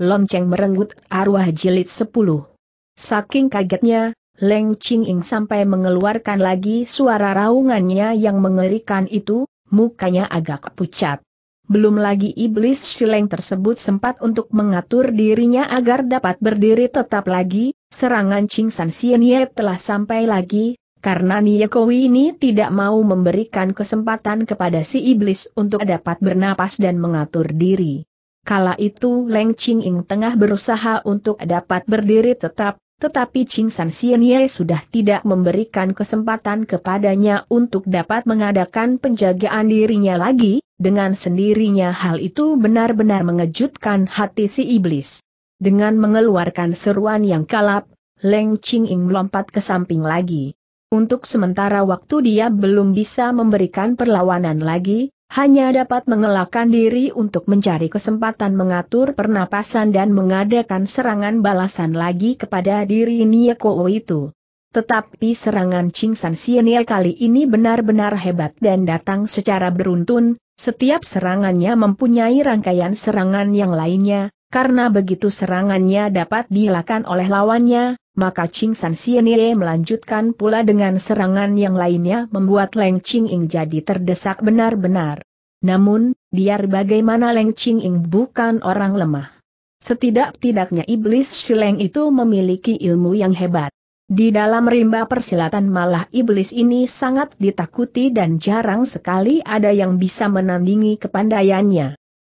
lonceng merenggut arwah jilid 10. Saking kagetnya, Leng Ching Ing sampai mengeluarkan lagi suara raungannya yang mengerikan itu, mukanya agak pucat. Belum lagi iblis sileng tersebut sempat untuk mengatur dirinya agar dapat berdiri tetap lagi, serangan Ching San telah sampai lagi, karena Niyakowi ini tidak mau memberikan kesempatan kepada si iblis untuk dapat bernapas dan mengatur diri. Kala itu Leng Ching Ing tengah berusaha untuk dapat berdiri tetap, tetapi Ching San Sien Ye sudah tidak memberikan kesempatan kepadanya untuk dapat mengadakan penjagaan dirinya lagi, dengan sendirinya hal itu benar-benar mengejutkan hati si iblis. Dengan mengeluarkan seruan yang kalap, Leng Ching Ing melompat ke samping lagi. Untuk sementara waktu dia belum bisa memberikan perlawanan lagi, hanya dapat mengelakkan diri untuk mencari kesempatan mengatur pernapasan dan mengadakan serangan balasan lagi kepada diri Nieko itu. Tetapi serangan Cingsan Sienia kali ini benar-benar hebat dan datang secara beruntun, setiap serangannya mempunyai rangkaian serangan yang lainnya, karena begitu serangannya dapat dilakukan oleh lawannya, maka Ching San Sienie melanjutkan pula dengan serangan yang lainnya membuat Leng Ching Ing jadi terdesak benar-benar. Namun, biar bagaimana Leng Ching Ing bukan orang lemah. Setidak-tidaknya iblis Sileng itu memiliki ilmu yang hebat. Di dalam rimba persilatan malah iblis ini sangat ditakuti dan jarang sekali ada yang bisa menandingi kepandaiannya.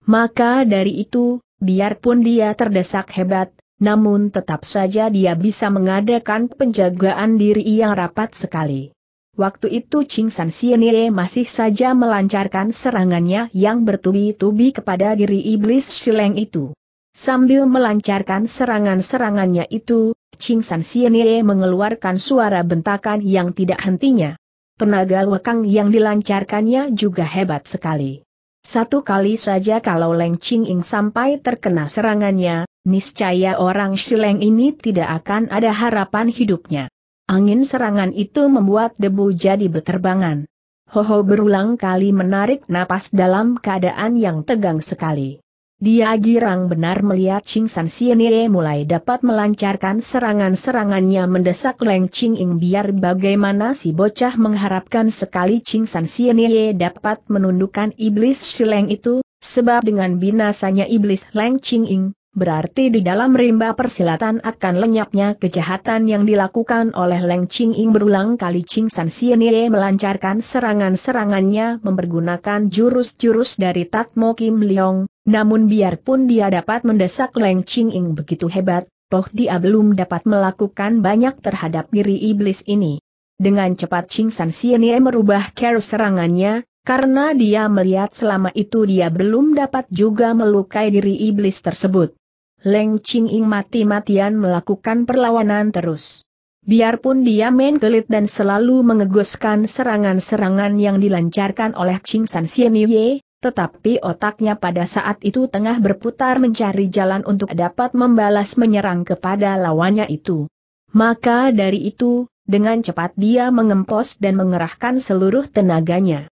Maka dari itu, biarpun dia terdesak hebat, namun tetap saja dia bisa mengadakan penjagaan diri yang rapat sekali. Waktu itu Ching San Xianye masih saja melancarkan serangannya yang bertubi-tubi kepada diri iblis Sileng itu. Sambil melancarkan serangan-serangannya itu, Ching San Xianye mengeluarkan suara bentakan yang tidak hentinya. Tenaga lekang yang dilancarkannya juga hebat sekali. Satu kali saja kalau Leng Ching Ing sampai terkena serangannya, niscaya orang Shileng ini tidak akan ada harapan hidupnya. Angin serangan itu membuat debu jadi berterbangan. Hoho berulang kali menarik napas dalam keadaan yang tegang sekali. Dia girang benar melihat Ching San Sienie mulai dapat melancarkan serangan-serangannya mendesak Leng Ching Ing biar bagaimana si bocah mengharapkan sekali Ching San Sienie dapat menundukkan iblis si itu, sebab dengan binasanya iblis Leng Ching Ing, berarti di dalam rimba persilatan akan lenyapnya kejahatan yang dilakukan oleh Leng Ching Ing berulang kali Ching San Ye melancarkan serangan-serangannya mempergunakan jurus-jurus dari Tatmo Kim Leong, namun biarpun dia dapat mendesak Leng Ching Ing begitu hebat, toh dia belum dapat melakukan banyak terhadap diri iblis ini. Dengan cepat Ching San Ye merubah care serangannya, karena dia melihat selama itu dia belum dapat juga melukai diri iblis tersebut. Leng Ching Ing mati-matian melakukan perlawanan terus. Biarpun dia main gelit dan selalu mengeguskan serangan-serangan yang dilancarkan oleh Ching San Sienye, tetapi otaknya pada saat itu tengah berputar mencari jalan untuk dapat membalas menyerang kepada lawannya itu. Maka dari itu, dengan cepat dia mengempos dan mengerahkan seluruh tenaganya.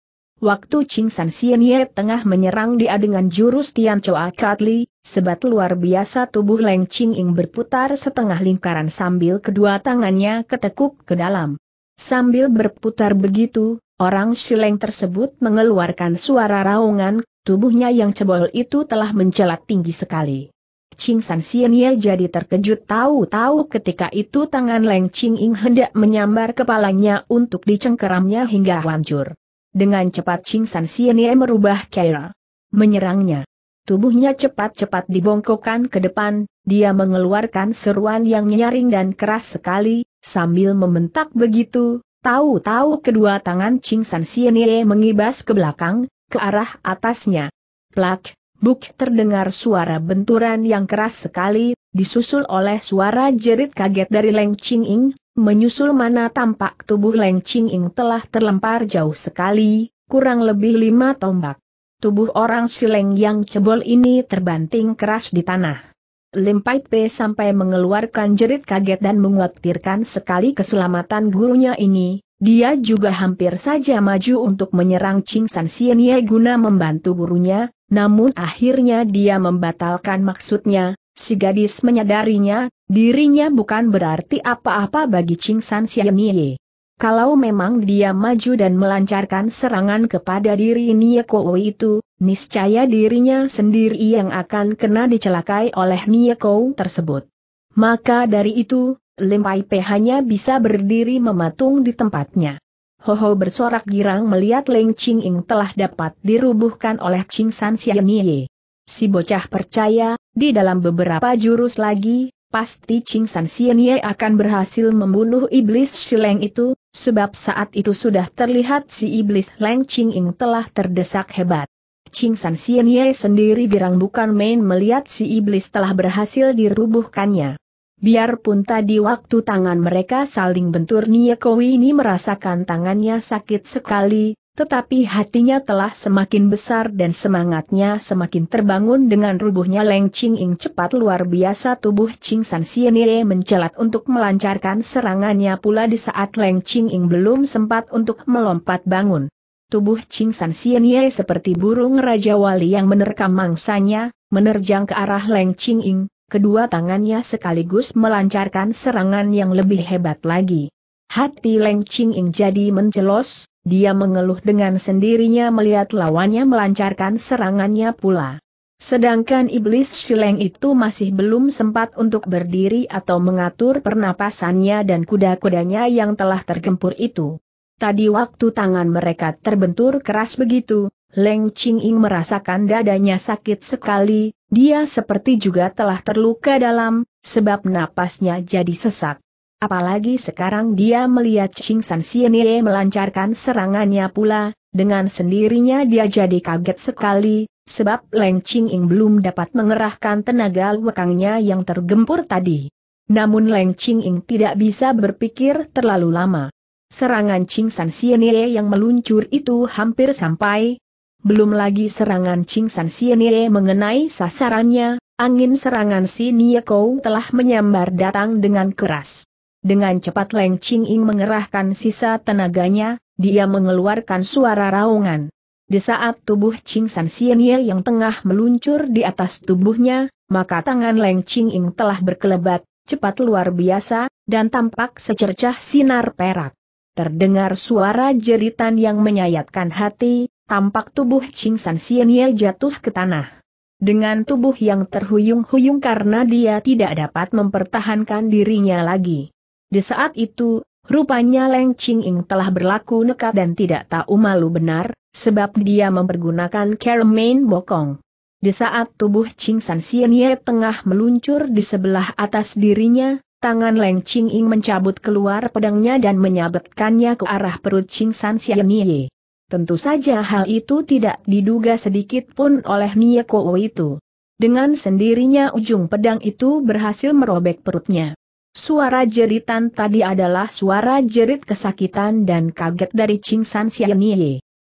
Waktu Ching San Sien Ye tengah menyerang dia dengan jurus Tian Choa Kat Li, sebat luar biasa tubuh Leng Ching Ing berputar setengah lingkaran sambil kedua tangannya ketekuk ke dalam. Sambil berputar begitu, orang sileng tersebut mengeluarkan suara raungan, tubuhnya yang cebol itu telah mencelat tinggi sekali. Ching San Sien Ye jadi terkejut tahu-tahu ketika itu tangan Leng Ching Ing hendak menyambar kepalanya untuk dicengkeramnya hingga hancur. Dengan cepat Ching San Sienie merubah cara Menyerangnya. Tubuhnya cepat-cepat dibongkokkan ke depan, dia mengeluarkan seruan yang nyaring dan keras sekali, sambil membentak begitu, tahu-tahu kedua tangan Ching San Sienie mengibas ke belakang, ke arah atasnya. Plak, buk terdengar suara benturan yang keras sekali, disusul oleh suara jerit kaget dari Leng Ching Ing, Menyusul mana tampak tubuh Leng Ching Ing telah terlempar jauh sekali, kurang lebih lima tombak. Tubuh orang sileng yang cebol ini terbanting keras di tanah. Lim Pai Pe sampai mengeluarkan jerit kaget dan menguatirkan sekali keselamatan gurunya ini, dia juga hampir saja maju untuk menyerang Ching San Ye guna membantu gurunya, namun akhirnya dia membatalkan maksudnya, si gadis menyadarinya, Dirinya bukan berarti apa-apa bagi Ching San Xianye. Kalau memang dia maju dan melancarkan serangan kepada diri Nie Kowe itu, niscaya dirinya sendiri yang akan kena dicelakai oleh Nie Kowe tersebut. Maka dari itu, Lim Pai Pe hanya bisa berdiri mematung di tempatnya. Ho ho bersorak girang melihat Leng Ching Ing telah dapat dirubuhkan oleh Ching San Xianye. Si bocah percaya, di dalam beberapa jurus lagi, pasti Ching San Ye akan berhasil membunuh iblis Shileng itu, sebab saat itu sudah terlihat si iblis Leng Ching Ing telah terdesak hebat. Ching San Ye sendiri girang bukan main melihat si iblis telah berhasil dirubuhkannya. Biarpun tadi waktu tangan mereka saling bentur Kowi ini merasakan tangannya sakit sekali, tetapi hatinya telah semakin besar dan semangatnya semakin terbangun dengan rubuhnya Leng Ching Ing cepat luar biasa tubuh Ching San Sienire mencelat untuk melancarkan serangannya pula di saat Leng Ching Ing belum sempat untuk melompat bangun. Tubuh Ching San Sienire seperti burung Raja Wali yang menerkam mangsanya, menerjang ke arah Leng Ching Ing, kedua tangannya sekaligus melancarkan serangan yang lebih hebat lagi. Hati Leng Ching Ing jadi mencelos, dia mengeluh dengan sendirinya melihat lawannya melancarkan serangannya pula. Sedangkan iblis sileng itu masih belum sempat untuk berdiri atau mengatur pernapasannya dan kuda-kudanya yang telah tergempur itu. Tadi waktu tangan mereka terbentur keras begitu, Leng Ching merasakan dadanya sakit sekali, dia seperti juga telah terluka dalam, sebab napasnya jadi sesak. Apalagi sekarang dia melihat Ching San Sienie melancarkan serangannya pula, dengan sendirinya dia jadi kaget sekali, sebab Leng Ching Ing belum dapat mengerahkan tenaga lekangnya yang tergempur tadi. Namun Leng Ching Ing tidak bisa berpikir terlalu lama. Serangan Ching San Sienie yang meluncur itu hampir sampai. Belum lagi serangan Ching San Sienie mengenai sasarannya, angin serangan si Kou telah menyambar datang dengan keras. Dengan cepat Leng Ching Ing mengerahkan sisa tenaganya, dia mengeluarkan suara raungan. Di saat tubuh Ching San Sien Ye yang tengah meluncur di atas tubuhnya, maka tangan Leng Ching Ing telah berkelebat, cepat luar biasa, dan tampak secercah sinar perak. Terdengar suara jeritan yang menyayatkan hati, tampak tubuh Ching San Sien Ye jatuh ke tanah. Dengan tubuh yang terhuyung-huyung karena dia tidak dapat mempertahankan dirinya lagi. Di saat itu, rupanya Leng Ching telah berlaku nekat dan tidak tahu malu benar, sebab dia mempergunakan Kermain Bokong. Di saat tubuh Qing San Xianye tengah meluncur di sebelah atas dirinya, tangan Leng Ching mencabut keluar pedangnya dan menyabetkannya ke arah perut Qing San Xianye. Tentu saja hal itu tidak diduga sedikit pun oleh Nia Kuo itu. Dengan sendirinya ujung pedang itu berhasil merobek perutnya. Suara jeritan tadi adalah suara jerit kesakitan dan kaget dari Ching San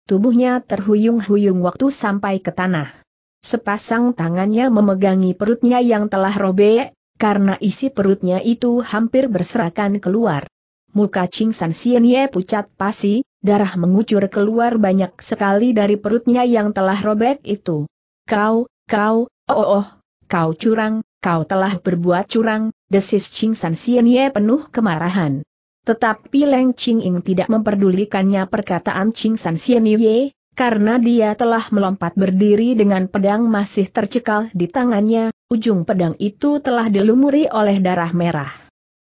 Tubuhnya terhuyung-huyung waktu sampai ke tanah. Sepasang tangannya memegangi perutnya yang telah robek, karena isi perutnya itu hampir berserakan keluar. Muka Ching San pucat pasi, darah mengucur keluar banyak sekali dari perutnya yang telah robek itu. Kau, kau, oh oh, oh kau curang, kau telah berbuat curang, desis Ching San Sien Ye penuh kemarahan. Tetapi Leng Ching Ing tidak memperdulikannya perkataan Ching San Sien Ye, karena dia telah melompat berdiri dengan pedang masih tercekal di tangannya, ujung pedang itu telah dilumuri oleh darah merah.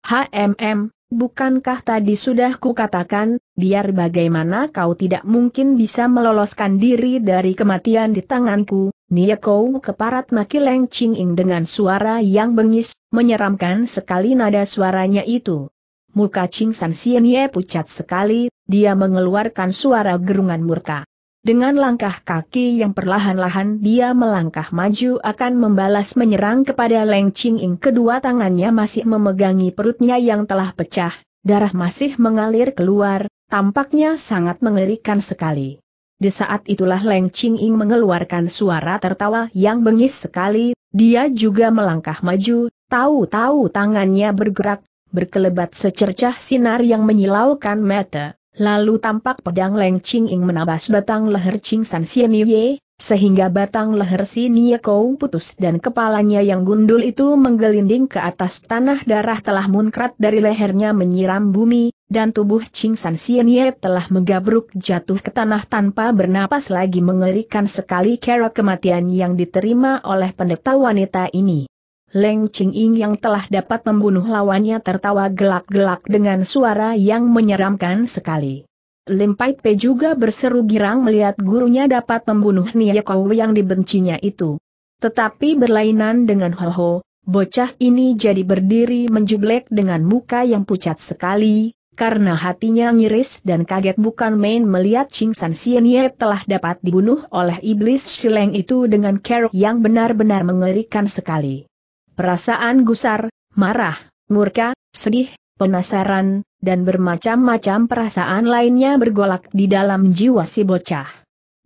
HMM, Bukankah tadi sudah kukatakan, biar bagaimana kau tidak mungkin bisa meloloskan diri dari kematian di tanganku, Nia Kou keparat maki Leng Ching Ing dengan suara yang bengis, menyeramkan sekali nada suaranya itu. Muka Ching San Ye pucat sekali, dia mengeluarkan suara gerungan murka. Dengan langkah kaki yang perlahan-lahan dia melangkah maju akan membalas menyerang kepada Leng Ching Ing. Kedua tangannya masih memegangi perutnya yang telah pecah, darah masih mengalir keluar, tampaknya sangat mengerikan sekali. Di saat itulah Leng Ching Ing mengeluarkan suara tertawa yang bengis sekali, dia juga melangkah maju, tahu-tahu tangannya bergerak, berkelebat secercah sinar yang menyilaukan mata. Lalu tampak pedang Leng Ching Ing menabas batang leher Ching San Sien Ye, sehingga batang leher si Nie Kou putus dan kepalanya yang gundul itu menggelinding ke atas tanah darah telah munkrat dari lehernya menyiram bumi, dan tubuh Ching San Sien Ye telah menggabruk jatuh ke tanah tanpa bernapas lagi mengerikan sekali kera kematian yang diterima oleh pendeta wanita ini. Leng Ching Ing yang telah dapat membunuh lawannya tertawa gelak-gelak dengan suara yang menyeramkan sekali. Lim Pai Pe juga berseru girang melihat gurunya dapat membunuh Nia Kau yang dibencinya itu. Tetapi berlainan dengan Ho Ho, bocah ini jadi berdiri menjublek dengan muka yang pucat sekali, karena hatinya ngiris dan kaget bukan main melihat Ching San Ye telah dapat dibunuh oleh iblis Shileng itu dengan kerok yang benar-benar mengerikan sekali. Perasaan gusar, marah, murka, sedih, penasaran, dan bermacam-macam perasaan lainnya bergolak di dalam jiwa si bocah.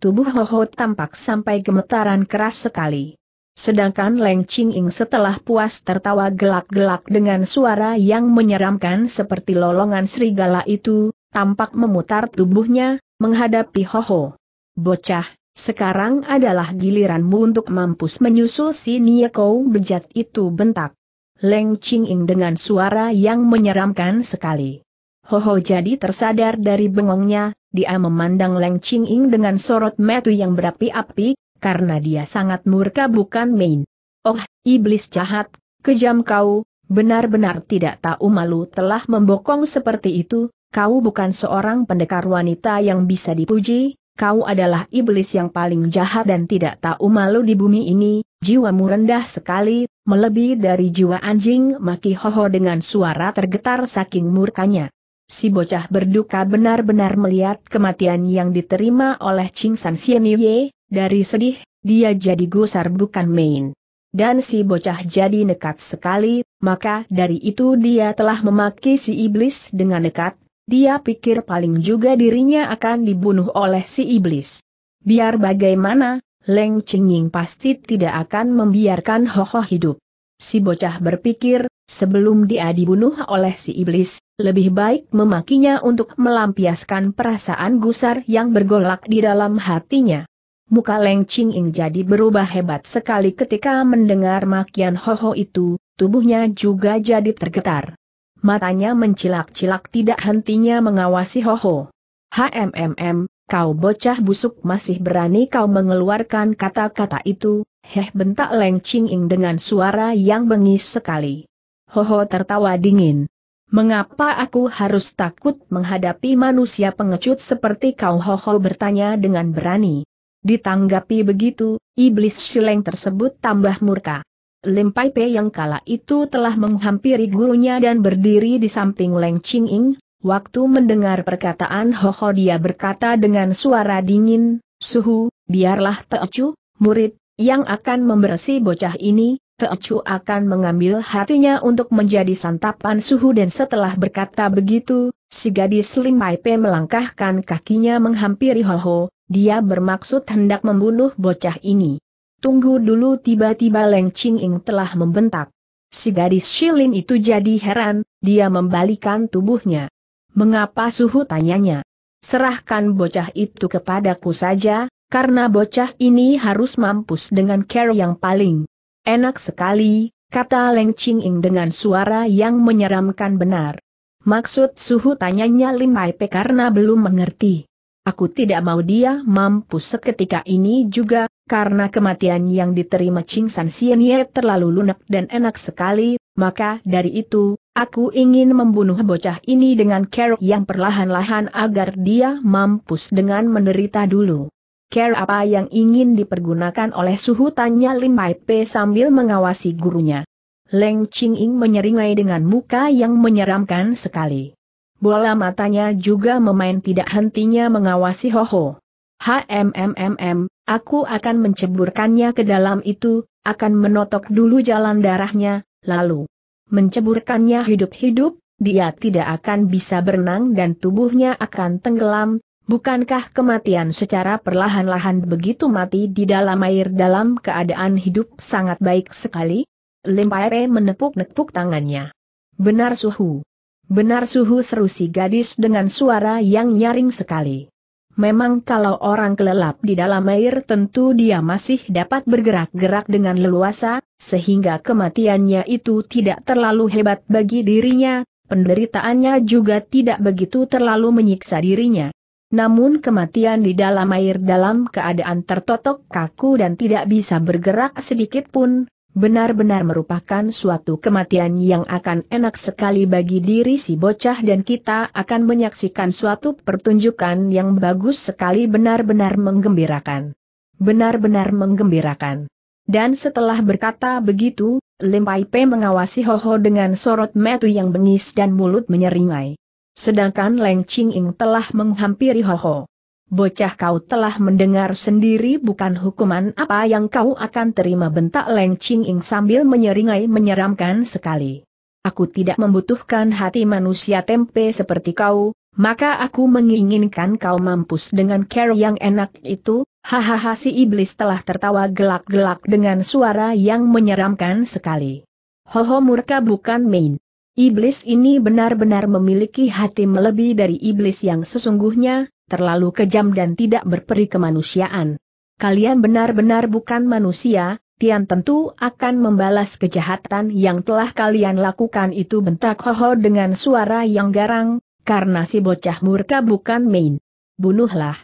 Tubuh Hoho tampak sampai gemetaran keras sekali. Sedangkan Leng Ching Ing setelah puas tertawa gelak-gelak dengan suara yang menyeramkan seperti lolongan serigala itu, tampak memutar tubuhnya, menghadapi Hoho. Bocah, sekarang adalah giliranmu untuk mampus menyusul si Nieko bejat itu bentak. Leng Ching Ing dengan suara yang menyeramkan sekali. Ho ho, jadi tersadar dari bengongnya, dia memandang Leng Ching Ing dengan sorot metu yang berapi-api, karena dia sangat murka bukan main. Oh, iblis jahat, kejam kau, benar-benar tidak tahu malu telah membokong seperti itu, kau bukan seorang pendekar wanita yang bisa dipuji, kau adalah iblis yang paling jahat dan tidak tahu malu di bumi ini, jiwamu rendah sekali, melebihi dari jiwa anjing maki Hoho dengan suara tergetar saking murkanya. Si bocah berduka benar-benar melihat kematian yang diterima oleh Ching San Yue. dari sedih, dia jadi gusar bukan main. Dan si bocah jadi nekat sekali, maka dari itu dia telah memaki si iblis dengan nekat, dia pikir paling juga dirinya akan dibunuh oleh si iblis. Biar bagaimana, Leng Chinging pasti tidak akan membiarkan Ho Ho hidup. Si bocah berpikir, sebelum dia dibunuh oleh si iblis, lebih baik memakinya untuk melampiaskan perasaan gusar yang bergolak di dalam hatinya. Muka Leng Ching jadi berubah hebat sekali ketika mendengar makian Ho Ho itu, tubuhnya juga jadi tergetar matanya mencilak-cilak tidak hentinya mengawasi Hoho. HMMM, kau bocah busuk masih berani kau mengeluarkan kata-kata itu, heh bentak Leng Ching Ing dengan suara yang bengis sekali. Hoho tertawa dingin. Mengapa aku harus takut menghadapi manusia pengecut seperti kau Hoho bertanya dengan berani. Ditanggapi begitu, iblis sileng tersebut tambah murka. Lim Pai Pei yang kala itu telah menghampiri gurunya dan berdiri di samping Leng Ching Ing, waktu mendengar perkataan Ho Ho, dia berkata dengan suara dingin, Suhu, biarlah Te Chu, murid, yang akan memberesi bocah ini, Te Chu akan mengambil hatinya untuk menjadi santapan suhu dan setelah berkata begitu, si gadis Lim Pai Pe melangkahkan kakinya menghampiri Ho Ho. dia bermaksud hendak membunuh bocah ini. Tunggu dulu tiba-tiba Leng Ching Ing telah membentak. Si gadis Shilin itu jadi heran, dia membalikan tubuhnya. Mengapa suhu tanyanya? Serahkan bocah itu kepadaku saja, karena bocah ini harus mampus dengan care yang paling enak sekali, kata Leng Ching Ing dengan suara yang menyeramkan benar. Maksud suhu tanyanya Lin Pai Pe karena belum mengerti. Aku tidak mau dia mampus seketika ini juga, karena kematian yang diterima Ching San Sien Ye terlalu lunak dan enak sekali, maka dari itu, aku ingin membunuh bocah ini dengan care yang perlahan-lahan agar dia mampus dengan menderita dulu. Care apa yang ingin dipergunakan oleh suhu tanya Lim Pai Pe sambil mengawasi gurunya. Leng Ching Ing menyeringai dengan muka yang menyeramkan sekali. Bola matanya juga memain tidak hentinya mengawasi Hoho. HMMMM, aku akan menceburkannya ke dalam itu, akan menotok dulu jalan darahnya, lalu menceburkannya hidup-hidup, dia tidak akan bisa berenang dan tubuhnya akan tenggelam, Bukankah kematian secara perlahan-lahan begitu mati di dalam air dalam keadaan hidup sangat baik sekali? Limpaire menepuk-nepuk tangannya. Benar suhu. Benar suhu seru si gadis dengan suara yang nyaring sekali. Memang kalau orang kelelap di dalam air tentu dia masih dapat bergerak-gerak dengan leluasa, sehingga kematiannya itu tidak terlalu hebat bagi dirinya, penderitaannya juga tidak begitu terlalu menyiksa dirinya. Namun kematian di dalam air dalam keadaan tertotok kaku dan tidak bisa bergerak sedikit pun, benar-benar merupakan suatu kematian yang akan enak sekali bagi diri si bocah dan kita akan menyaksikan suatu pertunjukan yang bagus sekali benar-benar menggembirakan. Benar-benar menggembirakan. Dan setelah berkata begitu, Lim Pai Pe mengawasi Hoho dengan sorot metu yang bengis dan mulut menyeringai. Sedangkan Leng Ching Ing telah menghampiri Hoho. Bocah kau telah mendengar sendiri bukan hukuman apa yang kau akan terima bentak Leng Ching Ing sambil menyeringai menyeramkan sekali. Aku tidak membutuhkan hati manusia tempe seperti kau, maka aku menginginkan kau mampus dengan care yang enak itu, hahaha si iblis telah tertawa gelak-gelak dengan suara yang menyeramkan sekali. Hoho murka bukan main. Iblis ini benar-benar memiliki hati melebihi dari iblis yang sesungguhnya, terlalu kejam dan tidak berperi kemanusiaan. Kalian benar-benar bukan manusia, Tian tentu akan membalas kejahatan yang telah kalian lakukan itu bentak Hoho dengan suara yang garang, karena si bocah murka bukan main. Bunuhlah.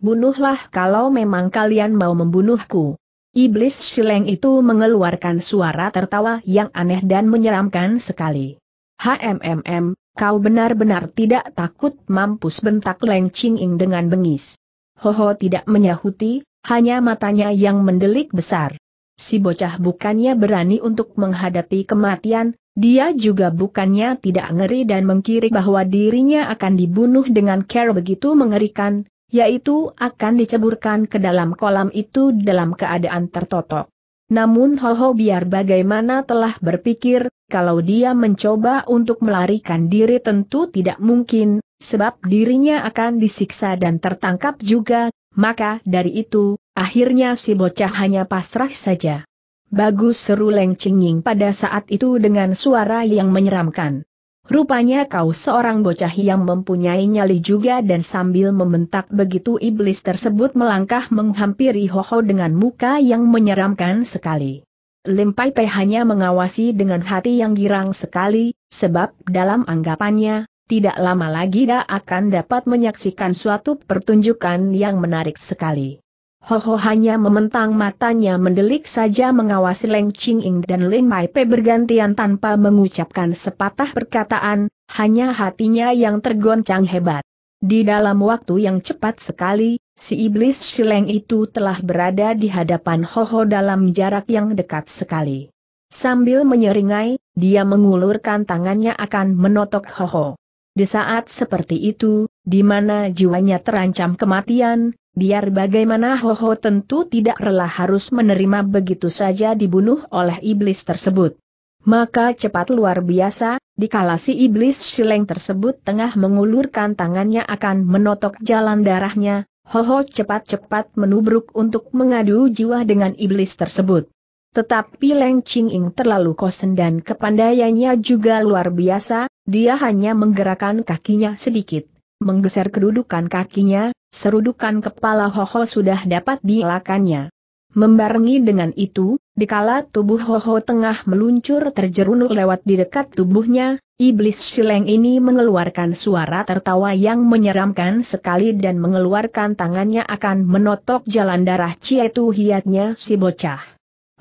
Bunuhlah kalau memang kalian mau membunuhku. Iblis Sileng itu mengeluarkan suara tertawa yang aneh dan menyeramkan sekali. HMMM, Kau benar-benar tidak takut mampus bentak Leng Ching dengan bengis. Ho ho, tidak menyahuti, hanya matanya yang mendelik besar. Si bocah bukannya berani untuk menghadapi kematian, dia juga bukannya tidak ngeri dan mengkiri bahwa dirinya akan dibunuh dengan cara begitu mengerikan, yaitu akan diceburkan ke dalam kolam itu dalam keadaan tertotok. Namun Hoho biar bagaimana telah berpikir, kalau dia mencoba untuk melarikan diri tentu tidak mungkin, sebab dirinya akan disiksa dan tertangkap juga, maka dari itu, akhirnya si bocah hanya pasrah saja. Bagus seru Leng Cinging pada saat itu dengan suara yang menyeramkan. Rupanya kau seorang bocah yang mempunyai nyali juga dan sambil membentak begitu iblis tersebut melangkah menghampiri Hoho dengan muka yang menyeramkan sekali. Limpai Teh hanya mengawasi dengan hati yang girang sekali, sebab dalam anggapannya, tidak lama lagi dia akan dapat menyaksikan suatu pertunjukan yang menarik sekali. Hoho hanya mementang matanya mendelik saja mengawasi Leng Ching dan Lin Mai bergantian tanpa mengucapkan sepatah perkataan, hanya hatinya yang tergoncang hebat. Di dalam waktu yang cepat sekali, si iblis Sileng itu telah berada di hadapan Hoho dalam jarak yang dekat sekali. Sambil menyeringai, dia mengulurkan tangannya akan menotok Hoho. Di saat seperti itu, di mana jiwanya terancam kematian, Biar bagaimana ho ho tentu tidak rela harus menerima begitu saja dibunuh oleh iblis tersebut. Maka cepat luar biasa, dikala si iblis sileng tersebut tengah mengulurkan tangannya akan menotok jalan darahnya, ho ho cepat-cepat menubruk untuk mengadu jiwa dengan iblis tersebut. Tetapi Leng Ching Ing terlalu kosen dan kepandaiannya juga luar biasa, dia hanya menggerakkan kakinya sedikit, menggeser kedudukan kakinya, serudukan kepala Hoho sudah dapat dielakannya. Membarengi dengan itu, dikala tubuh Hoho tengah meluncur terjerunuk lewat di dekat tubuhnya, iblis sileng ini mengeluarkan suara tertawa yang menyeramkan sekali dan mengeluarkan tangannya akan menotok jalan darah Cietu hiatnya si bocah.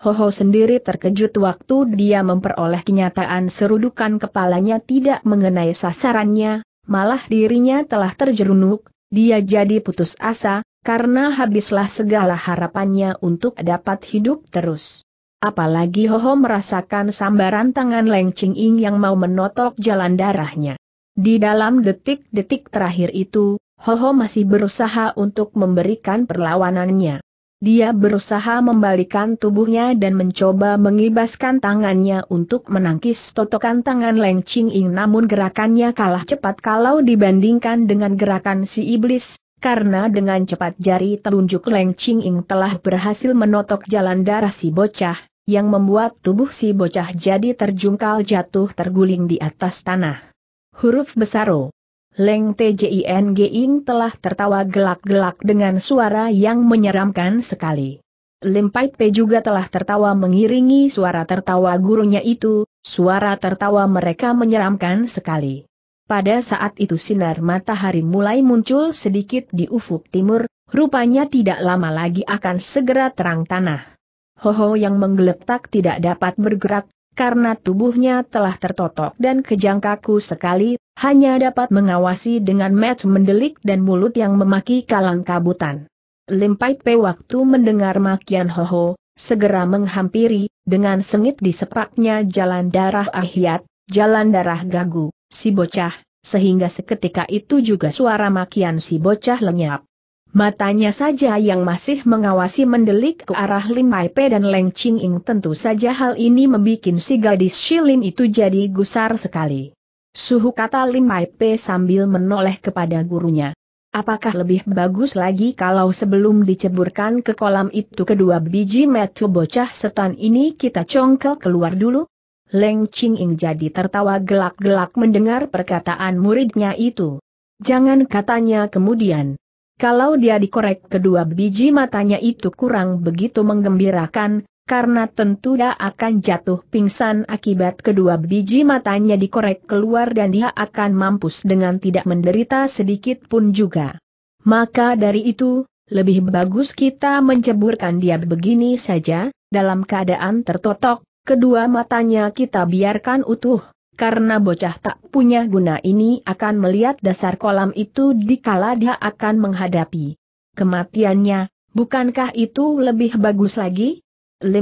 Hoho sendiri terkejut waktu dia memperoleh kenyataan serudukan kepalanya tidak mengenai sasarannya, malah dirinya telah terjerunuk, dia jadi putus asa, karena habislah segala harapannya untuk dapat hidup terus. Apalagi Hoho merasakan sambaran tangan Leng Ching Ing yang mau menotok jalan darahnya. Di dalam detik-detik terakhir itu, Hoho masih berusaha untuk memberikan perlawanannya. Dia berusaha membalikan tubuhnya dan mencoba mengibaskan tangannya untuk menangkis totokan tangan Leng Ching Ing namun gerakannya kalah cepat kalau dibandingkan dengan gerakan si iblis, karena dengan cepat jari telunjuk Leng Ching Ing telah berhasil menotok jalan darah si bocah, yang membuat tubuh si bocah jadi terjungkal jatuh terguling di atas tanah. Huruf besar O Leng Tjing Ing telah tertawa gelak-gelak dengan suara yang menyeramkan sekali. Lim Pai Pe juga telah tertawa mengiringi suara tertawa gurunya itu, suara tertawa mereka menyeramkan sekali. Pada saat itu sinar matahari mulai muncul sedikit di ufuk timur, rupanya tidak lama lagi akan segera terang tanah. Ho ho yang menggeletak tidak dapat bergerak, karena tubuhnya telah tertotok dan kejang kaku sekali, hanya dapat mengawasi dengan match mendelik dan mulut yang memaki kalang kabutan. Pai Pe waktu mendengar makian ho ho, segera menghampiri, dengan sengit di disepaknya jalan darah ahiat, jalan darah gagu, si bocah, sehingga seketika itu juga suara makian si bocah lenyap. Matanya saja yang masih mengawasi mendelik ke arah Lim Pe dan Leng Ching Ing tentu saja hal ini membuat si gadis Shilin itu jadi gusar sekali. Suhu kata lima P sambil menoleh kepada gurunya. Apakah lebih bagus lagi kalau sebelum diceburkan ke kolam itu kedua biji metu bocah setan ini kita congkel keluar dulu? Leng Ching Ing jadi tertawa gelak-gelak mendengar perkataan muridnya itu. Jangan katanya kemudian. Kalau dia dikorek kedua biji matanya itu kurang begitu menggembirakan, karena tentu dia akan jatuh pingsan akibat kedua biji matanya dikorek keluar dan dia akan mampus dengan tidak menderita sedikit pun juga. Maka dari itu, lebih bagus kita menceburkan dia begini saja, dalam keadaan tertotok, kedua matanya kita biarkan utuh, karena bocah tak punya guna ini akan melihat dasar kolam itu dikala dia akan menghadapi kematiannya, bukankah itu lebih bagus lagi?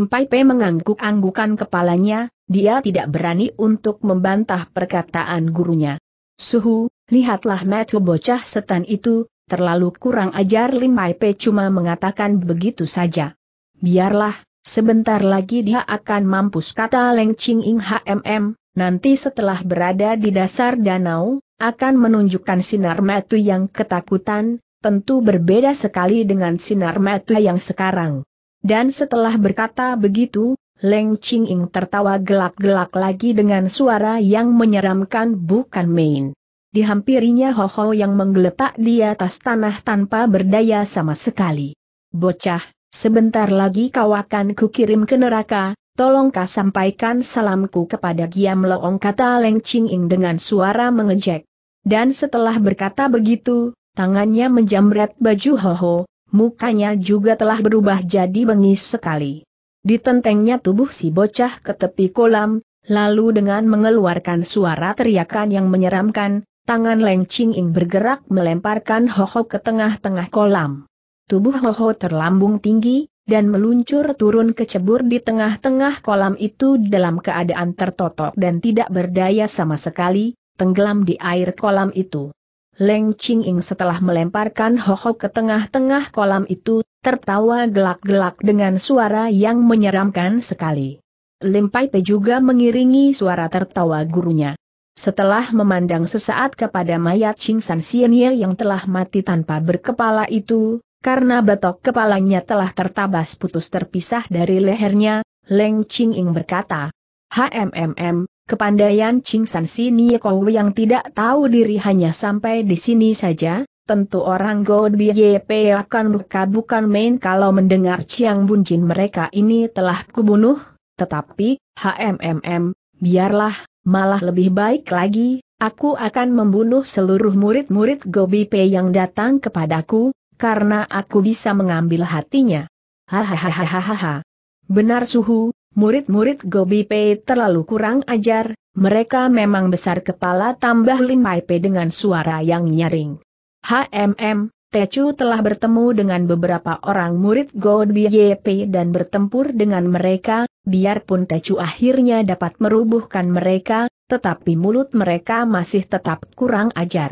Pai P mengangguk-anggukan kepalanya, dia tidak berani untuk membantah perkataan gurunya. Suhu, lihatlah metu bocah setan itu, terlalu kurang ajar Pai P cuma mengatakan begitu saja. Biarlah, sebentar lagi dia akan mampus kata Leng Ching Ing HMM, nanti setelah berada di dasar danau, akan menunjukkan sinar metu yang ketakutan, tentu berbeda sekali dengan sinar metu yang sekarang. Dan setelah berkata begitu, Leng Ching Ing tertawa gelak-gelak lagi dengan suara yang menyeramkan bukan main. Dihampirinya Ho Ho yang menggeletak di atas tanah tanpa berdaya sama sekali. Bocah, sebentar lagi kau akan kukirim ke neraka, tolong kau sampaikan salamku kepada Giam Loong kata Leng Ching Ing dengan suara mengejek. Dan setelah berkata begitu, tangannya menjamret baju Ho Ho, mukanya juga telah berubah jadi bengis sekali. Ditentengnya tubuh si bocah ke tepi kolam, lalu dengan mengeluarkan suara teriakan yang menyeramkan, tangan Leng Ching Ing bergerak melemparkan Hoho ke tengah-tengah kolam. Tubuh Hoho terlambung tinggi, dan meluncur turun kecebur di tengah-tengah kolam itu dalam keadaan tertotok dan tidak berdaya sama sekali, tenggelam di air kolam itu. Leng Ching Ing setelah melemparkan hohok ke tengah-tengah kolam itu, tertawa gelak-gelak dengan suara yang menyeramkan sekali. Lim Pai Pe juga mengiringi suara tertawa gurunya. Setelah memandang sesaat kepada mayat Ching San Ye yang telah mati tanpa berkepala itu, karena batok kepalanya telah tertabas putus terpisah dari lehernya, Leng Ching Ing berkata, HMMM, Kepandaian Ching San Si Niekow yang tidak tahu diri hanya sampai di sini saja, tentu orang God YP akan buka bukan main kalau mendengar Chiang Jin mereka ini telah kubunuh, tetapi, HMMM, biarlah, malah lebih baik lagi, aku akan membunuh seluruh murid-murid Gobi P yang datang kepadaku, karena aku bisa mengambil hatinya. Hahaha. Benar suhu, Murid-murid Gobi Pei terlalu kurang ajar, mereka memang besar kepala tambah Lin Pai Pei dengan suara yang nyaring. HMM, Techu telah bertemu dengan beberapa orang murid Gobi YP dan bertempur dengan mereka, biarpun Techu akhirnya dapat merubuhkan mereka, tetapi mulut mereka masih tetap kurang ajar.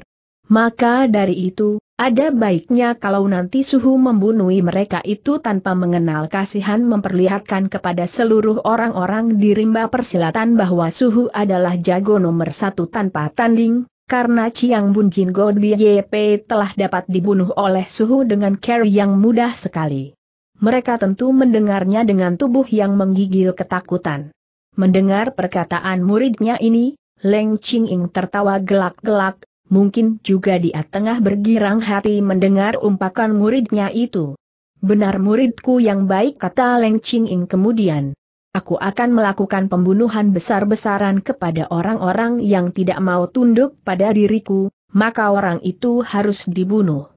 Maka dari itu, ada baiknya kalau nanti suhu membunuhi mereka itu tanpa mengenal kasihan memperlihatkan kepada seluruh orang-orang di rimba persilatan bahwa suhu adalah jago nomor satu tanpa tanding, karena Chiang Bun Jin God YP telah dapat dibunuh oleh suhu dengan carry yang mudah sekali. Mereka tentu mendengarnya dengan tubuh yang menggigil ketakutan. Mendengar perkataan muridnya ini, Leng Ching Ing tertawa gelak-gelak, mungkin juga dia tengah bergirang hati mendengar umpakan muridnya itu. Benar muridku yang baik kata Leng Ching Ing kemudian. Aku akan melakukan pembunuhan besar-besaran kepada orang-orang yang tidak mau tunduk pada diriku, maka orang itu harus dibunuh.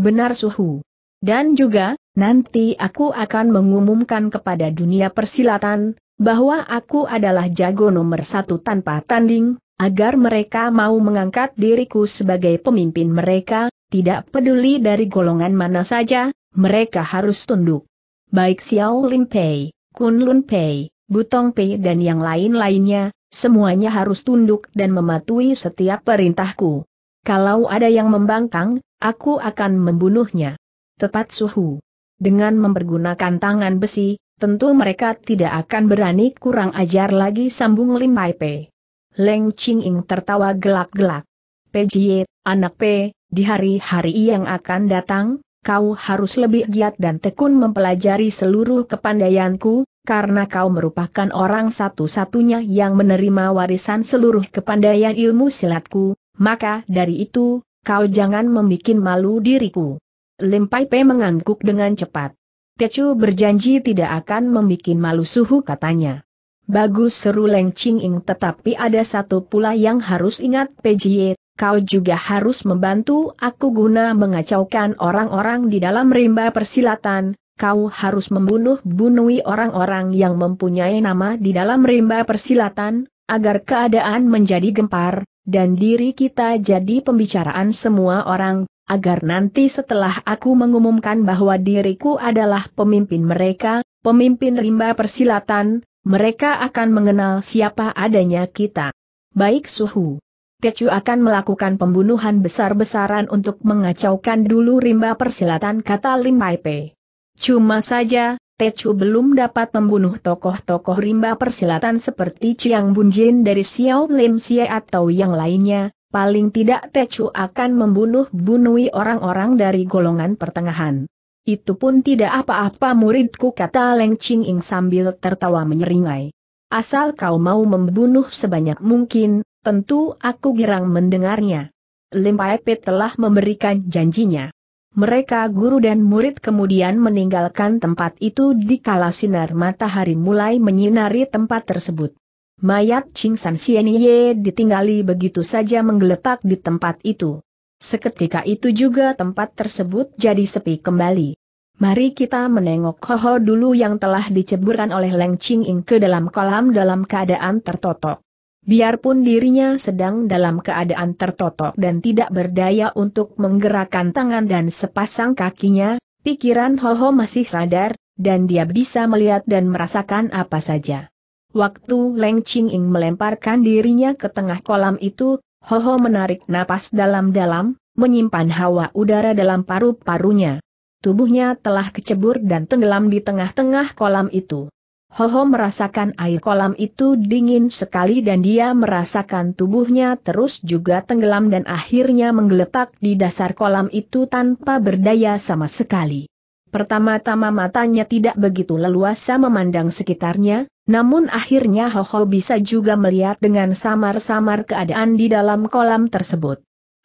Benar suhu. Dan juga, nanti aku akan mengumumkan kepada dunia persilatan, bahwa aku adalah jago nomor satu tanpa tanding, agar mereka mau mengangkat diriku sebagai pemimpin mereka, tidak peduli dari golongan mana saja, mereka harus tunduk. Baik Xiao Lim Pei, Kun Lun Pei, Butong Pei dan yang lain-lainnya, semuanya harus tunduk dan mematuhi setiap perintahku. Kalau ada yang membangkang, aku akan membunuhnya. Tepat suhu. Dengan mempergunakan tangan besi, tentu mereka tidak akan berani kurang ajar lagi sambung Lim Pei. Leng Ching tertawa gelak-gelak. PJ, anak P, di hari-hari yang akan datang, kau harus lebih giat dan tekun mempelajari seluruh kepandaianku, karena kau merupakan orang satu-satunya yang menerima warisan seluruh kepandaian ilmu silatku, maka dari itu, kau jangan membuat malu diriku. Lim Pai Pei mengangguk dengan cepat. Tecu berjanji tidak akan membuat malu suhu katanya. Bagus seru Leng Ching tetapi ada satu pula yang harus ingat Pejie. kau juga harus membantu aku guna mengacaukan orang-orang di dalam rimba persilatan, kau harus membunuh-bunuhi orang-orang yang mempunyai nama di dalam rimba persilatan, agar keadaan menjadi gempar, dan diri kita jadi pembicaraan semua orang, agar nanti setelah aku mengumumkan bahwa diriku adalah pemimpin mereka, pemimpin rimba persilatan, mereka akan mengenal siapa adanya kita. Baik suhu. Tecu akan melakukan pembunuhan besar-besaran untuk mengacaukan dulu rimba persilatan kata Lim Pe. Cuma saja, Tecu belum dapat membunuh tokoh-tokoh rimba persilatan seperti Chiang Bunjin dari Xiao Lim Xie atau yang lainnya, paling tidak Tecu akan membunuh bunuhi orang-orang dari golongan pertengahan. Itu pun tidak apa-apa muridku kata Leng Ching Ing sambil tertawa menyeringai. Asal kau mau membunuh sebanyak mungkin, tentu aku girang mendengarnya. Lim Pai Pe telah memberikan janjinya. Mereka guru dan murid kemudian meninggalkan tempat itu di kala sinar matahari mulai menyinari tempat tersebut. Mayat Ching San ditinggali begitu saja menggeletak di tempat itu. Seketika itu juga tempat tersebut jadi sepi kembali. Mari kita menengok Hoho dulu yang telah diceburkan oleh Leng Ching Ing ke dalam kolam dalam keadaan tertotok. Biarpun dirinya sedang dalam keadaan tertotok dan tidak berdaya untuk menggerakkan tangan dan sepasang kakinya, pikiran Hoho masih sadar, dan dia bisa melihat dan merasakan apa saja. Waktu Leng Ching Ing melemparkan dirinya ke tengah kolam itu, Hoho menarik napas dalam-dalam, menyimpan hawa udara dalam paru-parunya. Tubuhnya telah kecebur dan tenggelam di tengah-tengah kolam itu. Hoho merasakan air kolam itu dingin sekali dan dia merasakan tubuhnya terus juga tenggelam dan akhirnya menggeletak di dasar kolam itu tanpa berdaya sama sekali. Pertama-tama matanya tidak begitu leluasa memandang sekitarnya, namun akhirnya Hoho bisa juga melihat dengan samar-samar keadaan di dalam kolam tersebut.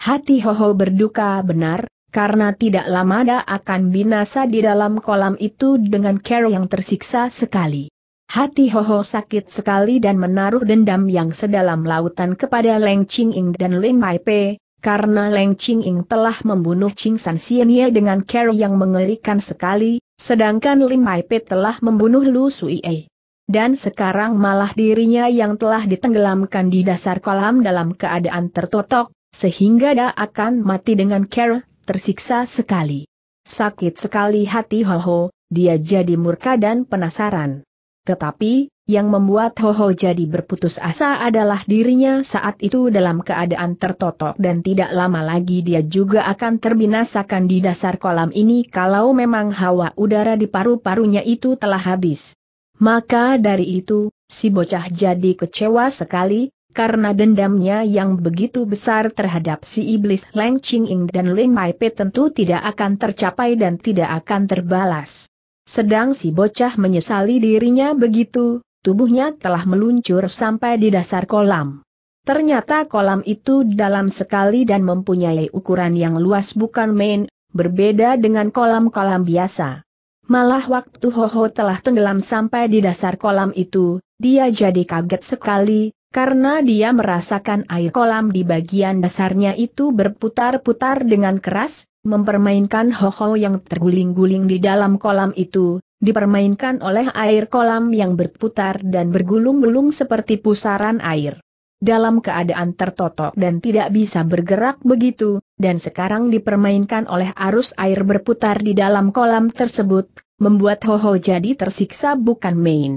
Hati Hoho berduka benar, karena tidak lama dia akan binasa di dalam kolam itu dengan Carol yang tersiksa sekali. Hati Hoho sakit sekali dan menaruh dendam yang sedalam lautan kepada Leng Ching Ing dan Lim Mai Pe, karena Leng Ching Ing telah membunuh Ching San Sien Ye dengan Carol yang mengerikan sekali, sedangkan Lim Mai Pe telah membunuh Lu Sui E. Dan sekarang malah dirinya yang telah ditenggelamkan di dasar kolam dalam keadaan tertotok, sehingga dia akan mati dengan Carol tersiksa sekali. Sakit sekali hati Hoho, dia jadi murka dan penasaran. Tetapi, yang membuat Hoho jadi berputus asa adalah dirinya saat itu dalam keadaan tertotok dan tidak lama lagi dia juga akan terbinasakan di dasar kolam ini kalau memang hawa udara di paru-parunya itu telah habis. Maka dari itu, si bocah jadi kecewa sekali, karena dendamnya yang begitu besar terhadap si iblis Leng Ching Ing dan Lin Mai Pe tentu tidak akan tercapai dan tidak akan terbalas. Sedang si bocah menyesali dirinya begitu, tubuhnya telah meluncur sampai di dasar kolam. Ternyata kolam itu dalam sekali dan mempunyai ukuran yang luas bukan main, berbeda dengan kolam-kolam biasa. Malah waktu Hoho telah tenggelam sampai di dasar kolam itu, dia jadi kaget sekali, karena dia merasakan air kolam di bagian dasarnya itu berputar-putar dengan keras, mempermainkan hoho yang terguling-guling di dalam kolam itu, dipermainkan oleh air kolam yang berputar dan bergulung-gulung seperti pusaran air dalam keadaan tertotok dan tidak bisa bergerak begitu, dan sekarang dipermainkan oleh arus air berputar di dalam kolam tersebut, membuat Hoho jadi tersiksa bukan main.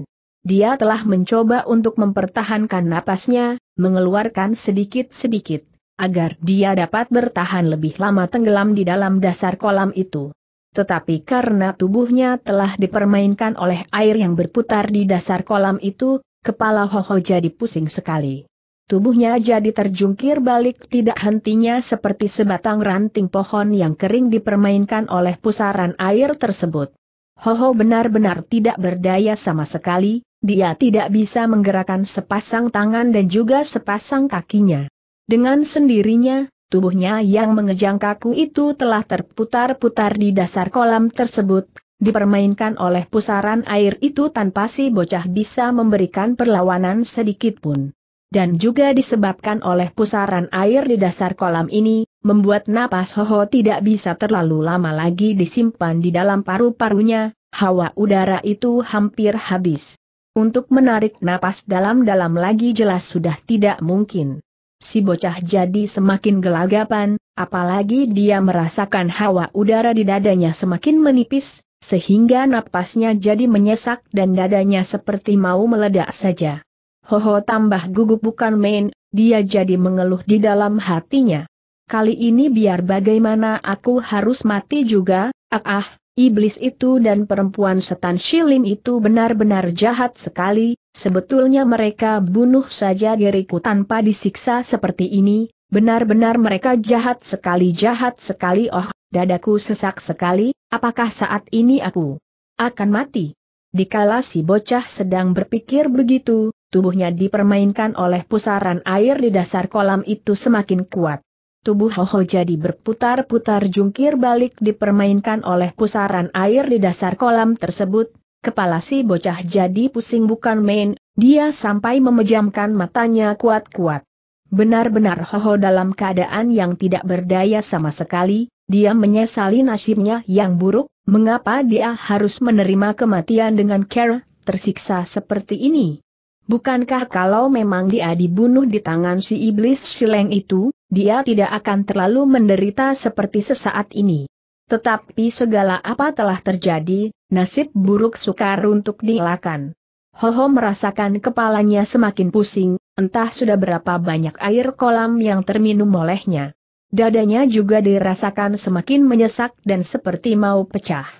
Dia telah mencoba untuk mempertahankan napasnya, mengeluarkan sedikit-sedikit, agar dia dapat bertahan lebih lama tenggelam di dalam dasar kolam itu. Tetapi karena tubuhnya telah dipermainkan oleh air yang berputar di dasar kolam itu, kepala Hoho jadi pusing sekali. Tubuhnya jadi terjungkir balik tidak hentinya seperti sebatang ranting pohon yang kering dipermainkan oleh pusaran air tersebut. Hoho benar-benar tidak berdaya sama sekali, dia tidak bisa menggerakkan sepasang tangan dan juga sepasang kakinya. Dengan sendirinya, tubuhnya yang mengejang kaku itu telah terputar-putar di dasar kolam tersebut, dipermainkan oleh pusaran air itu tanpa si bocah bisa memberikan perlawanan sedikit pun. Dan juga disebabkan oleh pusaran air di dasar kolam ini, membuat napas Hoho tidak bisa terlalu lama lagi disimpan di dalam paru-parunya, hawa udara itu hampir habis. Untuk menarik napas dalam-dalam lagi jelas sudah tidak mungkin. Si bocah jadi semakin gelagapan, apalagi dia merasakan hawa udara di dadanya semakin menipis, sehingga napasnya jadi menyesak dan dadanya seperti mau meledak saja. Hoho tambah gugup bukan main, dia jadi mengeluh di dalam hatinya. Kali ini biar bagaimana aku harus mati juga, ah ah, Iblis itu dan perempuan setan Shilim itu benar-benar jahat sekali, sebetulnya mereka bunuh saja diriku tanpa disiksa seperti ini, benar-benar mereka jahat sekali jahat sekali oh, dadaku sesak sekali, apakah saat ini aku akan mati? Dikala si bocah sedang berpikir begitu, tubuhnya dipermainkan oleh pusaran air di dasar kolam itu semakin kuat tubuh Hoho jadi berputar-putar jungkir balik dipermainkan oleh pusaran air di dasar kolam tersebut, kepala si bocah jadi pusing bukan main, dia sampai memejamkan matanya kuat-kuat. Benar-benar Hoho dalam keadaan yang tidak berdaya sama sekali, dia menyesali nasibnya yang buruk, mengapa dia harus menerima kematian dengan care, tersiksa seperti ini. Bukankah kalau memang dia dibunuh di tangan si iblis sileng itu, dia tidak akan terlalu menderita seperti sesaat ini? Tetapi segala apa telah terjadi, nasib buruk sukar untuk dielakkan. Hoho merasakan kepalanya semakin pusing, entah sudah berapa banyak air kolam yang terminum olehnya. Dadanya juga dirasakan semakin menyesak dan seperti mau pecah.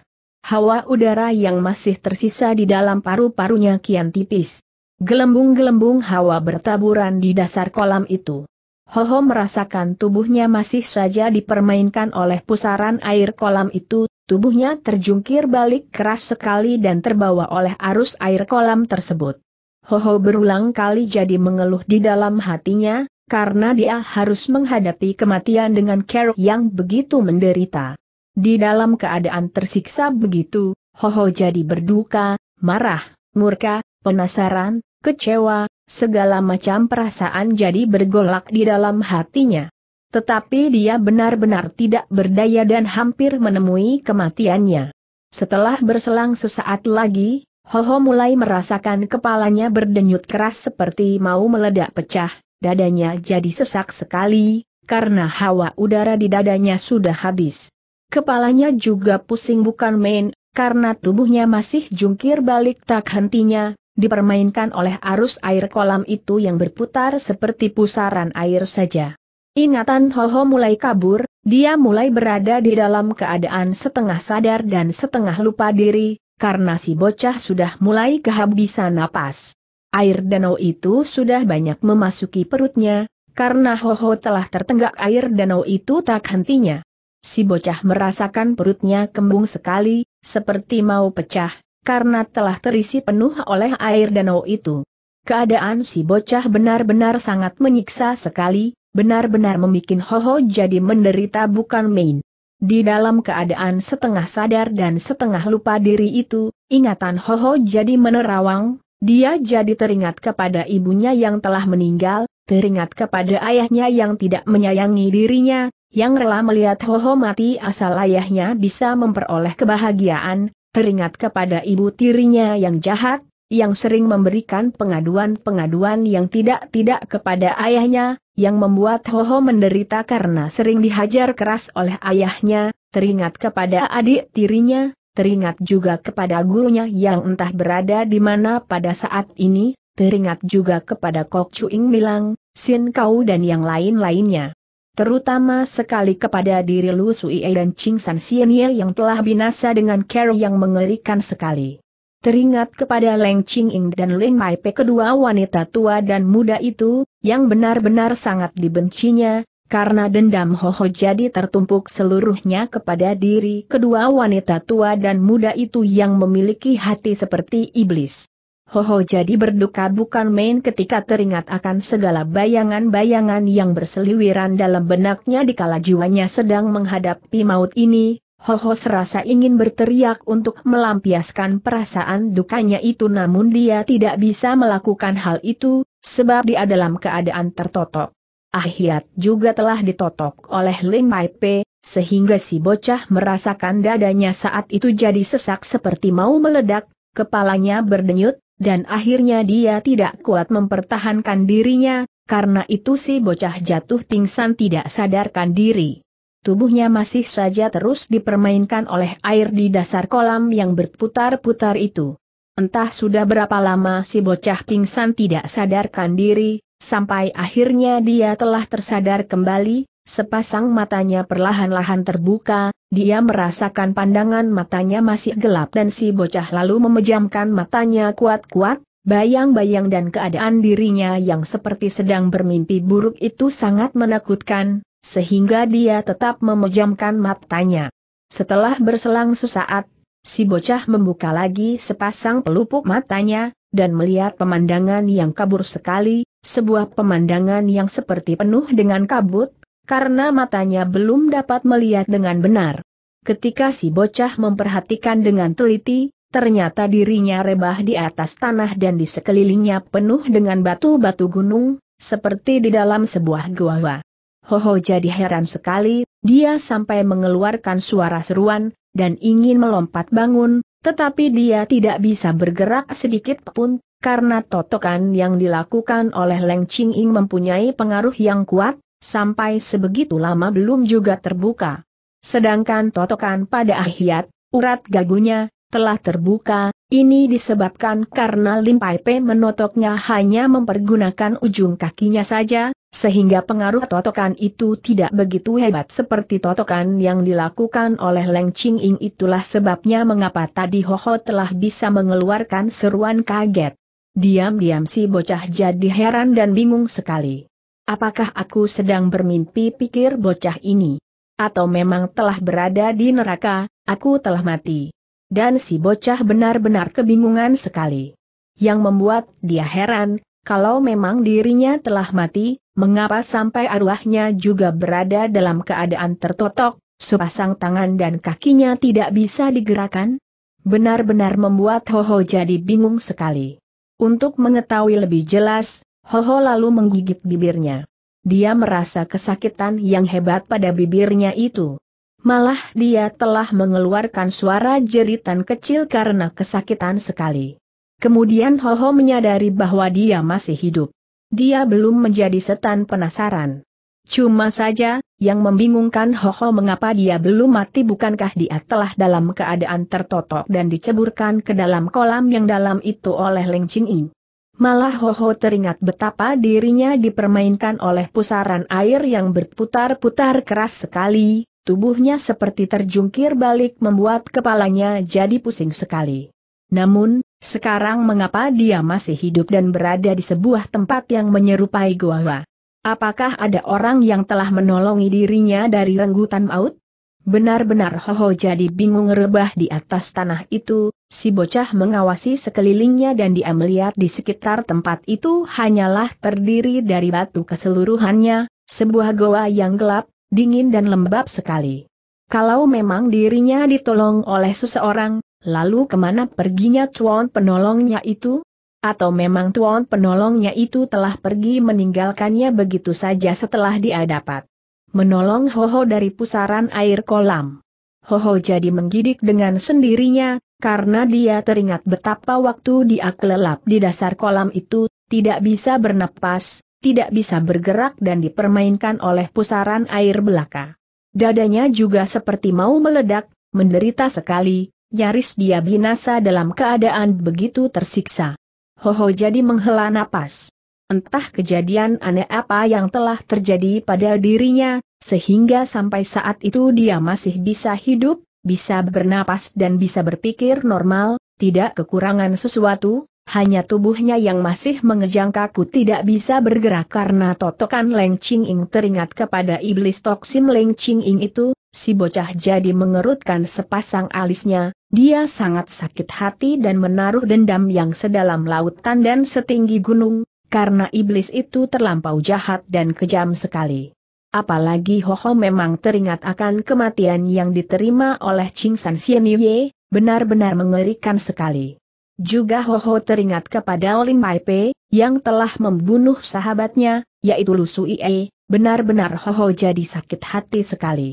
Hawa udara yang masih tersisa di dalam paru-parunya kian tipis. Gelembung-gelembung hawa bertaburan di dasar kolam itu. Hoho merasakan tubuhnya masih saja dipermainkan oleh pusaran air kolam itu, tubuhnya terjungkir balik keras sekali dan terbawa oleh arus air kolam tersebut. Hoho berulang kali jadi mengeluh di dalam hatinya, karena dia harus menghadapi kematian dengan Carol yang begitu menderita. Di dalam keadaan tersiksa begitu, Hoho jadi berduka, marah, murka, penasaran, kecewa, segala macam perasaan jadi bergolak di dalam hatinya. Tetapi dia benar-benar tidak berdaya dan hampir menemui kematiannya. Setelah berselang sesaat lagi, Hoho mulai merasakan kepalanya berdenyut keras seperti mau meledak pecah, dadanya jadi sesak sekali, karena hawa udara di dadanya sudah habis. Kepalanya juga pusing bukan main, karena tubuhnya masih jungkir balik tak hentinya, dipermainkan oleh arus air kolam itu yang berputar seperti pusaran air saja. Ingatan Hoho mulai kabur, dia mulai berada di dalam keadaan setengah sadar dan setengah lupa diri, karena si bocah sudah mulai kehabisan napas. Air danau itu sudah banyak memasuki perutnya, karena Hoho telah tertenggak air danau itu tak hentinya. Si bocah merasakan perutnya kembung sekali, seperti mau pecah, karena telah terisi penuh oleh air danau itu. Keadaan si bocah benar-benar sangat menyiksa sekali, benar-benar membuat Hoho jadi menderita bukan main. Di dalam keadaan setengah sadar dan setengah lupa diri itu, ingatan Hoho jadi menerawang, dia jadi teringat kepada ibunya yang telah meninggal, teringat kepada ayahnya yang tidak menyayangi dirinya, yang rela melihat Hoho mati asal ayahnya bisa memperoleh kebahagiaan, teringat kepada ibu tirinya yang jahat, yang sering memberikan pengaduan-pengaduan yang tidak-tidak kepada ayahnya, yang membuat Hoho menderita karena sering dihajar keras oleh ayahnya, teringat kepada adik tirinya, teringat juga kepada gurunya yang entah berada di mana pada saat ini, teringat juga kepada Kok Ing Milang, Sin Kau dan yang lain-lainnya terutama sekali kepada diri Lu Sui dan Ching San Sienye yang telah binasa dengan cara yang mengerikan sekali. Teringat kepada Leng Ching Ing dan Lin Mai Pe kedua wanita tua dan muda itu, yang benar-benar sangat dibencinya, karena dendam Ho Ho jadi tertumpuk seluruhnya kepada diri kedua wanita tua dan muda itu yang memiliki hati seperti iblis. Hoho jadi berduka bukan main ketika teringat akan segala bayangan-bayangan yang berseliweran dalam benaknya di dikala jiwanya sedang menghadapi maut ini, Hoho serasa ingin berteriak untuk melampiaskan perasaan dukanya itu namun dia tidak bisa melakukan hal itu, sebab dia dalam keadaan tertotok. Ahyat juga telah ditotok oleh Lim P, sehingga si bocah merasakan dadanya saat itu jadi sesak seperti mau meledak, kepalanya berdenyut, dan akhirnya dia tidak kuat mempertahankan dirinya, karena itu si bocah jatuh pingsan tidak sadarkan diri. Tubuhnya masih saja terus dipermainkan oleh air di dasar kolam yang berputar-putar itu. Entah sudah berapa lama si bocah pingsan tidak sadarkan diri, sampai akhirnya dia telah tersadar kembali, sepasang matanya perlahan-lahan terbuka, dia merasakan pandangan matanya masih gelap dan si bocah lalu memejamkan matanya kuat-kuat, bayang-bayang dan keadaan dirinya yang seperti sedang bermimpi buruk itu sangat menakutkan, sehingga dia tetap memejamkan matanya. Setelah berselang sesaat, si bocah membuka lagi sepasang pelupuk matanya, dan melihat pemandangan yang kabur sekali, sebuah pemandangan yang seperti penuh dengan kabut, karena matanya belum dapat melihat dengan benar. Ketika si bocah memperhatikan dengan teliti, ternyata dirinya rebah di atas tanah dan di sekelilingnya penuh dengan batu-batu gunung, seperti di dalam sebuah gua. Hoho jadi heran sekali, dia sampai mengeluarkan suara seruan, dan ingin melompat bangun, tetapi dia tidak bisa bergerak sedikit pun, karena totokan yang dilakukan oleh Leng Ching Ing mempunyai pengaruh yang kuat, sampai sebegitu lama belum juga terbuka. Sedangkan totokan pada ahiat, urat gagunya, telah terbuka, ini disebabkan karena Lim Pai Pei menotoknya hanya mempergunakan ujung kakinya saja, sehingga pengaruh totokan itu tidak begitu hebat seperti totokan yang dilakukan oleh Leng Ching Ing itulah sebabnya mengapa tadi Ho Hoho telah bisa mengeluarkan seruan kaget. Diam-diam si bocah jadi heran dan bingung sekali. Apakah aku sedang bermimpi pikir bocah ini? atau memang telah berada di neraka, aku telah mati. Dan si bocah benar-benar kebingungan sekali. Yang membuat dia heran, kalau memang dirinya telah mati, mengapa sampai arwahnya juga berada dalam keadaan tertotok, sepasang tangan dan kakinya tidak bisa digerakkan? Benar-benar membuat Hoho jadi bingung sekali. Untuk mengetahui lebih jelas, Hoho lalu menggigit bibirnya dia merasa kesakitan yang hebat pada bibirnya itu. Malah dia telah mengeluarkan suara jeritan kecil karena kesakitan sekali. Kemudian Hoho menyadari bahwa dia masih hidup. Dia belum menjadi setan penasaran. Cuma saja, yang membingungkan Hoho mengapa dia belum mati bukankah dia telah dalam keadaan tertotok dan diceburkan ke dalam kolam yang dalam itu oleh Leng Ching Ying? Malah Hoho teringat betapa dirinya dipermainkan oleh pusaran air yang berputar-putar keras sekali, tubuhnya seperti terjungkir balik membuat kepalanya jadi pusing sekali. Namun, sekarang mengapa dia masih hidup dan berada di sebuah tempat yang menyerupai goa? Apakah ada orang yang telah menolongi dirinya dari renggutan maut? Benar-benar Hoho jadi bingung rebah di atas tanah itu, Si bocah mengawasi sekelilingnya dan dia melihat di sekitar tempat itu hanyalah terdiri dari batu keseluruhannya, sebuah goa yang gelap, dingin dan lembab sekali. Kalau memang dirinya ditolong oleh seseorang, lalu kemana perginya tuan penolongnya itu? Atau memang tuan penolongnya itu telah pergi meninggalkannya begitu saja setelah dia dapat menolong Hoho dari pusaran air kolam. Hoho jadi menggidik dengan sendirinya, karena dia teringat betapa waktu dia kelelap di dasar kolam itu, tidak bisa bernapas, tidak bisa bergerak dan dipermainkan oleh pusaran air belaka. Dadanya juga seperti mau meledak, menderita sekali, nyaris dia binasa dalam keadaan begitu tersiksa. Hoho jadi menghela napas. Entah kejadian aneh apa yang telah terjadi pada dirinya, sehingga sampai saat itu dia masih bisa hidup, bisa bernapas dan bisa berpikir normal, tidak kekurangan sesuatu, hanya tubuhnya yang masih mengejang kaku tidak bisa bergerak karena totokan Leng Ching Ing teringat kepada iblis toksim Leng Ching Ing itu, si bocah jadi mengerutkan sepasang alisnya, dia sangat sakit hati dan menaruh dendam yang sedalam lautan dan setinggi gunung, karena iblis itu terlampau jahat dan kejam sekali. Apalagi Hoho memang teringat akan kematian yang diterima oleh Ching San Yue benar-benar mengerikan sekali. Juga Hoho teringat kepada Lin Mai Pe, yang telah membunuh sahabatnya, yaitu Lu Suie, benar-benar Hoho jadi sakit hati sekali.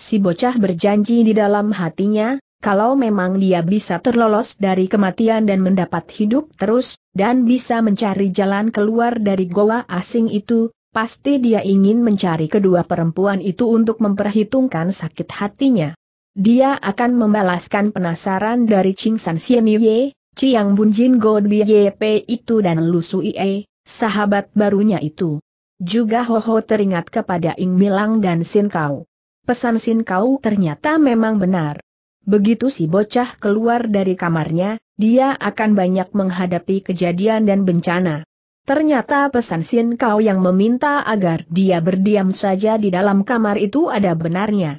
Si bocah berjanji di dalam hatinya, kalau memang dia bisa terlolos dari kematian dan mendapat hidup terus, dan bisa mencari jalan keluar dari goa asing itu, pasti dia ingin mencari kedua perempuan itu untuk memperhitungkan sakit hatinya. Dia akan membalaskan penasaran dari Ching San Sien Yue, Chiang Bun Jin Go Ye itu dan Lu Ie, sahabat barunya itu. Juga Hoho teringat kepada Ing Milang dan Sin Kau. Pesan Sin Kau ternyata memang benar. Begitu si bocah keluar dari kamarnya, dia akan banyak menghadapi kejadian dan bencana. Ternyata pesan Sin Kau yang meminta agar dia berdiam saja di dalam kamar itu ada benarnya.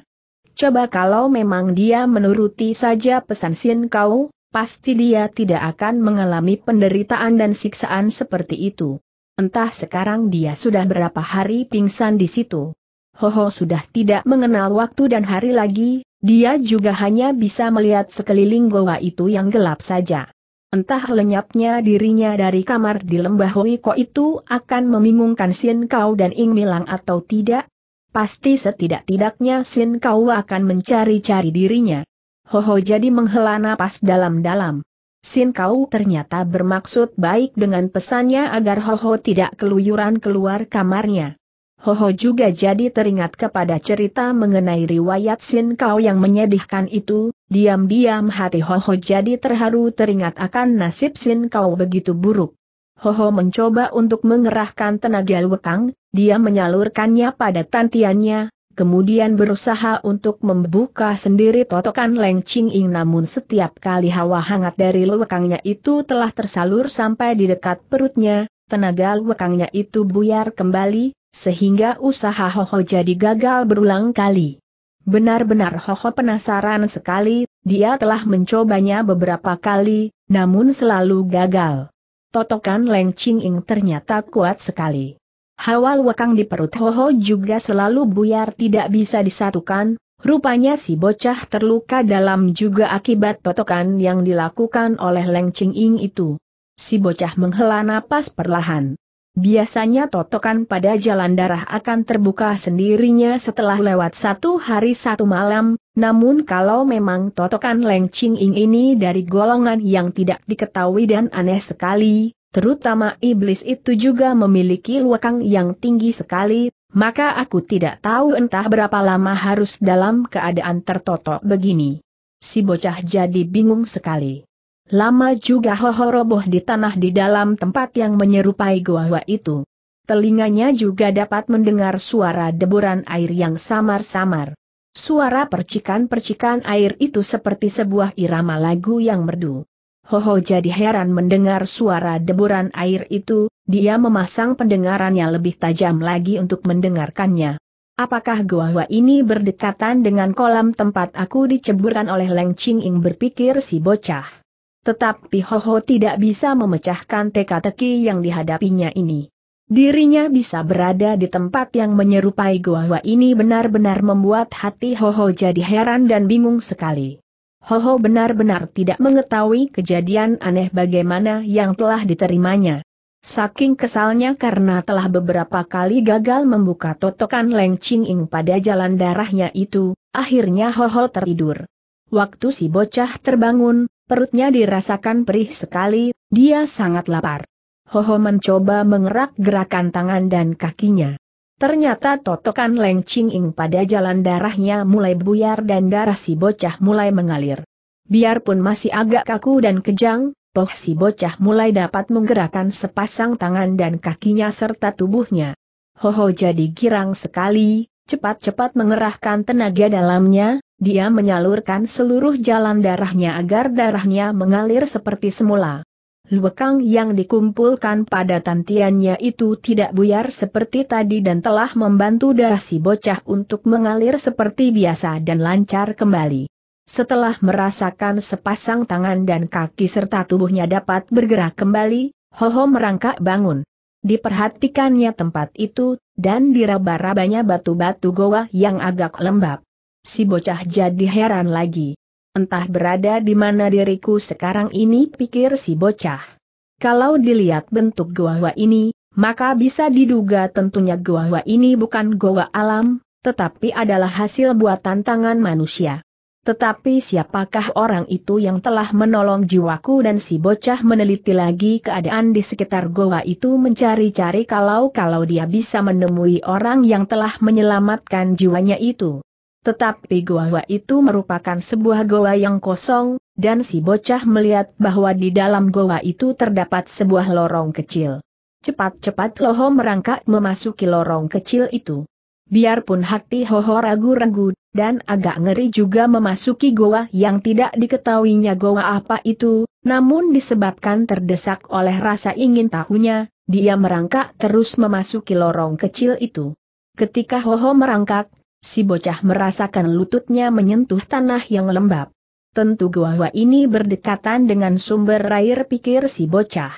Coba kalau memang dia menuruti saja pesan Sin Kau, pasti dia tidak akan mengalami penderitaan dan siksaan seperti itu. Entah sekarang dia sudah berapa hari pingsan di situ. Hoho sudah tidak mengenal waktu dan hari lagi, dia juga hanya bisa melihat sekeliling goa itu yang gelap saja. Entah lenyapnya dirinya dari kamar di lembah Ko itu akan membingungkan Sin Kau dan Ing Milang atau tidak? Pasti setidak-tidaknya Sin Kau akan mencari-cari dirinya. Hoho jadi menghela napas dalam-dalam. Sin Kau ternyata bermaksud baik dengan pesannya agar Hoho tidak keluyuran keluar kamarnya. Hoho juga jadi teringat kepada cerita mengenai riwayat Sin Kau yang menyedihkan itu, diam-diam hati Hoho jadi terharu teringat akan nasib Sin Kau begitu buruk. Hoho mencoba untuk mengerahkan tenaga lekang, dia menyalurkannya pada tantiannya, kemudian berusaha untuk membuka sendiri totokan Leng Ching Ing namun setiap kali hawa hangat dari lekangnya itu telah tersalur sampai di dekat perutnya, tenaga lekangnya itu buyar kembali, sehingga usaha Hoho jadi gagal berulang kali. Benar-benar Hoho penasaran sekali, dia telah mencobanya beberapa kali, namun selalu gagal. Totokan Leng Ching Ing ternyata kuat sekali. Hawa wakang di perut Hoho juga selalu buyar tidak bisa disatukan, rupanya si bocah terluka dalam juga akibat totokan yang dilakukan oleh Leng Ching Ing itu. Si bocah menghela napas perlahan. Biasanya totokan pada jalan darah akan terbuka sendirinya setelah lewat satu hari satu malam, namun kalau memang totokan Leng Ching Ing ini dari golongan yang tidak diketahui dan aneh sekali, terutama iblis itu juga memiliki luakang yang tinggi sekali, maka aku tidak tahu entah berapa lama harus dalam keadaan tertotok begini. Si bocah jadi bingung sekali. Lama juga Hoho roboh di tanah di dalam tempat yang menyerupai gua itu. Telinganya juga dapat mendengar suara deburan air yang samar-samar. Suara percikan-percikan air itu seperti sebuah irama lagu yang merdu. Hoho jadi heran mendengar suara deburan air itu, dia memasang pendengarannya lebih tajam lagi untuk mendengarkannya. Apakah gua ini berdekatan dengan kolam tempat aku diceburan oleh Leng Ching Ing berpikir si bocah? Tetapi Hoho tidak bisa memecahkan teka-teki yang dihadapinya ini. Dirinya bisa berada di tempat yang menyerupai gua ini benar-benar membuat hati Hoho jadi heran dan bingung sekali. Hoho benar-benar tidak mengetahui kejadian aneh bagaimana yang telah diterimanya. Saking kesalnya karena telah beberapa kali gagal membuka totokan Leng Ching Ing pada jalan darahnya itu, akhirnya Hoho tertidur. Waktu si bocah terbangun, Perutnya dirasakan perih sekali, dia sangat lapar. Hoho mencoba mengerak-gerakan tangan dan kakinya. Ternyata totokan Leng Ching Ing pada jalan darahnya mulai buyar dan darah si bocah mulai mengalir. Biarpun masih agak kaku dan kejang, toh si bocah mulai dapat menggerakkan sepasang tangan dan kakinya serta tubuhnya. Hoho jadi girang sekali, cepat-cepat mengerahkan tenaga dalamnya, dia menyalurkan seluruh jalan darahnya agar darahnya mengalir seperti semula. Luekang yang dikumpulkan pada tantiannya itu tidak buyar seperti tadi dan telah membantu darah si bocah untuk mengalir seperti biasa dan lancar kembali. Setelah merasakan sepasang tangan dan kaki serta tubuhnya dapat bergerak kembali, Hoho merangkak bangun. Diperhatikannya tempat itu, dan diraba-rabanya batu-batu goa yang agak lembab si bocah jadi heran lagi. Entah berada di mana diriku sekarang ini pikir si bocah. Kalau dilihat bentuk goa ini, maka bisa diduga tentunya goa ini bukan goa alam, tetapi adalah hasil buatan tangan manusia. Tetapi siapakah orang itu yang telah menolong jiwaku dan si bocah meneliti lagi keadaan di sekitar goa itu mencari-cari kalau-kalau dia bisa menemui orang yang telah menyelamatkan jiwanya itu. Tetapi goa itu merupakan sebuah goa yang kosong, dan si bocah melihat bahwa di dalam goa itu terdapat sebuah lorong kecil. Cepat-cepat Loho merangkak memasuki lorong kecil itu. Biarpun hati Hoho ragu-ragu, dan agak ngeri juga memasuki goa yang tidak diketahuinya goa apa itu, namun disebabkan terdesak oleh rasa ingin tahunya, dia merangkak terus memasuki lorong kecil itu. Ketika Hoho merangkak, Si bocah merasakan lututnya menyentuh tanah yang lembab. Tentu gua ini berdekatan dengan sumber air pikir si bocah.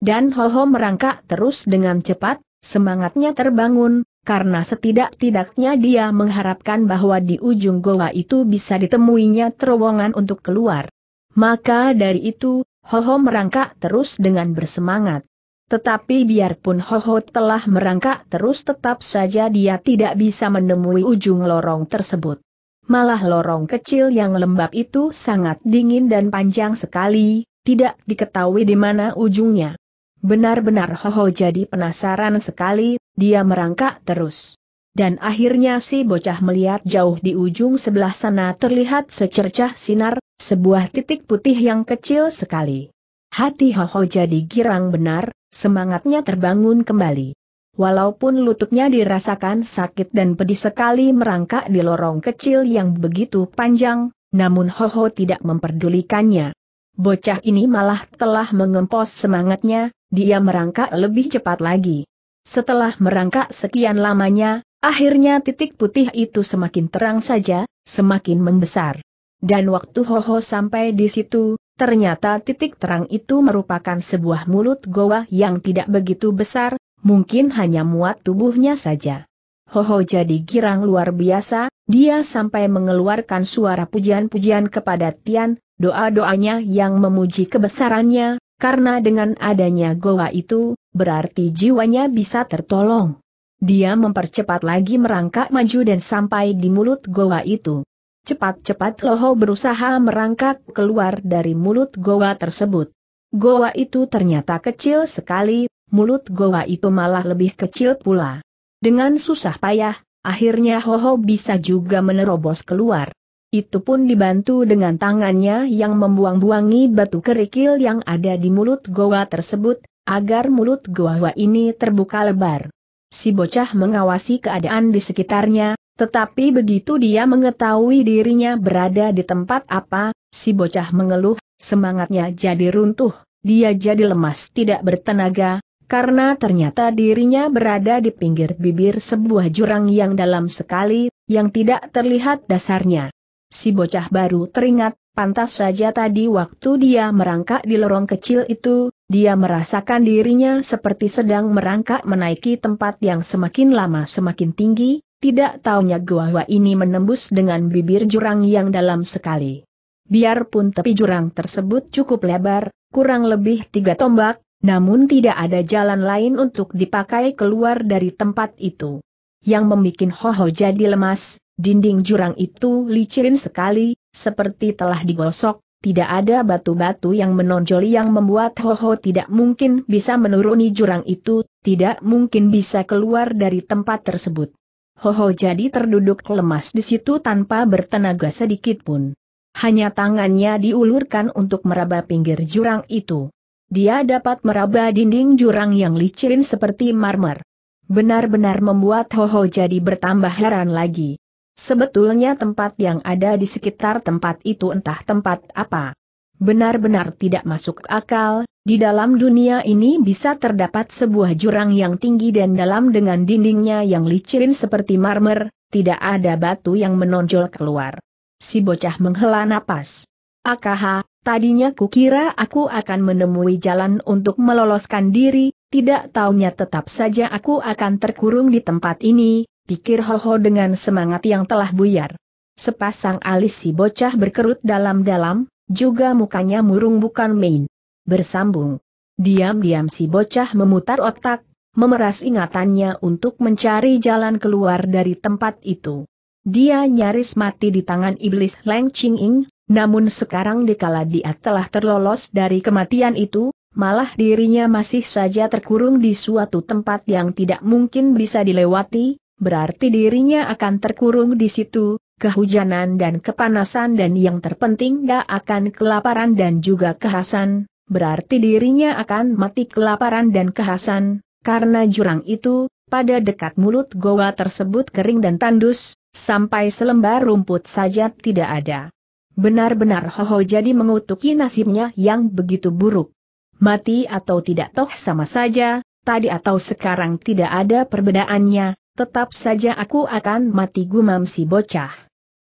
Dan Hoho merangkak terus dengan cepat, semangatnya terbangun, karena setidak-tidaknya dia mengharapkan bahwa di ujung goa itu bisa ditemuinya terowongan untuk keluar. Maka dari itu, Hoho merangkak terus dengan bersemangat. Tetapi biarpun Hoho telah merangkak terus tetap saja dia tidak bisa menemui ujung lorong tersebut. Malah lorong kecil yang lembab itu sangat dingin dan panjang sekali, tidak diketahui di mana ujungnya. Benar-benar Hoho jadi penasaran sekali, dia merangkak terus. Dan akhirnya si bocah melihat jauh di ujung sebelah sana terlihat secercah sinar, sebuah titik putih yang kecil sekali. Hati Hoho jadi girang benar, semangatnya terbangun kembali. Walaupun lututnya dirasakan sakit dan pedih sekali merangkak di lorong kecil yang begitu panjang, namun Hoho tidak memperdulikannya. Bocah ini malah telah mengempos semangatnya, dia merangkak lebih cepat lagi. Setelah merangkak sekian lamanya, akhirnya titik putih itu semakin terang saja, semakin membesar. Dan waktu Hoho sampai di situ, Ternyata titik terang itu merupakan sebuah mulut goa yang tidak begitu besar, mungkin hanya muat tubuhnya saja. Hoho jadi girang luar biasa, dia sampai mengeluarkan suara pujian-pujian kepada Tian, doa-doanya yang memuji kebesarannya, karena dengan adanya goa itu, berarti jiwanya bisa tertolong. Dia mempercepat lagi merangkak maju dan sampai di mulut goa itu. Cepat-cepat Loho berusaha merangkak keluar dari mulut goa tersebut. Goa itu ternyata kecil sekali, mulut goa itu malah lebih kecil pula. Dengan susah payah, akhirnya Hoho bisa juga menerobos keluar. Itu pun dibantu dengan tangannya yang membuang-buangi batu kerikil yang ada di mulut goa tersebut, agar mulut goa ini terbuka lebar. Si bocah mengawasi keadaan di sekitarnya, tetapi begitu dia mengetahui dirinya berada di tempat apa, si bocah mengeluh, semangatnya jadi runtuh, dia jadi lemas tidak bertenaga, karena ternyata dirinya berada di pinggir bibir sebuah jurang yang dalam sekali, yang tidak terlihat dasarnya. Si bocah baru teringat, Pantas saja tadi waktu dia merangkak di lorong kecil itu, dia merasakan dirinya seperti sedang merangkak menaiki tempat yang semakin lama semakin tinggi, tidak taunya gua gua ini menembus dengan bibir jurang yang dalam sekali. Biarpun tepi jurang tersebut cukup lebar, kurang lebih tiga tombak, namun tidak ada jalan lain untuk dipakai keluar dari tempat itu. Yang membuat Hoho jadi lemas, dinding jurang itu licin sekali, seperti telah digosok, tidak ada batu-batu yang menonjol yang membuat Hoho tidak mungkin bisa menuruni jurang itu, tidak mungkin bisa keluar dari tempat tersebut. Hoho jadi terduduk lemas di situ tanpa bertenaga sedikit pun. Hanya tangannya diulurkan untuk meraba pinggir jurang itu. Dia dapat meraba dinding jurang yang licin seperti marmer. Benar-benar membuat Hoho jadi bertambah heran lagi. Sebetulnya tempat yang ada di sekitar tempat itu entah tempat apa. Benar-benar tidak masuk akal, di dalam dunia ini bisa terdapat sebuah jurang yang tinggi dan dalam dengan dindingnya yang licin seperti marmer, tidak ada batu yang menonjol keluar. Si bocah menghela napas. Akaha, tadinya kukira aku akan menemui jalan untuk meloloskan diri, tidak taunya tetap saja aku akan terkurung di tempat ini, pikir Hoho dengan semangat yang telah buyar. Sepasang alis si bocah berkerut dalam-dalam, juga mukanya murung bukan main. Bersambung. Diam-diam si bocah memutar otak, memeras ingatannya untuk mencari jalan keluar dari tempat itu. Dia nyaris mati di tangan iblis Leng Ching Ing, namun sekarang dikala dia telah terlolos dari kematian itu, malah dirinya masih saja terkurung di suatu tempat yang tidak mungkin bisa dilewati, berarti dirinya akan terkurung di situ, kehujanan dan kepanasan dan yang terpenting gak akan kelaparan dan juga kehasan, berarti dirinya akan mati kelaparan dan kehasan, karena jurang itu, pada dekat mulut goa tersebut kering dan tandus, sampai selembar rumput saja tidak ada. Benar-benar Hoho jadi mengutuki nasibnya yang begitu buruk. Mati atau tidak toh sama saja, tadi atau sekarang tidak ada perbedaannya, Tetap saja aku akan mati gumam si bocah.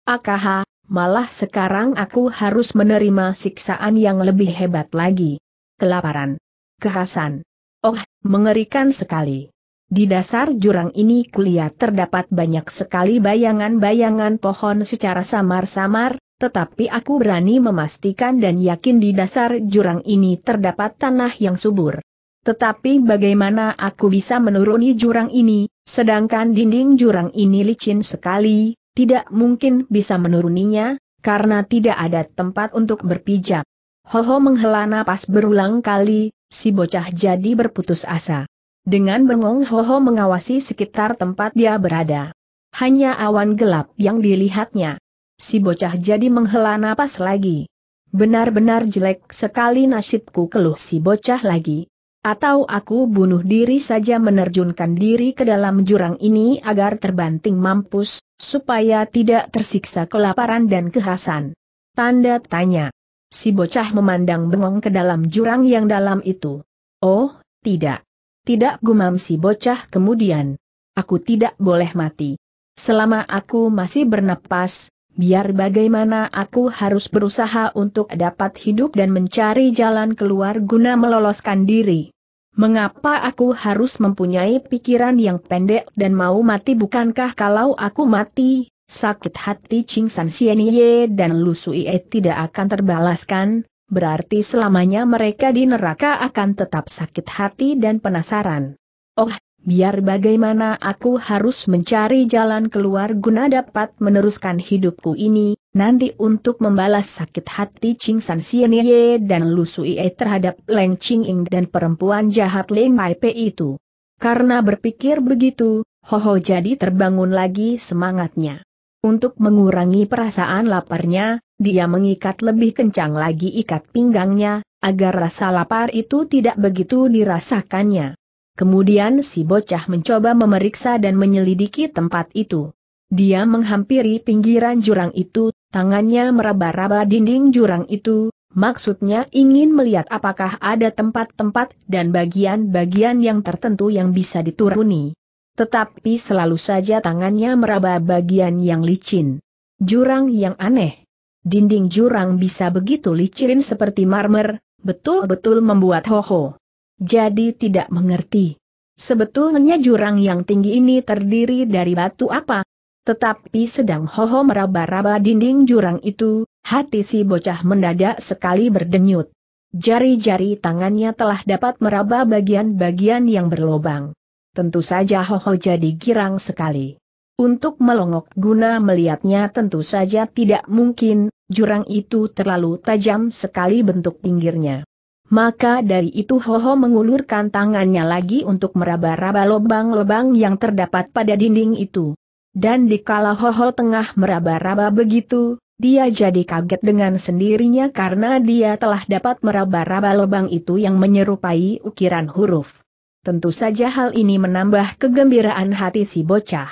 Akaha, malah sekarang aku harus menerima siksaan yang lebih hebat lagi. Kelaparan. Kehasan. Oh, mengerikan sekali. Di dasar jurang ini kuliah terdapat banyak sekali bayangan-bayangan pohon secara samar-samar, tetapi aku berani memastikan dan yakin di dasar jurang ini terdapat tanah yang subur. Tetapi bagaimana aku bisa menuruni jurang ini, sedangkan dinding jurang ini licin sekali, tidak mungkin bisa menuruninya, karena tidak ada tempat untuk berpijak. Hoho menghela napas berulang kali, si bocah jadi berputus asa. Dengan bengong Hoho mengawasi sekitar tempat dia berada. Hanya awan gelap yang dilihatnya. Si bocah jadi menghela napas lagi. Benar-benar jelek sekali nasibku keluh si bocah lagi. Atau aku bunuh diri saja menerjunkan diri ke dalam jurang ini agar terbanting mampus, supaya tidak tersiksa kelaparan dan kehasan. Tanda tanya. Si bocah memandang bengong ke dalam jurang yang dalam itu. Oh, tidak. Tidak gumam si bocah kemudian. Aku tidak boleh mati. Selama aku masih bernapas, biar bagaimana aku harus berusaha untuk dapat hidup dan mencari jalan keluar guna meloloskan diri. Mengapa aku harus mempunyai pikiran yang pendek dan mau mati bukankah kalau aku mati, sakit hati Ching San Sienye dan Lu Sui e tidak akan terbalaskan, berarti selamanya mereka di neraka akan tetap sakit hati dan penasaran. Oh, biar bagaimana aku harus mencari jalan keluar guna dapat meneruskan hidupku ini, nanti untuk membalas sakit hati Ching San Ye dan Lu Sui e terhadap Leng Ching Ing dan perempuan jahat Leng Mai Pe itu. Karena berpikir begitu, Ho Ho jadi terbangun lagi semangatnya. Untuk mengurangi perasaan laparnya, dia mengikat lebih kencang lagi ikat pinggangnya, agar rasa lapar itu tidak begitu dirasakannya. Kemudian si bocah mencoba memeriksa dan menyelidiki tempat itu. Dia menghampiri pinggiran jurang itu, Tangannya meraba-raba dinding jurang itu, maksudnya ingin melihat apakah ada tempat-tempat dan bagian-bagian yang tertentu yang bisa dituruni. Tetapi selalu saja tangannya meraba bagian yang licin. Jurang yang aneh. Dinding jurang bisa begitu licin seperti marmer, betul-betul membuat hoho. Jadi tidak mengerti. Sebetulnya jurang yang tinggi ini terdiri dari batu apa, tetapi sedang Hoho meraba-raba dinding jurang itu, hati si bocah mendadak sekali berdenyut. Jari-jari tangannya telah dapat meraba bagian-bagian yang berlobang. Tentu saja Hoho jadi girang sekali. Untuk melongok guna melihatnya tentu saja tidak mungkin, jurang itu terlalu tajam sekali bentuk pinggirnya. Maka dari itu Hoho mengulurkan tangannya lagi untuk meraba-raba lobang-lobang yang terdapat pada dinding itu. Dan dikala Hoho tengah meraba-raba begitu, dia jadi kaget dengan sendirinya karena dia telah dapat meraba-raba lubang itu yang menyerupai ukiran huruf. Tentu saja hal ini menambah kegembiraan hati si bocah.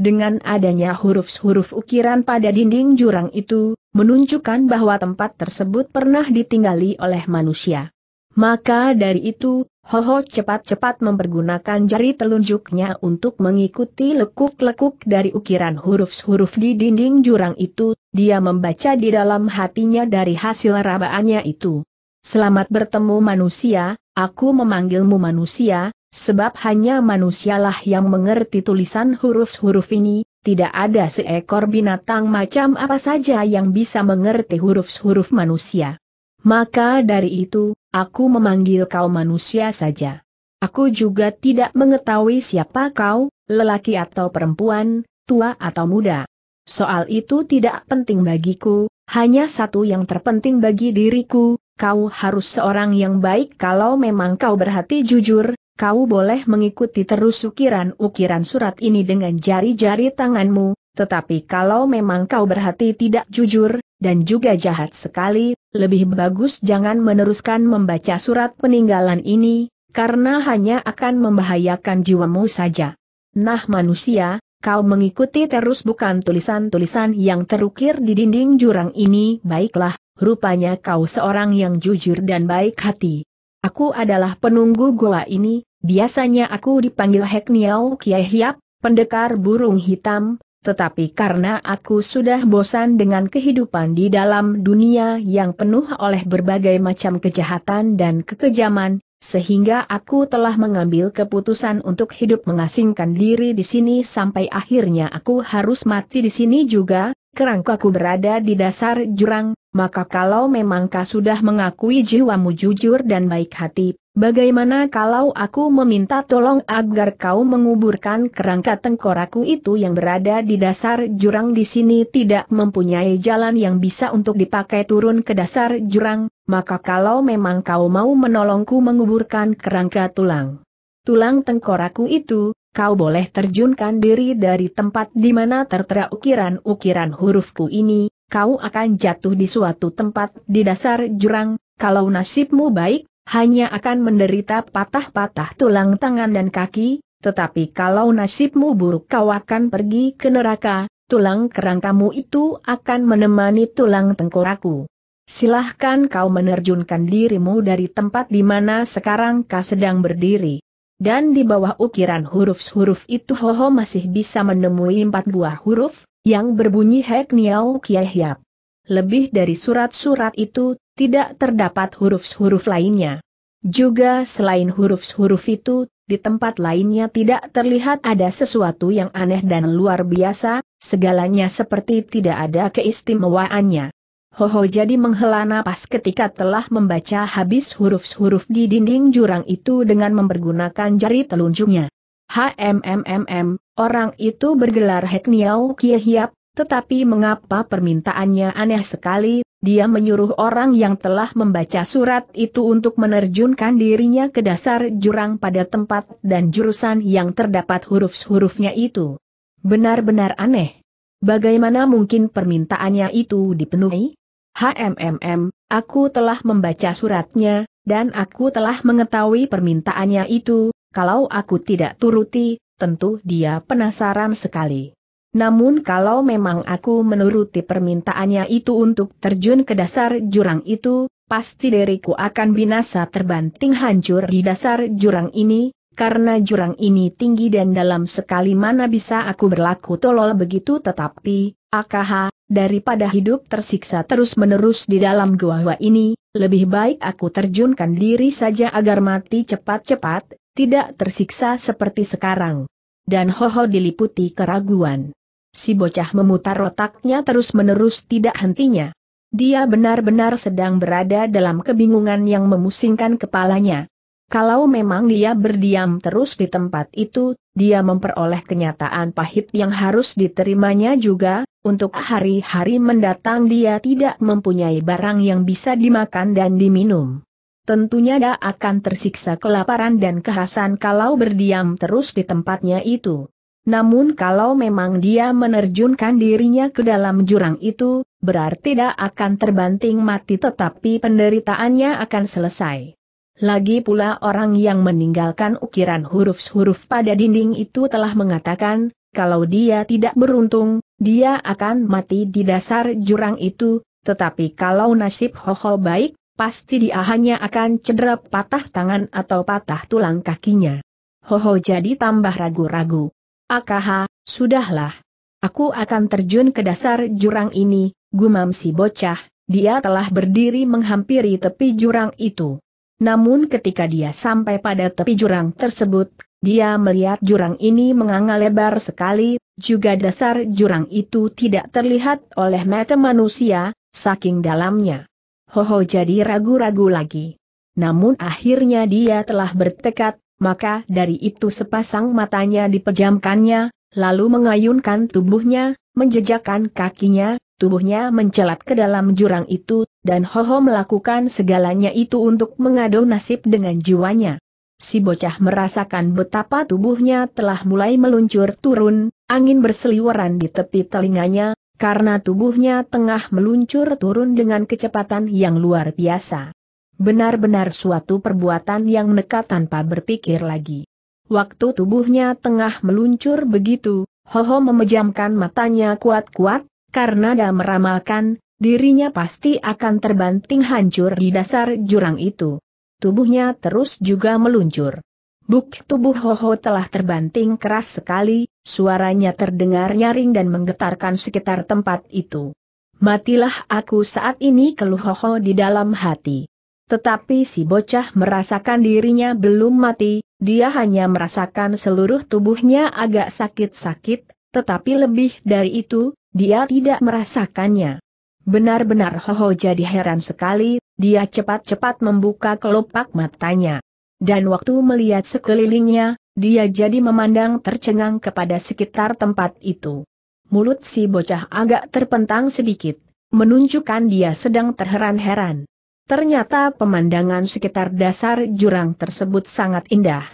Dengan adanya huruf-huruf ukiran pada dinding jurang itu, menunjukkan bahwa tempat tersebut pernah ditinggali oleh manusia. Maka dari itu, Hoho cepat-cepat mempergunakan jari telunjuknya untuk mengikuti lekuk-lekuk dari ukiran huruf-huruf di dinding jurang itu, dia membaca di dalam hatinya dari hasil rabaannya itu. Selamat bertemu manusia, aku memanggilmu manusia, sebab hanya manusialah yang mengerti tulisan huruf-huruf ini, tidak ada seekor binatang macam apa saja yang bisa mengerti huruf-huruf manusia. Maka dari itu, aku memanggil kau manusia saja. Aku juga tidak mengetahui siapa kau, lelaki atau perempuan, tua atau muda. Soal itu tidak penting bagiku, hanya satu yang terpenting bagi diriku, kau harus seorang yang baik kalau memang kau berhati jujur, kau boleh mengikuti terus ukiran-ukiran surat ini dengan jari-jari tanganmu, tetapi kalau memang kau berhati tidak jujur, dan juga jahat sekali, lebih bagus jangan meneruskan membaca surat peninggalan ini, karena hanya akan membahayakan jiwamu saja. Nah manusia, kau mengikuti terus bukan tulisan-tulisan yang terukir di dinding jurang ini, baiklah, rupanya kau seorang yang jujur dan baik hati. Aku adalah penunggu goa ini, biasanya aku dipanggil Hekniao Kiai Hiap, pendekar burung hitam, tetapi karena aku sudah bosan dengan kehidupan di dalam dunia yang penuh oleh berbagai macam kejahatan dan kekejaman, sehingga aku telah mengambil keputusan untuk hidup mengasingkan diri di sini sampai akhirnya aku harus mati di sini juga, Kerangka ku berada di dasar jurang, maka kalau memang kau sudah mengakui jiwamu jujur dan baik hati, Bagaimana kalau aku meminta tolong agar kau menguburkan kerangka tengkoraku itu yang berada di dasar jurang di sini tidak mempunyai jalan yang bisa untuk dipakai turun ke dasar jurang, maka kalau memang kau mau menolongku menguburkan kerangka tulang tulang tengkoraku itu, kau boleh terjunkan diri dari tempat di mana tertera ukiran-ukiran hurufku ini, kau akan jatuh di suatu tempat di dasar jurang, kalau nasibmu baik, hanya akan menderita patah-patah tulang tangan dan kaki, tetapi kalau nasibmu buruk kau akan pergi ke neraka, tulang kerangkamu itu akan menemani tulang tengkorakku. Silahkan kau menerjunkan dirimu dari tempat di mana sekarang kau sedang berdiri. Dan di bawah ukiran huruf-huruf itu Hoho masih bisa menemui empat buah huruf, yang berbunyi Hek Niau Kiai Hiap. Lebih dari surat-surat itu tidak terdapat huruf-huruf lainnya. Juga selain huruf-huruf itu, di tempat lainnya tidak terlihat ada sesuatu yang aneh dan luar biasa, segalanya seperti tidak ada keistimewaannya. Hoho jadi menghela napas ketika telah membaca habis huruf-huruf di dinding jurang itu dengan mempergunakan jari telunjuknya. HMMMM, orang itu bergelar Hek Niau Kie Hiap, tetapi mengapa permintaannya aneh sekali, dia menyuruh orang yang telah membaca surat itu untuk menerjunkan dirinya ke dasar jurang pada tempat dan jurusan yang terdapat huruf-hurufnya itu. Benar-benar aneh. Bagaimana mungkin permintaannya itu dipenuhi? HMMM, aku telah membaca suratnya, dan aku telah mengetahui permintaannya itu, kalau aku tidak turuti, tentu dia penasaran sekali. Namun kalau memang aku menuruti permintaannya itu untuk terjun ke dasar jurang itu, pasti diriku akan binasa terbanting hancur di dasar jurang ini, karena jurang ini tinggi dan dalam sekali mana bisa aku berlaku tolol begitu tetapi, akh, daripada hidup tersiksa terus-menerus di dalam gua-gua ini, lebih baik aku terjunkan diri saja agar mati cepat-cepat, tidak tersiksa seperti sekarang. Dan Hoho diliputi keraguan si bocah memutar otaknya terus-menerus tidak hentinya. Dia benar-benar sedang berada dalam kebingungan yang memusingkan kepalanya. Kalau memang dia berdiam terus di tempat itu, dia memperoleh kenyataan pahit yang harus diterimanya juga, untuk hari-hari mendatang dia tidak mempunyai barang yang bisa dimakan dan diminum. Tentunya dia akan tersiksa kelaparan dan kehasan kalau berdiam terus di tempatnya itu. Namun kalau memang dia menerjunkan dirinya ke dalam jurang itu, berarti tidak akan terbanting mati tetapi penderitaannya akan selesai. Lagi pula orang yang meninggalkan ukiran huruf-huruf pada dinding itu telah mengatakan, kalau dia tidak beruntung, dia akan mati di dasar jurang itu, tetapi kalau nasib Hoho baik, pasti dia hanya akan cedera patah tangan atau patah tulang kakinya. Hoho jadi tambah ragu-ragu. Akaha, sudahlah. Aku akan terjun ke dasar jurang ini, gumam si bocah, dia telah berdiri menghampiri tepi jurang itu. Namun ketika dia sampai pada tepi jurang tersebut, dia melihat jurang ini menganga lebar sekali, juga dasar jurang itu tidak terlihat oleh mata manusia, saking dalamnya. Hoho jadi ragu-ragu lagi. Namun akhirnya dia telah bertekad, maka dari itu sepasang matanya dipejamkannya, lalu mengayunkan tubuhnya, menjejakkan kakinya, tubuhnya mencelat ke dalam jurang itu, dan Hoho melakukan segalanya itu untuk mengadu nasib dengan jiwanya. Si bocah merasakan betapa tubuhnya telah mulai meluncur turun, angin berseliweran di tepi telinganya, karena tubuhnya tengah meluncur turun dengan kecepatan yang luar biasa. Benar-benar suatu perbuatan yang nekat tanpa berpikir lagi. Waktu tubuhnya tengah meluncur begitu, Hoho memejamkan matanya kuat-kuat, karena dia meramalkan, dirinya pasti akan terbanting hancur di dasar jurang itu. Tubuhnya terus juga meluncur. Buk tubuh Hoho telah terbanting keras sekali, suaranya terdengar nyaring dan menggetarkan sekitar tempat itu. Matilah aku saat ini keluh Hoho di dalam hati. Tetapi si bocah merasakan dirinya belum mati, dia hanya merasakan seluruh tubuhnya agak sakit-sakit, tetapi lebih dari itu, dia tidak merasakannya. Benar-benar Hoho jadi heran sekali, dia cepat-cepat membuka kelopak matanya. Dan waktu melihat sekelilingnya, dia jadi memandang tercengang kepada sekitar tempat itu. Mulut si bocah agak terpentang sedikit, menunjukkan dia sedang terheran-heran. Ternyata pemandangan sekitar dasar jurang tersebut sangat indah.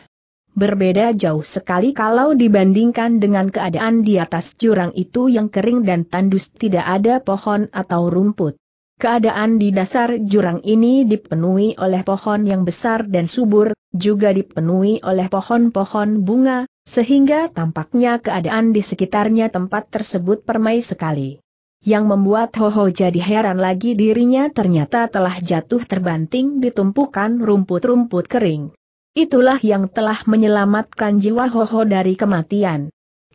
Berbeda jauh sekali kalau dibandingkan dengan keadaan di atas jurang itu yang kering dan tandus tidak ada pohon atau rumput. Keadaan di dasar jurang ini dipenuhi oleh pohon yang besar dan subur, juga dipenuhi oleh pohon-pohon bunga, sehingga tampaknya keadaan di sekitarnya tempat tersebut permai sekali yang membuat Hoho jadi heran lagi dirinya ternyata telah jatuh terbanting di tumpukan rumput-rumput kering. Itulah yang telah menyelamatkan jiwa Hoho dari kematian.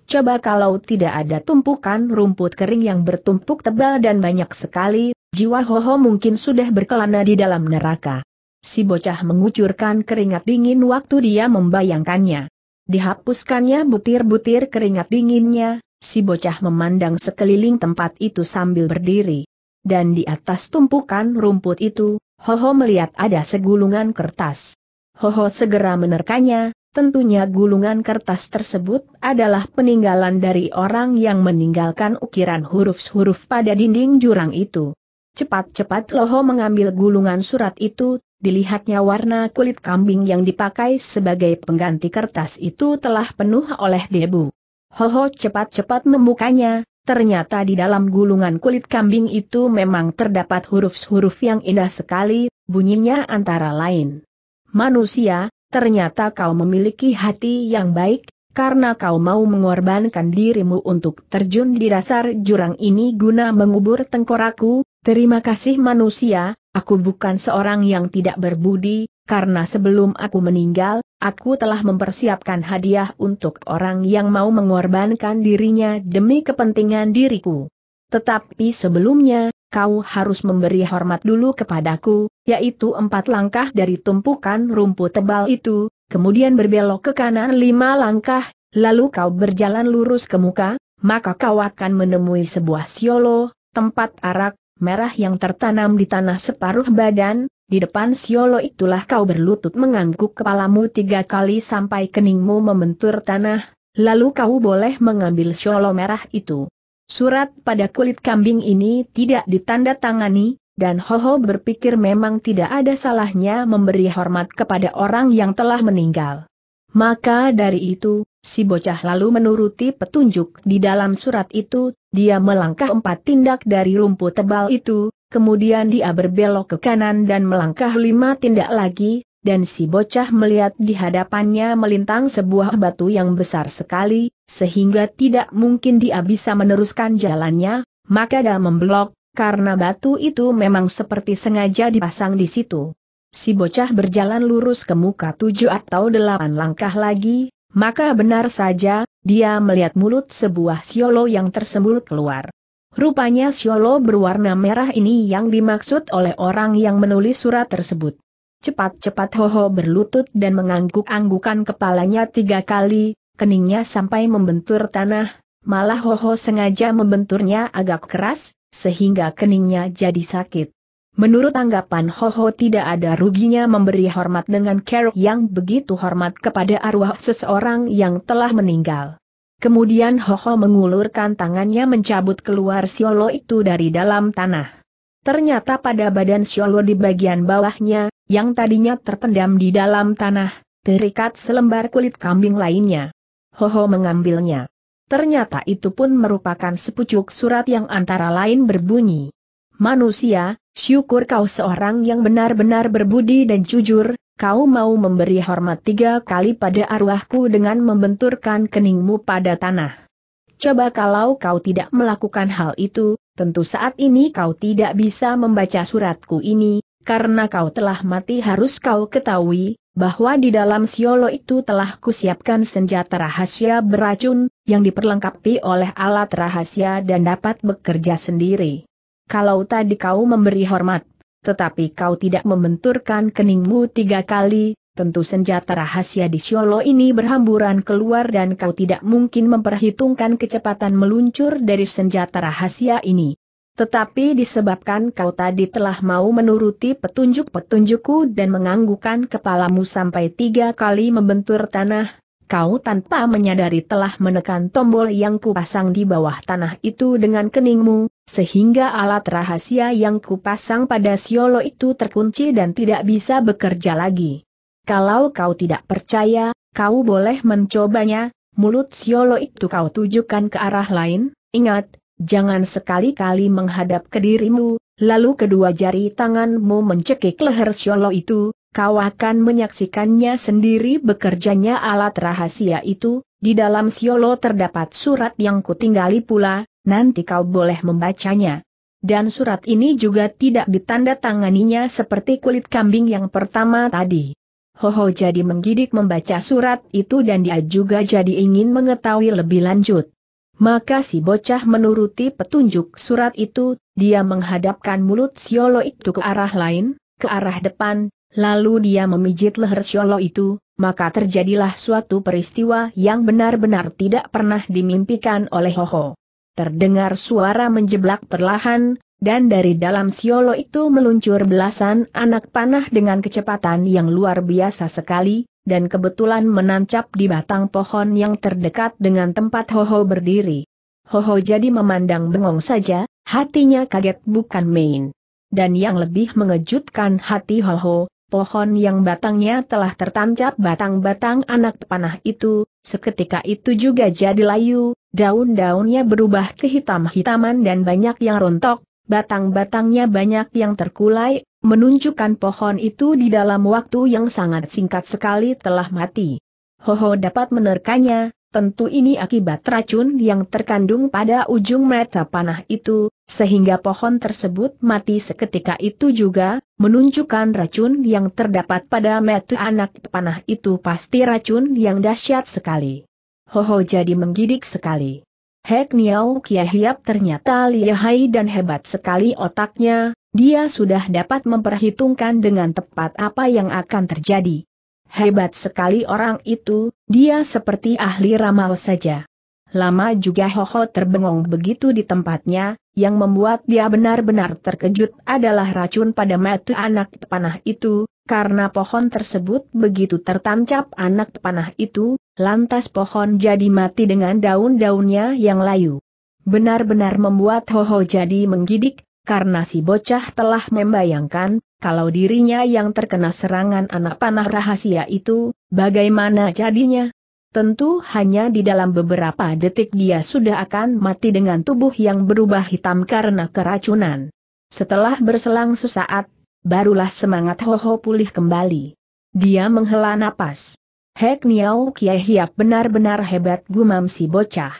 Coba kalau tidak ada tumpukan rumput kering yang bertumpuk tebal dan banyak sekali, jiwa Hoho mungkin sudah berkelana di dalam neraka. Si bocah mengucurkan keringat dingin waktu dia membayangkannya. Dihapuskannya butir-butir keringat dinginnya, si bocah memandang sekeliling tempat itu sambil berdiri. Dan di atas tumpukan rumput itu, Hoho melihat ada segulungan kertas. Hoho segera menerkanya, tentunya gulungan kertas tersebut adalah peninggalan dari orang yang meninggalkan ukiran huruf-huruf pada dinding jurang itu. Cepat-cepat Loho mengambil gulungan surat itu, dilihatnya warna kulit kambing yang dipakai sebagai pengganti kertas itu telah penuh oleh debu. Hoho cepat-cepat membukanya, ternyata di dalam gulungan kulit kambing itu memang terdapat huruf-huruf yang indah sekali, bunyinya antara lain. Manusia, ternyata kau memiliki hati yang baik, karena kau mau mengorbankan dirimu untuk terjun di dasar jurang ini guna mengubur tengkorakku, terima kasih manusia, aku bukan seorang yang tidak berbudi, karena sebelum aku meninggal, Aku telah mempersiapkan hadiah untuk orang yang mau mengorbankan dirinya demi kepentingan diriku. Tetapi sebelumnya, kau harus memberi hormat dulu kepadaku, yaitu empat langkah dari tumpukan rumput tebal itu, kemudian berbelok ke kanan lima langkah, lalu kau berjalan lurus ke muka, maka kau akan menemui sebuah siolo, tempat arak, merah yang tertanam di tanah separuh badan, di depan Siolo itulah kau berlutut mengangguk kepalamu tiga kali sampai keningmu membentur tanah, lalu kau boleh mengambil Siolo merah itu. Surat pada kulit kambing ini tidak ditandatangani, dan Hoho berpikir memang tidak ada salahnya memberi hormat kepada orang yang telah meninggal. Maka dari itu, Si bocah lalu menuruti petunjuk di dalam surat itu, dia melangkah empat tindak dari rumput tebal itu, kemudian dia berbelok ke kanan dan melangkah lima tindak lagi, dan si bocah melihat di hadapannya melintang sebuah batu yang besar sekali, sehingga tidak mungkin dia bisa meneruskan jalannya, maka dia memblok, karena batu itu memang seperti sengaja dipasang di situ. Si bocah berjalan lurus ke muka tujuh atau delapan langkah lagi, maka benar saja, dia melihat mulut sebuah siolo yang tersembul keluar. Rupanya siolo berwarna merah ini yang dimaksud oleh orang yang menulis surat tersebut. Cepat-cepat Hoho berlutut dan mengangguk-anggukan kepalanya tiga kali, keningnya sampai membentur tanah, malah Hoho sengaja membenturnya agak keras, sehingga keningnya jadi sakit. Menurut anggapan Hoho tidak ada ruginya memberi hormat dengan care yang begitu hormat kepada arwah seseorang yang telah meninggal. Kemudian Hoho mengulurkan tangannya mencabut keluar Siolo itu dari dalam tanah. Ternyata pada badan Siolo di bagian bawahnya, yang tadinya terpendam di dalam tanah, terikat selembar kulit kambing lainnya. Hoho mengambilnya. Ternyata itu pun merupakan sepucuk surat yang antara lain berbunyi. Manusia, Syukur kau seorang yang benar-benar berbudi dan jujur, kau mau memberi hormat tiga kali pada arwahku dengan membenturkan keningmu pada tanah. Coba kalau kau tidak melakukan hal itu, tentu saat ini kau tidak bisa membaca suratku ini, karena kau telah mati harus kau ketahui, bahwa di dalam siolo itu telah kusiapkan senjata rahasia beracun, yang diperlengkapi oleh alat rahasia dan dapat bekerja sendiri kalau tadi kau memberi hormat, tetapi kau tidak membenturkan keningmu tiga kali, tentu senjata rahasia di Siolo ini berhamburan keluar dan kau tidak mungkin memperhitungkan kecepatan meluncur dari senjata rahasia ini. Tetapi disebabkan kau tadi telah mau menuruti petunjuk-petunjukku dan menganggukkan kepalamu sampai tiga kali membentur tanah, kau tanpa menyadari telah menekan tombol yang kupasang di bawah tanah itu dengan keningmu, sehingga alat rahasia yang kupasang pada Siolo itu terkunci dan tidak bisa bekerja lagi. Kalau kau tidak percaya, kau boleh mencobanya, mulut Siolo itu kau tujukan ke arah lain, ingat, jangan sekali-kali menghadap ke dirimu, lalu kedua jari tanganmu mencekik leher Siolo itu, Kau akan menyaksikannya sendiri bekerjanya alat rahasia itu, di dalam siolo terdapat surat yang kutinggali pula, nanti kau boleh membacanya. Dan surat ini juga tidak ditandatanganinya seperti kulit kambing yang pertama tadi. Hoho jadi menggidik membaca surat itu dan dia juga jadi ingin mengetahui lebih lanjut. Maka si bocah menuruti petunjuk surat itu, dia menghadapkan mulut Siolo itu ke arah lain, ke arah depan, Lalu dia memijit leher Syolo itu, maka terjadilah suatu peristiwa yang benar-benar tidak pernah dimimpikan oleh Hoho. Terdengar suara menjeblak perlahan, dan dari dalam Syolo itu meluncur belasan anak panah dengan kecepatan yang luar biasa sekali, dan kebetulan menancap di batang pohon yang terdekat dengan tempat Hoho berdiri. Hoho jadi memandang bengong saja, hatinya kaget bukan main. Dan yang lebih mengejutkan hati Hoho, pohon yang batangnya telah tertancap batang-batang anak panah itu, seketika itu juga jadi layu, daun-daunnya berubah kehitam-hitaman dan banyak yang rontok, batang-batangnya banyak yang terkulai, menunjukkan pohon itu di dalam waktu yang sangat singkat sekali telah mati. Hoho dapat menerkanya, tentu ini akibat racun yang terkandung pada ujung mata panah itu, sehingga pohon tersebut mati seketika itu juga, menunjukkan racun yang terdapat pada metu anak panah itu pasti racun yang dahsyat sekali. Hoho jadi menggidik sekali. Hek Niao Kiahiap ternyata lihai dan hebat sekali otaknya, dia sudah dapat memperhitungkan dengan tepat apa yang akan terjadi. Hebat sekali orang itu, dia seperti ahli ramal saja. Lama juga Hoho terbengong begitu di tempatnya, yang membuat dia benar-benar terkejut adalah racun pada mata anak panah itu, karena pohon tersebut begitu tertancap anak panah itu, lantas pohon jadi mati dengan daun-daunnya yang layu. Benar-benar membuat Hoho jadi menggidik, karena si bocah telah membayangkan, kalau dirinya yang terkena serangan anak panah rahasia itu, bagaimana jadinya? Tentu hanya di dalam beberapa detik dia sudah akan mati dengan tubuh yang berubah hitam karena keracunan. Setelah berselang sesaat, barulah semangat Hoho pulih kembali. Dia menghela napas. Hek Niau, Kiai Hiap benar-benar hebat gumam si bocah.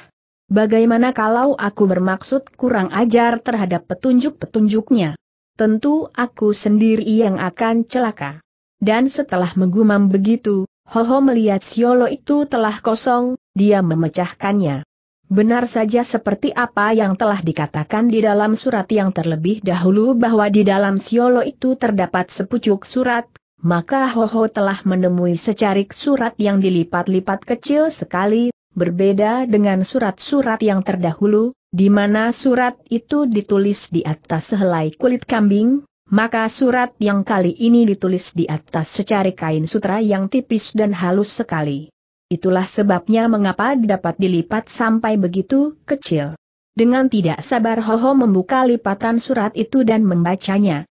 Bagaimana kalau aku bermaksud kurang ajar terhadap petunjuk-petunjuknya? Tentu aku sendiri yang akan celaka. Dan setelah menggumam begitu, Hoho melihat Siolo itu telah kosong, dia memecahkannya. Benar saja seperti apa yang telah dikatakan di dalam surat yang terlebih dahulu bahwa di dalam Siolo itu terdapat sepucuk surat, maka Hoho telah menemui secarik surat yang dilipat-lipat kecil sekali, berbeda dengan surat-surat yang terdahulu, di mana surat itu ditulis di atas sehelai kulit kambing, maka surat yang kali ini ditulis di atas secari kain sutra yang tipis dan halus sekali. Itulah sebabnya mengapa dapat dilipat sampai begitu kecil. Dengan tidak sabar Hoho membuka lipatan surat itu dan membacanya.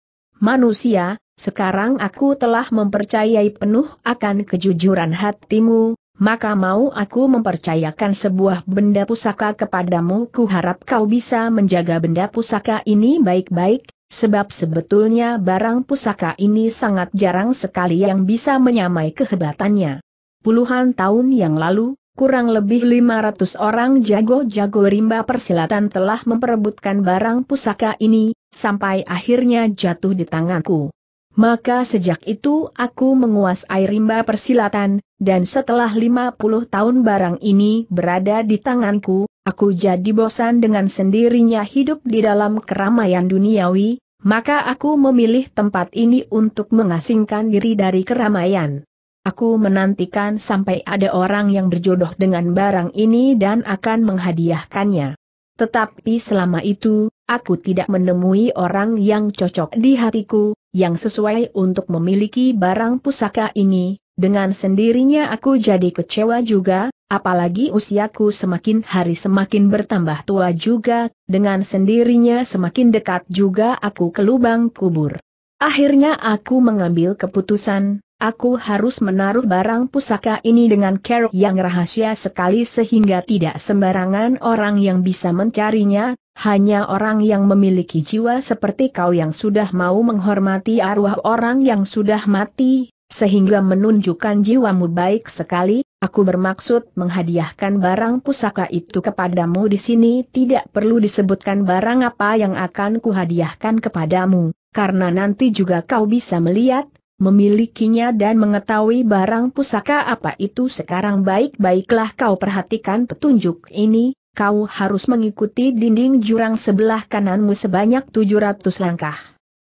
Manusia, sekarang aku telah mempercayai penuh akan kejujuran hatimu, maka mau aku mempercayakan sebuah benda pusaka kepadamu kuharap kau bisa menjaga benda pusaka ini baik-baik, sebab sebetulnya barang pusaka ini sangat jarang sekali yang bisa menyamai kehebatannya. Puluhan tahun yang lalu, kurang lebih 500 orang jago-jago rimba persilatan telah memperebutkan barang pusaka ini, sampai akhirnya jatuh di tanganku. Maka sejak itu aku menguasai rimba persilatan, dan setelah 50 tahun barang ini berada di tanganku, aku jadi bosan dengan sendirinya hidup di dalam keramaian duniawi, maka aku memilih tempat ini untuk mengasingkan diri dari keramaian. Aku menantikan sampai ada orang yang berjodoh dengan barang ini dan akan menghadiahkannya. Tetapi selama itu, aku tidak menemui orang yang cocok di hatiku, yang sesuai untuk memiliki barang pusaka ini, dengan sendirinya aku jadi kecewa juga, apalagi usiaku semakin hari semakin bertambah tua juga, dengan sendirinya semakin dekat juga aku ke lubang kubur. Akhirnya aku mengambil keputusan, aku harus menaruh barang pusaka ini dengan care yang rahasia sekali sehingga tidak sembarangan orang yang bisa mencarinya, hanya orang yang memiliki jiwa seperti kau yang sudah mau menghormati arwah orang yang sudah mati, sehingga menunjukkan jiwamu baik sekali, aku bermaksud menghadiahkan barang pusaka itu kepadamu di sini tidak perlu disebutkan barang apa yang akan kuhadiahkan kepadamu, karena nanti juga kau bisa melihat, memilikinya dan mengetahui barang pusaka apa itu sekarang baik-baiklah kau perhatikan petunjuk ini, kau harus mengikuti dinding jurang sebelah kananmu sebanyak 700 langkah.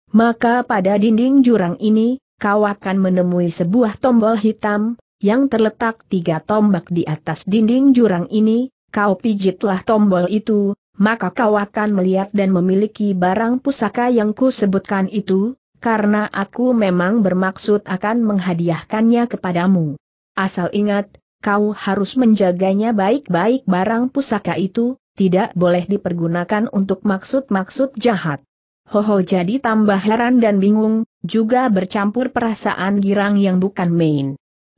Maka pada dinding jurang ini, kau akan menemui sebuah tombol hitam, yang terletak tiga tombak di atas dinding jurang ini, kau pijitlah tombol itu, maka kau akan melihat dan memiliki barang pusaka yang kusebutkan itu, karena aku memang bermaksud akan menghadiahkannya kepadamu. Asal ingat, kau harus menjaganya baik-baik barang pusaka itu, tidak boleh dipergunakan untuk maksud-maksud jahat. Hoho jadi tambah heran dan bingung, juga bercampur perasaan girang yang bukan main.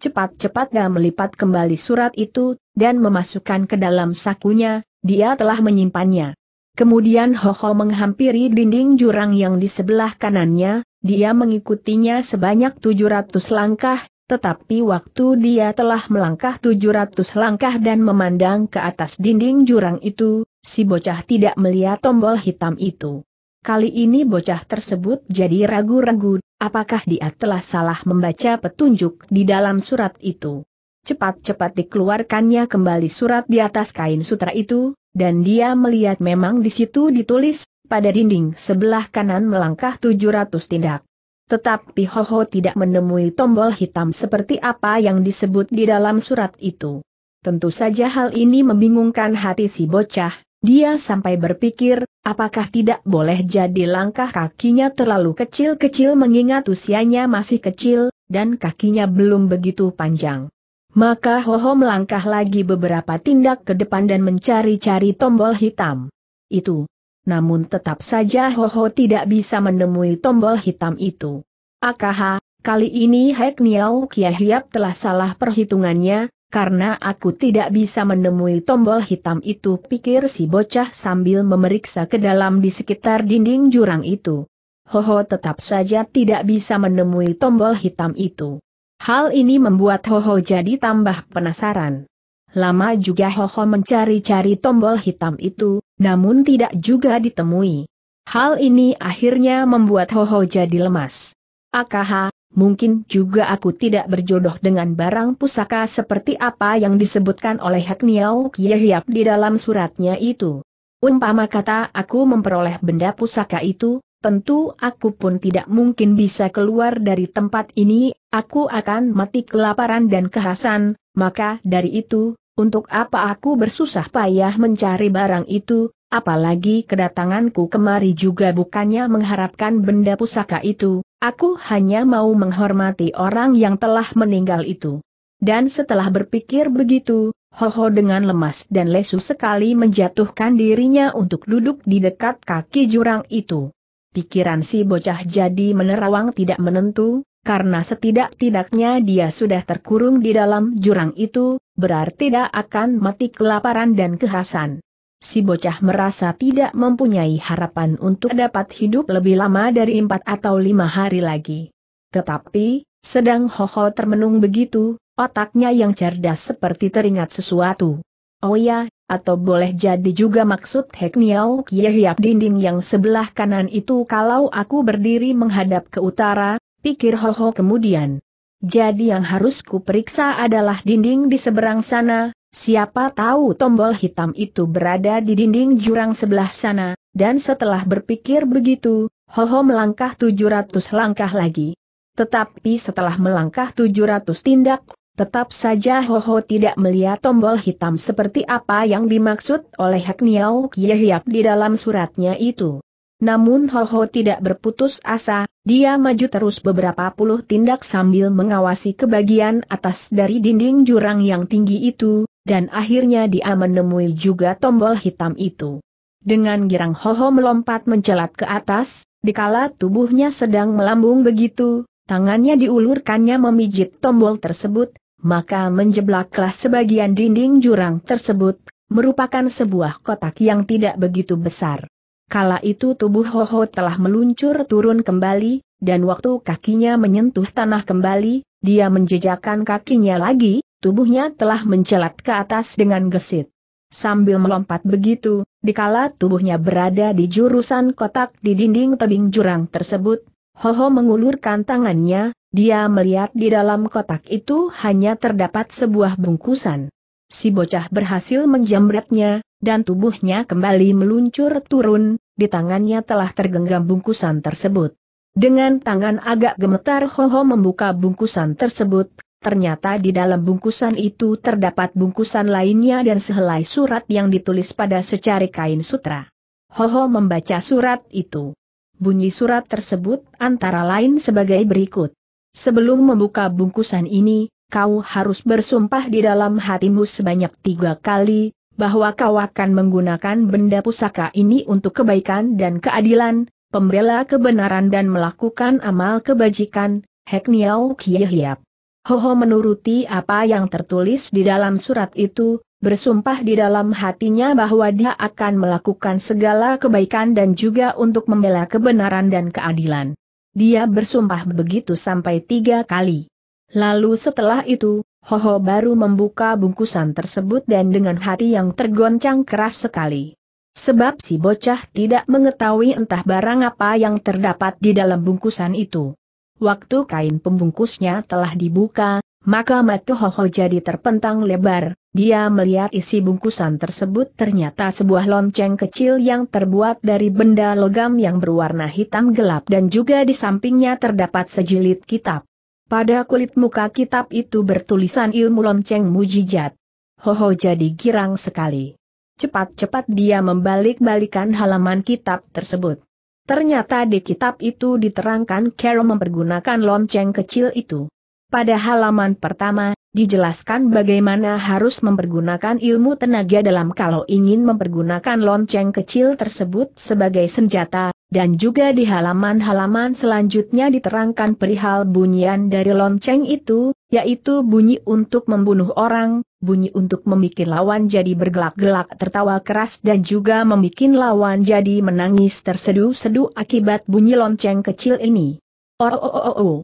Cepat-cepat dia melipat kembali surat itu, dan memasukkan ke dalam sakunya, dia telah menyimpannya. Kemudian Hoho menghampiri dinding jurang yang di sebelah kanannya, dia mengikutinya sebanyak 700 langkah, tetapi waktu dia telah melangkah 700 langkah dan memandang ke atas dinding jurang itu, si bocah tidak melihat tombol hitam itu. Kali ini bocah tersebut jadi ragu-ragu, apakah dia telah salah membaca petunjuk di dalam surat itu. Cepat-cepat dikeluarkannya kembali surat di atas kain sutra itu, dan dia melihat memang di situ ditulis, pada dinding sebelah kanan melangkah 700 tindak. Tetapi Hoho tidak menemui tombol hitam seperti apa yang disebut di dalam surat itu. Tentu saja hal ini membingungkan hati si bocah, dia sampai berpikir, apakah tidak boleh jadi langkah kakinya terlalu kecil-kecil mengingat usianya masih kecil, dan kakinya belum begitu panjang. Maka Hoho melangkah lagi beberapa tindak ke depan dan mencari-cari tombol hitam. Itu, namun tetap saja Hoho tidak bisa menemui tombol hitam itu. Akaha, kali ini Hek Niau Kiahiap telah salah perhitungannya, karena aku tidak bisa menemui tombol hitam itu pikir si bocah sambil memeriksa ke dalam di sekitar dinding jurang itu. Hoho tetap saja tidak bisa menemui tombol hitam itu. Hal ini membuat Hoho jadi tambah penasaran. Lama juga Hoho mencari-cari tombol hitam itu, namun tidak juga ditemui. Hal ini akhirnya membuat Hoho jadi lemas. Akaha, mungkin juga aku tidak berjodoh dengan barang pusaka seperti apa yang disebutkan oleh Hekniao Kiyahyap di dalam suratnya itu. Umpama kata aku memperoleh benda pusaka itu, tentu aku pun tidak mungkin bisa keluar dari tempat ini, aku akan mati kelaparan dan kehausan, maka dari itu, untuk apa aku bersusah payah mencari barang itu, apalagi kedatanganku kemari juga bukannya mengharapkan benda pusaka itu, aku hanya mau menghormati orang yang telah meninggal itu. Dan setelah berpikir begitu, Hoho dengan lemas dan lesu sekali menjatuhkan dirinya untuk duduk di dekat kaki jurang itu pikiran si bocah jadi menerawang tidak menentu, karena setidak-tidaknya dia sudah terkurung di dalam jurang itu, berarti tidak akan mati kelaparan dan kehasan. Si bocah merasa tidak mempunyai harapan untuk dapat hidup lebih lama dari empat atau lima hari lagi. Tetapi, sedang Hoho termenung begitu, otaknya yang cerdas seperti teringat sesuatu. Oh ya, atau boleh jadi juga maksud Hek Niao Kiehiap dinding yang sebelah kanan itu kalau aku berdiri menghadap ke utara, pikir Hoho kemudian. Jadi yang harus kuperiksa adalah dinding di seberang sana, siapa tahu tombol hitam itu berada di dinding jurang sebelah sana, dan setelah berpikir begitu, Hoho melangkah 700 langkah lagi. Tetapi setelah melangkah 700 tindak Tetap saja Hoho tidak melihat tombol hitam seperti apa yang dimaksud oleh Hak Niau Kiehyap di dalam suratnya itu. Namun Hoho tidak berputus asa, dia maju terus beberapa puluh tindak sambil mengawasi kebagian atas dari dinding jurang yang tinggi itu, dan akhirnya dia menemui juga tombol hitam itu. Dengan girang Hoho melompat mencelat ke atas, dikala tubuhnya sedang melambung begitu, tangannya diulurkannya memijit tombol tersebut, maka menjeblaklah sebagian dinding jurang tersebut, merupakan sebuah kotak yang tidak begitu besar. Kala itu tubuh Hoho telah meluncur turun kembali, dan waktu kakinya menyentuh tanah kembali, dia menjejakkan kakinya lagi, tubuhnya telah mencelat ke atas dengan gesit. Sambil melompat begitu, dikala tubuhnya berada di jurusan kotak di dinding tebing jurang tersebut, Hoho mengulurkan tangannya, dia melihat di dalam kotak itu hanya terdapat sebuah bungkusan. Si bocah berhasil menjamretnya, dan tubuhnya kembali meluncur turun, di tangannya telah tergenggam bungkusan tersebut. Dengan tangan agak gemetar Hoho membuka bungkusan tersebut, ternyata di dalam bungkusan itu terdapat bungkusan lainnya dan sehelai surat yang ditulis pada secari kain sutra. Hoho membaca surat itu. Bunyi surat tersebut antara lain sebagai berikut. Sebelum membuka bungkusan ini, kau harus bersumpah di dalam hatimu sebanyak tiga kali, bahwa kau akan menggunakan benda pusaka ini untuk kebaikan dan keadilan, pembela kebenaran dan melakukan amal kebajikan, Hek Niau Kiehiap. Hoho menuruti apa yang tertulis di dalam surat itu, bersumpah di dalam hatinya bahwa dia akan melakukan segala kebaikan dan juga untuk membela kebenaran dan keadilan. Dia bersumpah begitu sampai tiga kali. Lalu setelah itu, Hoho baru membuka bungkusan tersebut dan dengan hati yang tergoncang keras sekali. Sebab si bocah tidak mengetahui entah barang apa yang terdapat di dalam bungkusan itu. Waktu kain pembungkusnya telah dibuka, maka mata Hoho jadi terpentang lebar, dia melihat isi bungkusan tersebut ternyata sebuah lonceng kecil yang terbuat dari benda logam yang berwarna hitam gelap dan juga di sampingnya terdapat sejilid kitab. Pada kulit muka kitab itu bertulisan ilmu lonceng mujijat. Hoho jadi girang sekali. Cepat-cepat dia membalik-balikan halaman kitab tersebut. Ternyata di kitab itu diterangkan Carol mempergunakan lonceng kecil itu. Pada halaman pertama, dijelaskan bagaimana harus mempergunakan ilmu tenaga dalam kalau ingin mempergunakan lonceng kecil tersebut sebagai senjata, dan juga di halaman-halaman selanjutnya diterangkan perihal bunyian dari lonceng itu, yaitu bunyi untuk membunuh orang, bunyi untuk membuat lawan jadi bergelak-gelak tertawa keras dan juga membuat lawan jadi menangis tersedu sedu akibat bunyi lonceng kecil ini. Oh, oh, oh, oh, oh.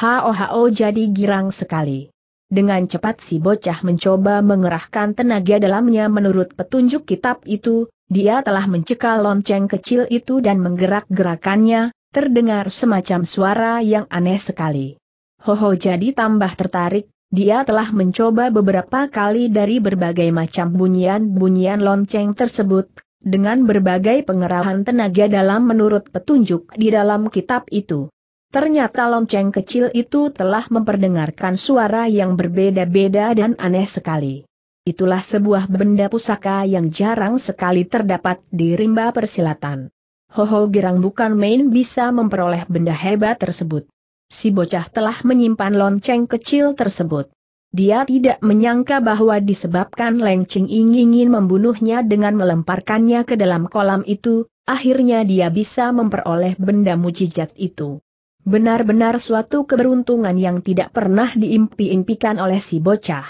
ha oh, oh jadi girang sekali. Dengan cepat si bocah mencoba mengerahkan tenaga dalamnya menurut petunjuk kitab itu, dia telah mencekal lonceng kecil itu dan menggerak-gerakannya, terdengar semacam suara yang aneh sekali. Hoho jadi tambah tertarik, dia telah mencoba beberapa kali dari berbagai macam bunyian-bunyian lonceng tersebut, dengan berbagai pengerahan tenaga dalam menurut petunjuk di dalam kitab itu. Ternyata lonceng kecil itu telah memperdengarkan suara yang berbeda-beda dan aneh sekali. Itulah sebuah benda pusaka yang jarang sekali terdapat di rimba persilatan. Hoho Girang bukan main bisa memperoleh benda hebat tersebut. Si bocah telah menyimpan lonceng kecil tersebut. Dia tidak menyangka bahwa disebabkan Lengcing ingin membunuhnya dengan melemparkannya ke dalam kolam itu, akhirnya dia bisa memperoleh benda mujijat itu. Benar-benar suatu keberuntungan yang tidak pernah diimpi-impikan oleh si bocah.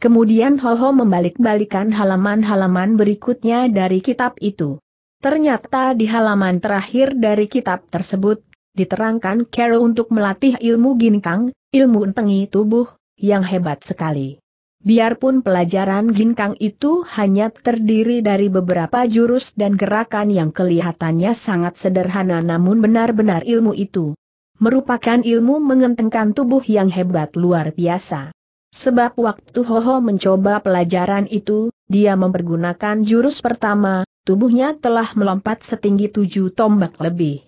Kemudian Hoho membalik-balikan halaman-halaman berikutnya dari kitab itu. Ternyata di halaman terakhir dari kitab tersebut, diterangkan Carol untuk melatih ilmu ginkang, ilmu entengi tubuh, yang hebat sekali. Biarpun pelajaran ginkang itu hanya terdiri dari beberapa jurus dan gerakan yang kelihatannya sangat sederhana namun benar-benar ilmu itu, merupakan ilmu mengentengkan tubuh yang hebat luar biasa. Sebab waktu Hoho mencoba pelajaran itu, dia mempergunakan jurus pertama, tubuhnya telah melompat setinggi tujuh tombak lebih.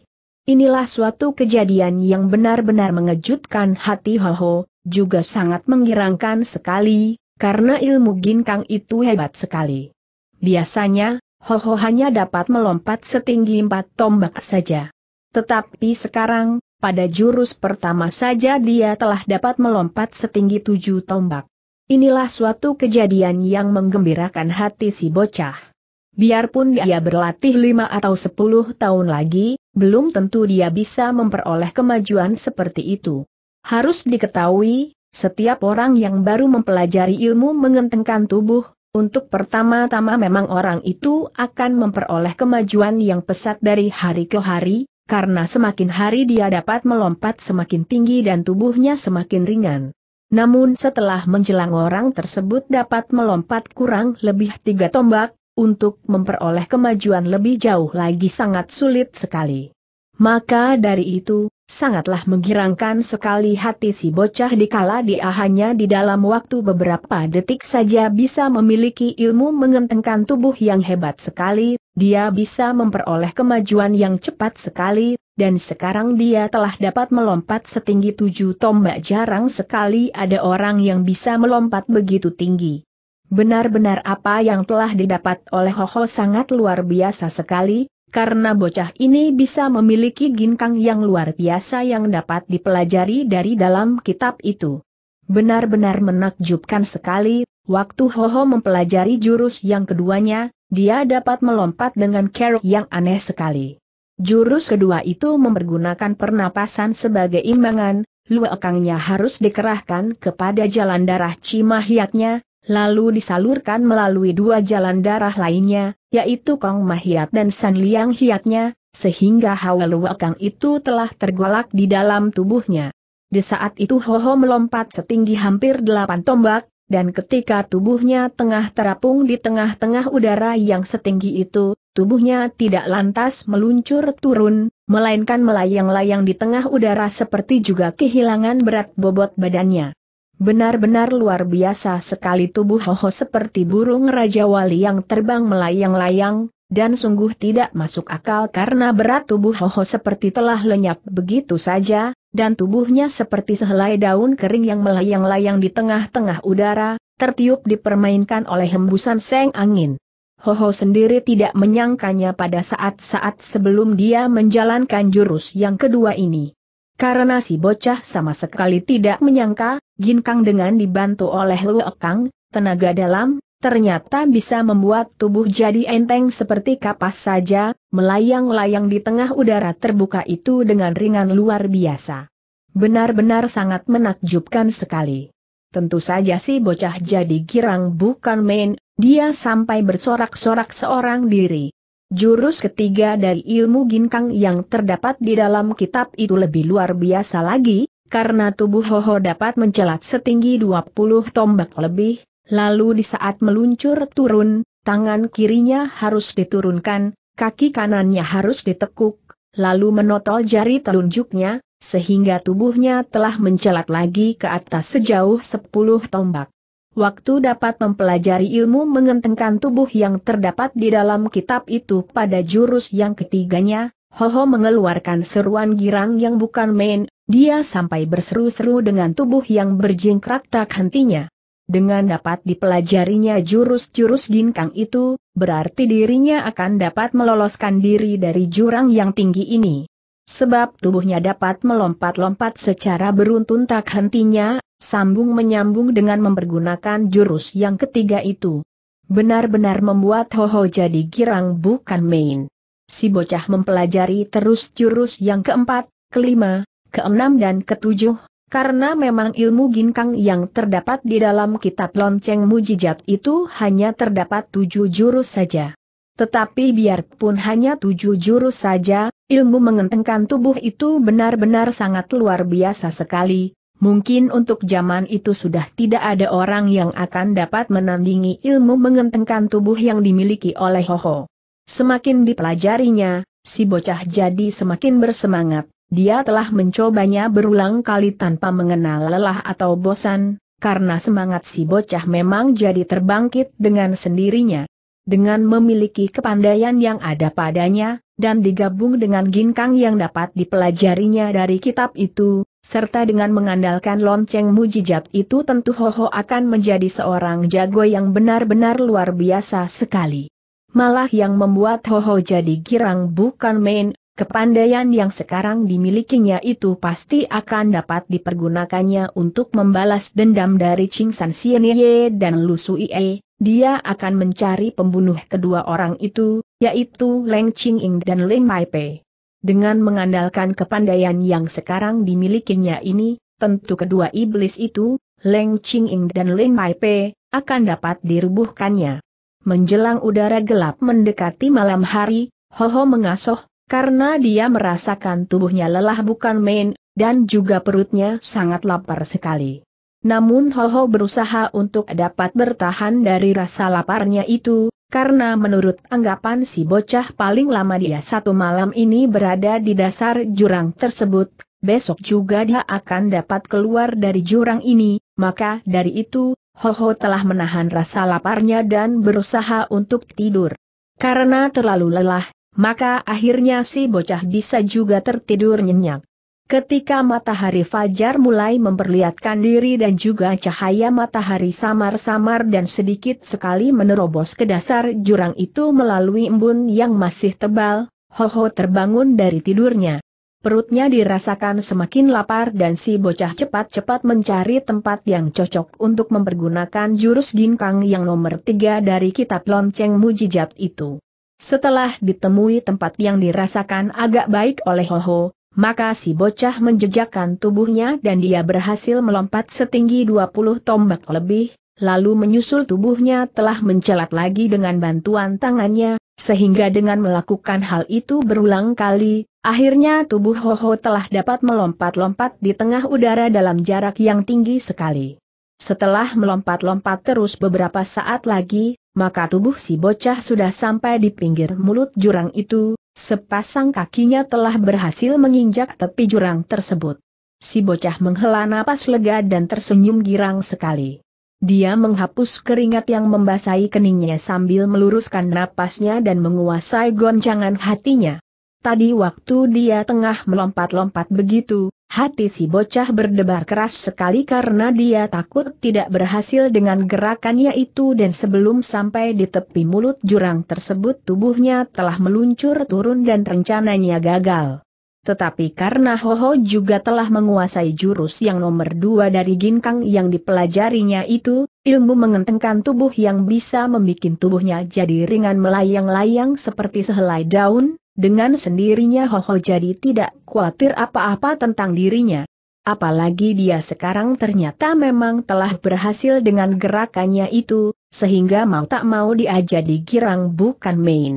Inilah suatu kejadian yang benar-benar mengejutkan hati Hoho, juga sangat mengirangkan sekali, karena ilmu ginkang itu hebat sekali. Biasanya, Hoho hanya dapat melompat setinggi empat tombak saja. Tetapi sekarang, pada jurus pertama saja dia telah dapat melompat setinggi tujuh tombak. Inilah suatu kejadian yang menggembirakan hati si bocah. Biarpun dia berlatih lima atau sepuluh tahun lagi, belum tentu dia bisa memperoleh kemajuan seperti itu. Harus diketahui, setiap orang yang baru mempelajari ilmu mengentengkan tubuh, untuk pertama-tama memang orang itu akan memperoleh kemajuan yang pesat dari hari ke hari, karena semakin hari dia dapat melompat semakin tinggi dan tubuhnya semakin ringan. Namun setelah menjelang orang tersebut dapat melompat kurang lebih tiga tombak, untuk memperoleh kemajuan lebih jauh lagi sangat sulit sekali. Maka dari itu, Sangatlah menggirangkan sekali hati si bocah dikala dia hanya di dalam waktu beberapa detik saja bisa memiliki ilmu mengentengkan tubuh yang hebat sekali, dia bisa memperoleh kemajuan yang cepat sekali, dan sekarang dia telah dapat melompat setinggi tujuh tombak jarang sekali ada orang yang bisa melompat begitu tinggi. Benar-benar apa yang telah didapat oleh Hoho sangat luar biasa sekali, karena bocah ini bisa memiliki ginkang yang luar biasa yang dapat dipelajari dari dalam kitab itu. Benar-benar menakjubkan sekali, waktu Hoho mempelajari jurus yang keduanya, dia dapat melompat dengan kerok yang aneh sekali. Jurus kedua itu mempergunakan pernapasan sebagai imbangan, luekangnya harus dikerahkan kepada jalan darah cimahiatnya, lalu disalurkan melalui dua jalan darah lainnya, yaitu Kong Mahiat dan San Liang Hiatnya, sehingga hawa Luwakang itu telah tergolak di dalam tubuhnya. Di saat itu Ho Ho melompat setinggi hampir delapan tombak, dan ketika tubuhnya tengah terapung di tengah-tengah udara yang setinggi itu, tubuhnya tidak lantas meluncur turun, melainkan melayang-layang di tengah udara seperti juga kehilangan berat bobot badannya. Benar-benar luar biasa sekali tubuh Hoho seperti burung Raja Wali yang terbang melayang-layang, dan sungguh tidak masuk akal karena berat tubuh Hoho seperti telah lenyap begitu saja, dan tubuhnya seperti sehelai daun kering yang melayang-layang di tengah-tengah udara, tertiup dipermainkan oleh hembusan seng angin. Hoho sendiri tidak menyangkanya pada saat-saat sebelum dia menjalankan jurus yang kedua ini. Karena si bocah sama sekali tidak menyangka, Ginkang dengan dibantu oleh kang, tenaga dalam, ternyata bisa membuat tubuh jadi enteng seperti kapas saja, melayang-layang di tengah udara terbuka itu dengan ringan luar biasa. Benar-benar sangat menakjubkan sekali. Tentu saja si bocah jadi girang bukan main, dia sampai bersorak-sorak seorang diri. Jurus ketiga dari ilmu ginkang yang terdapat di dalam kitab itu lebih luar biasa lagi, karena tubuh Hoho dapat mencelat setinggi 20 tombak lebih, lalu di saat meluncur turun, tangan kirinya harus diturunkan, kaki kanannya harus ditekuk, lalu menotol jari telunjuknya, sehingga tubuhnya telah mencelat lagi ke atas sejauh 10 tombak waktu dapat mempelajari ilmu mengentengkan tubuh yang terdapat di dalam kitab itu pada jurus yang ketiganya, Hoho mengeluarkan seruan girang yang bukan main, dia sampai berseru-seru dengan tubuh yang berjingkrak tak hentinya. Dengan dapat dipelajarinya jurus-jurus ginkang itu, berarti dirinya akan dapat meloloskan diri dari jurang yang tinggi ini. Sebab tubuhnya dapat melompat-lompat secara beruntun tak hentinya, sambung menyambung dengan mempergunakan jurus yang ketiga itu. Benar-benar membuat Hoho jadi girang bukan main. Si bocah mempelajari terus jurus yang keempat, kelima, keenam dan ketujuh, karena memang ilmu ginkang yang terdapat di dalam kitab lonceng mujijat itu hanya terdapat tujuh jurus saja. Tetapi biarpun hanya tujuh jurus saja, ilmu mengentengkan tubuh itu benar-benar sangat luar biasa sekali, Mungkin untuk zaman itu sudah tidak ada orang yang akan dapat menandingi ilmu mengentengkan tubuh yang dimiliki oleh Hoho. Semakin dipelajarinya, si bocah jadi semakin bersemangat. Dia telah mencobanya berulang kali tanpa mengenal lelah atau bosan, karena semangat si bocah memang jadi terbangkit dengan sendirinya. Dengan memiliki kepandaian yang ada padanya, dan digabung dengan ginkang yang dapat dipelajarinya dari kitab itu, serta dengan mengandalkan lonceng mujijat itu tentu Ho Ho akan menjadi seorang jago yang benar-benar luar biasa sekali. Malah yang membuat Ho Ho jadi girang bukan main, kepandaian yang sekarang dimilikinya itu pasti akan dapat dipergunakannya untuk membalas dendam dari Ching San Sienye dan Lu Suie. Dia akan mencari pembunuh kedua orang itu, yaitu Leng Ching Ing dan Leng Mai Pei. Dengan mengandalkan kepandaian yang sekarang dimilikinya ini, tentu kedua iblis itu, Leng Qingying dan Lin Mai Pe, akan dapat dirubuhkannya. Menjelang udara gelap mendekati malam hari, Ho Hoho mengasuh, karena dia merasakan tubuhnya lelah bukan main, dan juga perutnya sangat lapar sekali. Namun Ho Hoho berusaha untuk dapat bertahan dari rasa laparnya itu, karena menurut anggapan si bocah paling lama dia satu malam ini berada di dasar jurang tersebut, besok juga dia akan dapat keluar dari jurang ini, maka dari itu, Ho Ho telah menahan rasa laparnya dan berusaha untuk tidur. Karena terlalu lelah, maka akhirnya si bocah bisa juga tertidur nyenyak. Ketika matahari fajar mulai memperlihatkan diri dan juga cahaya matahari samar-samar dan sedikit sekali menerobos ke dasar jurang itu melalui embun yang masih tebal, Hoho terbangun dari tidurnya. Perutnya dirasakan semakin lapar dan si bocah cepat-cepat mencari tempat yang cocok untuk mempergunakan jurus ginkang yang nomor tiga dari kitab lonceng mujijat itu. Setelah ditemui tempat yang dirasakan agak baik oleh Hoho, maka si bocah menjejakkan tubuhnya dan dia berhasil melompat setinggi 20 tombak lebih, lalu menyusul tubuhnya telah mencelat lagi dengan bantuan tangannya, sehingga dengan melakukan hal itu berulang kali, akhirnya tubuh Ho Ho telah dapat melompat-lompat di tengah udara dalam jarak yang tinggi sekali. Setelah melompat-lompat terus beberapa saat lagi, maka tubuh si bocah sudah sampai di pinggir mulut jurang itu, sepasang kakinya telah berhasil menginjak tepi jurang tersebut. Si bocah menghela napas lega dan tersenyum girang sekali. Dia menghapus keringat yang membasahi keningnya sambil meluruskan napasnya dan menguasai goncangan hatinya. Tadi waktu dia tengah melompat-lompat begitu, hati si bocah berdebar keras sekali karena dia takut tidak berhasil dengan gerakannya itu dan sebelum sampai di tepi mulut jurang tersebut tubuhnya telah meluncur turun dan rencananya gagal. Tetapi karena Hoho juga telah menguasai jurus yang nomor dua dari Ginkang yang dipelajarinya itu, ilmu mengentengkan tubuh yang bisa membuat tubuhnya jadi ringan melayang-layang seperti sehelai daun, dengan sendirinya Hoho jadi tidak khawatir apa-apa tentang dirinya. Apalagi dia sekarang ternyata memang telah berhasil dengan gerakannya itu, sehingga mau tak mau dia jadi girang bukan main.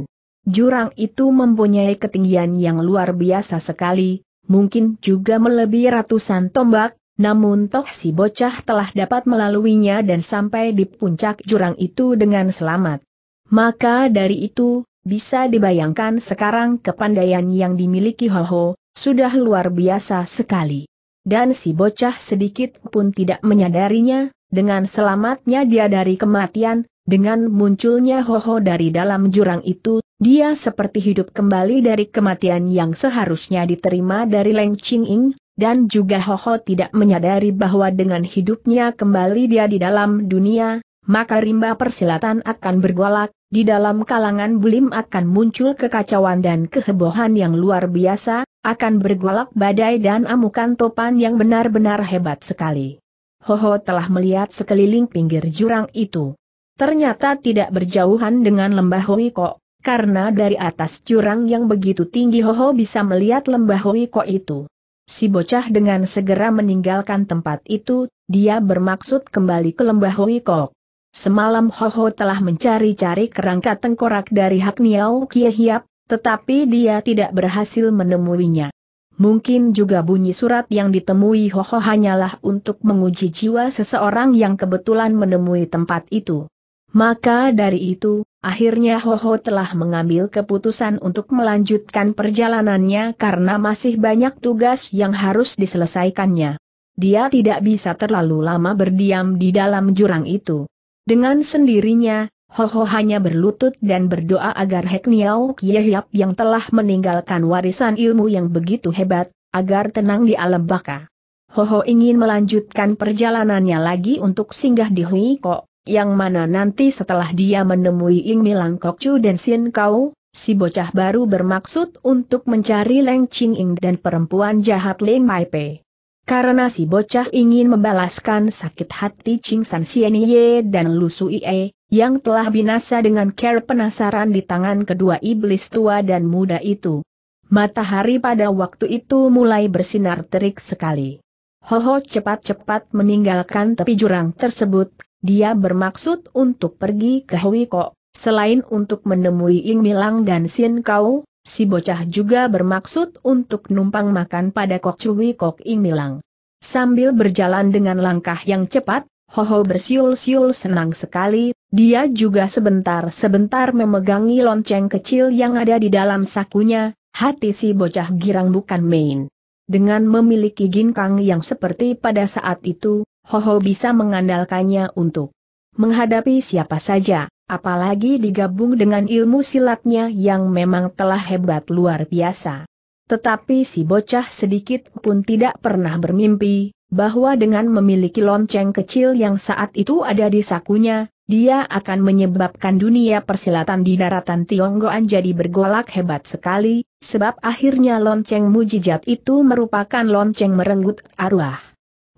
Jurang itu mempunyai ketinggian yang luar biasa sekali, mungkin juga melebihi ratusan tombak, namun toh si bocah telah dapat melaluinya dan sampai di puncak jurang itu dengan selamat. Maka dari itu, bisa dibayangkan sekarang kepandaian yang dimiliki Ho Ho sudah luar biasa sekali. Dan si bocah sedikit pun tidak menyadarinya, dengan selamatnya dia dari kematian, dengan munculnya Ho Ho dari dalam jurang itu, dia seperti hidup kembali dari kematian yang seharusnya diterima dari Leng Ching Ing, dan juga Ho Ho tidak menyadari bahwa dengan hidupnya kembali dia di dalam dunia, maka rimba persilatan akan bergolak, di dalam kalangan bulim akan muncul kekacauan dan kehebohan yang luar biasa, akan bergolak badai dan amukan topan yang benar-benar hebat sekali. Hoho telah melihat sekeliling pinggir jurang itu. Ternyata tidak berjauhan dengan lembah Kok, karena dari atas jurang yang begitu tinggi Hoho bisa melihat lembah Kok itu. Si bocah dengan segera meninggalkan tempat itu, dia bermaksud kembali ke lembah Kok. Semalam Ho Ho telah mencari-cari kerangka tengkorak dari Hak Kie Hiap, tetapi dia tidak berhasil menemuinya. Mungkin juga bunyi surat yang ditemui Ho Ho hanyalah untuk menguji jiwa seseorang yang kebetulan menemui tempat itu. Maka dari itu, akhirnya Ho Ho telah mengambil keputusan untuk melanjutkan perjalanannya karena masih banyak tugas yang harus diselesaikannya. Dia tidak bisa terlalu lama berdiam di dalam jurang itu. Dengan sendirinya, Hoho hanya berlutut dan berdoa agar Hek Niao Kiehyap yang telah meninggalkan warisan ilmu yang begitu hebat, agar tenang di alam baka. Hoho ingin melanjutkan perjalanannya lagi untuk singgah di Hui Kok, yang mana nanti setelah dia menemui Ing Milang Kok Chu dan Sin Kau, si bocah baru bermaksud untuk mencari Leng Ching Ing dan perempuan jahat Leng Mai Pei. Karena si bocah ingin membalaskan sakit hati Ching San Sienye dan Lu Suie, yang telah binasa dengan care penasaran di tangan kedua iblis tua dan muda itu. Matahari pada waktu itu mulai bersinar terik sekali. Hoho cepat-cepat meninggalkan tepi jurang tersebut, dia bermaksud untuk pergi ke Kok, selain untuk menemui Ying Milang dan Sin Kau, Si bocah juga bermaksud untuk numpang makan pada Kok cuwi Kok Ing Sambil berjalan dengan langkah yang cepat, Hoho bersiul-siul senang sekali, dia juga sebentar-sebentar memegangi lonceng kecil yang ada di dalam sakunya, hati si bocah girang bukan main. Dengan memiliki ginkang yang seperti pada saat itu, Hoho bisa mengandalkannya untuk menghadapi siapa saja. Apalagi digabung dengan ilmu silatnya yang memang telah hebat luar biasa. Tetapi si bocah sedikit pun tidak pernah bermimpi, bahwa dengan memiliki lonceng kecil yang saat itu ada di sakunya, dia akan menyebabkan dunia persilatan di daratan Tionggoan jadi bergolak hebat sekali, sebab akhirnya lonceng mujijat itu merupakan lonceng merenggut arwah.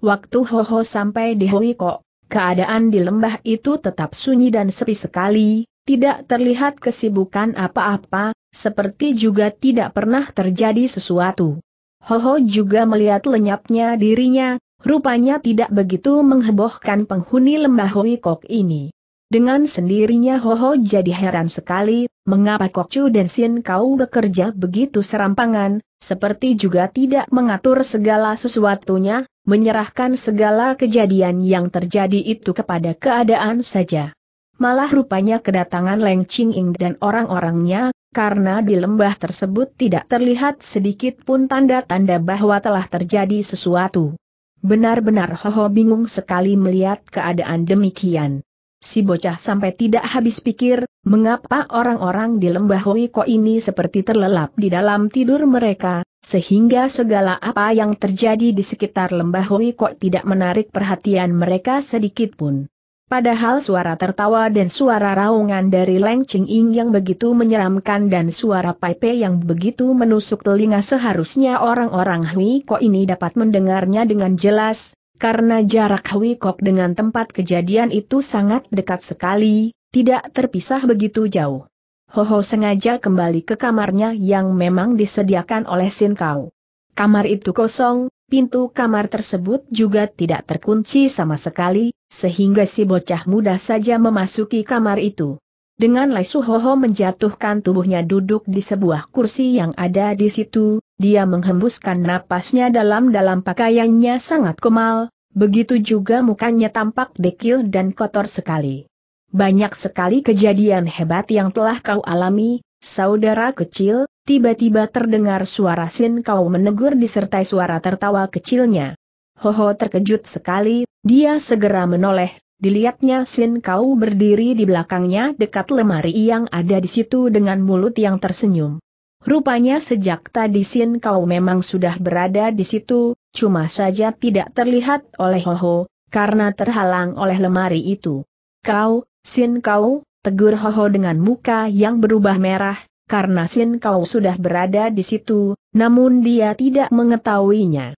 Waktu Hoho sampai di Hoi Kok. Keadaan di lembah itu tetap sunyi dan sepi sekali, tidak terlihat kesibukan apa-apa, seperti juga tidak pernah terjadi sesuatu. Hoho juga melihat lenyapnya dirinya, rupanya tidak begitu menghebohkan penghuni lembah Hui Kok ini. Dengan sendirinya Hoho jadi heran sekali, mengapa Kokcu dan Sin kau bekerja begitu serampangan, seperti juga tidak mengatur segala sesuatunya, menyerahkan segala kejadian yang terjadi itu kepada keadaan saja. Malah rupanya kedatangan Leng Ching Ing dan orang-orangnya, karena di lembah tersebut tidak terlihat sedikit pun tanda-tanda bahwa telah terjadi sesuatu. Benar-benar Hoho bingung sekali melihat keadaan demikian. Si bocah sampai tidak habis pikir, mengapa orang-orang di lembah Hui Wiko ini seperti terlelap di dalam tidur mereka, sehingga segala apa yang terjadi di sekitar lembah Hui Wiko tidak menarik perhatian mereka sedikit pun. Padahal suara tertawa dan suara raungan dari Leng Ching Ing yang begitu menyeramkan dan suara Pai yang begitu menusuk telinga seharusnya orang-orang Hui Ko ini dapat mendengarnya dengan jelas, karena jarak Wikok dengan tempat kejadian itu sangat dekat sekali, tidak terpisah begitu jauh. Hoho sengaja kembali ke kamarnya yang memang disediakan oleh Sin Kau. Kamar itu kosong, pintu kamar tersebut juga tidak terkunci sama sekali, sehingga si bocah muda saja memasuki kamar itu. Dengan lesu Hoho menjatuhkan tubuhnya duduk di sebuah kursi yang ada di situ, dia menghembuskan napasnya dalam-dalam pakaiannya sangat kemal, begitu juga mukanya tampak dekil dan kotor sekali. Banyak sekali kejadian hebat yang telah kau alami, saudara kecil, tiba-tiba terdengar suara Sin kau menegur disertai suara tertawa kecilnya. Hoho terkejut sekali, dia segera menoleh, dilihatnya Sin kau berdiri di belakangnya dekat lemari yang ada di situ dengan mulut yang tersenyum. Rupanya sejak tadi Sin kau memang sudah berada di situ, cuma saja tidak terlihat oleh Hoho, karena terhalang oleh lemari itu. Kau, Sin kau, tegur Hoho dengan muka yang berubah merah, karena Sin kau sudah berada di situ, namun dia tidak mengetahuinya.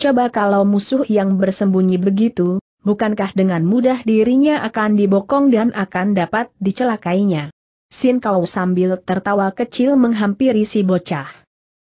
Coba kalau musuh yang bersembunyi begitu, bukankah dengan mudah dirinya akan dibokong dan akan dapat dicelakainya? Sin Kau sambil tertawa kecil menghampiri si bocah.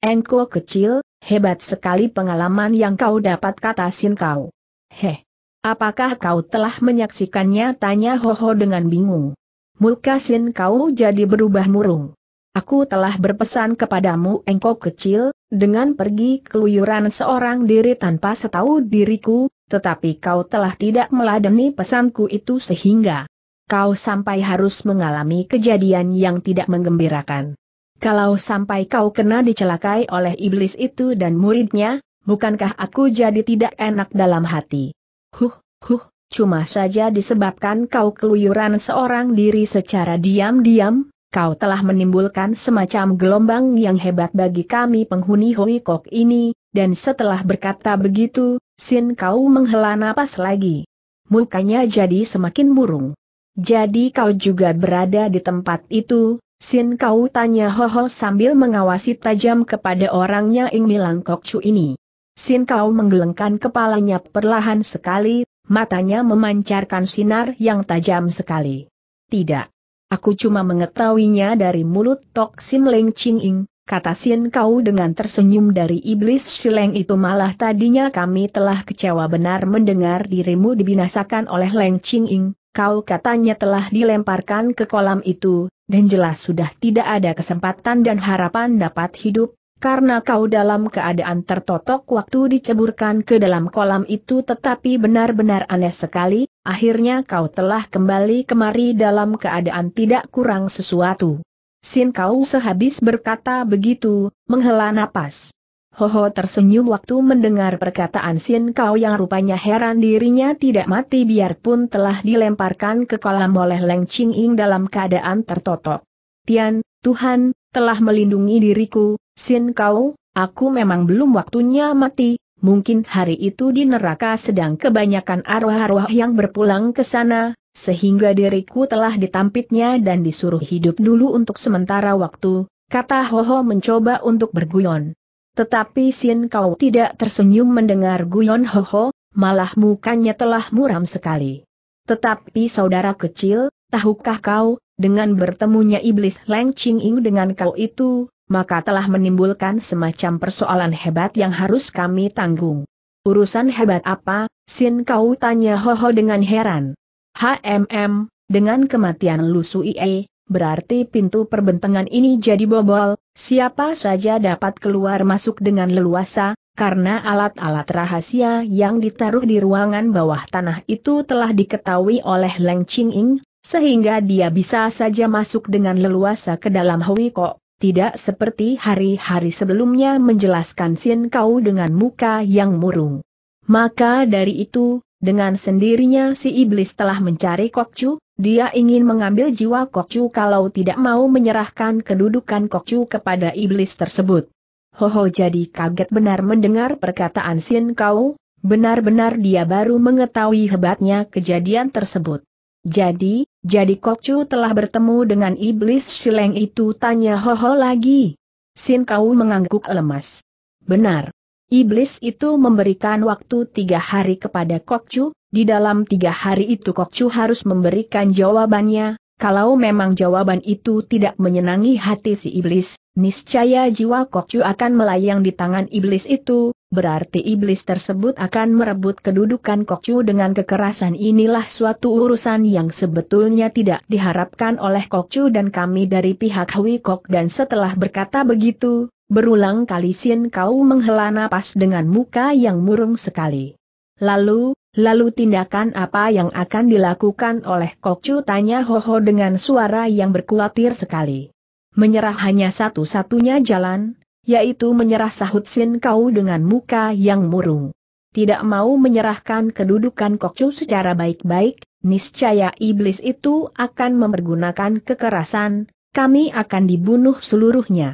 Engko kecil, hebat sekali pengalaman yang kau dapat kata Sin Kau. Heh. Apakah kau telah menyaksikannya? Tanya Hoho dengan bingung. Muka Sin Kau jadi berubah murung. Aku telah berpesan kepadamu engko kecil, dengan pergi keluyuran seorang diri tanpa setahu diriku, tetapi kau telah tidak meladeni pesanku itu sehingga kau sampai harus mengalami kejadian yang tidak menggembirakan. Kalau sampai kau kena dicelakai oleh iblis itu dan muridnya, bukankah aku jadi tidak enak dalam hati? Huh, huh, cuma saja disebabkan kau keluyuran seorang diri secara diam-diam, kau telah menimbulkan semacam gelombang yang hebat bagi kami penghuni Hoi Kok ini, dan setelah berkata begitu, Sin kau menghela napas lagi. Mukanya jadi semakin burung. Jadi kau juga berada di tempat itu, Sin kau tanya Hoho sambil mengawasi tajam kepada orangnya Ing Milang Chu ini. Sin kau menggelengkan kepalanya perlahan sekali, matanya memancarkan sinar yang tajam sekali. Tidak. Aku cuma mengetahuinya dari mulut Tok Sim Leng Ching Ing, kata Sin kau dengan tersenyum dari iblis sileng itu malah tadinya kami telah kecewa benar mendengar dirimu dibinasakan oleh Leng Ching Ing, kau katanya telah dilemparkan ke kolam itu, dan jelas sudah tidak ada kesempatan dan harapan dapat hidup, karena kau dalam keadaan tertotok waktu diceburkan ke dalam kolam itu tetapi benar-benar aneh sekali, akhirnya kau telah kembali kemari dalam keadaan tidak kurang sesuatu. Sin kau sehabis berkata begitu, menghela napas. Hoho tersenyum waktu mendengar perkataan Sin Kau yang rupanya heran dirinya tidak mati biarpun telah dilemparkan ke kolam oleh Leng Ching Ing dalam keadaan tertotok. Tian, Tuhan, telah melindungi diriku, Sin Kau, aku memang belum waktunya mati, mungkin hari itu di neraka sedang kebanyakan arwah-arwah yang berpulang ke sana, sehingga diriku telah ditampitnya dan disuruh hidup dulu untuk sementara waktu, kata Hoho mencoba untuk berguyon. Tetapi Sin Kau tidak tersenyum mendengar guyon ho, malah mukanya telah muram sekali. Tetapi saudara kecil, tahukah kau, dengan bertemunya iblis Leng Ching Ing dengan kau itu, maka telah menimbulkan semacam persoalan hebat yang harus kami tanggung. Urusan hebat apa, Sin Kau tanya ho ho dengan heran. HMM, dengan kematian Lu Sui e, berarti pintu perbentengan ini jadi bobol, siapa saja dapat keluar masuk dengan leluasa, karena alat-alat rahasia yang ditaruh di ruangan bawah tanah itu telah diketahui oleh Leng Ching sehingga dia bisa saja masuk dengan leluasa ke dalam Hui Kok. Tidak seperti hari-hari sebelumnya menjelaskan Sin Kau dengan muka yang murung. Maka dari itu, dengan sendirinya si iblis telah mencari Kokcu, dia ingin mengambil jiwa Kokcu kalau tidak mau menyerahkan kedudukan Kokcu kepada iblis tersebut. Hoho jadi kaget benar mendengar perkataan Sin Kau, benar-benar dia baru mengetahui hebatnya kejadian tersebut. Jadi, jadi Kokcu telah bertemu dengan iblis Sileng itu tanya Hoho lagi. Sin Kau mengangguk lemas. Benar. Iblis itu memberikan waktu tiga hari kepada Kokcu, di dalam tiga hari itu Kokcu harus memberikan jawabannya, kalau memang jawaban itu tidak menyenangi hati si iblis, niscaya jiwa Kokcu akan melayang di tangan iblis itu, berarti iblis tersebut akan merebut kedudukan Kokcu dengan kekerasan inilah suatu urusan yang sebetulnya tidak diharapkan oleh Kokcu dan kami dari pihak Hui Kok dan setelah berkata begitu, Berulang kali Sin Kau menghela napas dengan muka yang murung sekali. Lalu, lalu tindakan apa yang akan dilakukan oleh Kokcu tanya Hoho dengan suara yang berkuatir sekali. Menyerah hanya satu-satunya jalan, yaitu menyerah sahut Sin Kau dengan muka yang murung. Tidak mau menyerahkan kedudukan Kokcu secara baik-baik, niscaya iblis itu akan mempergunakan kekerasan, kami akan dibunuh seluruhnya.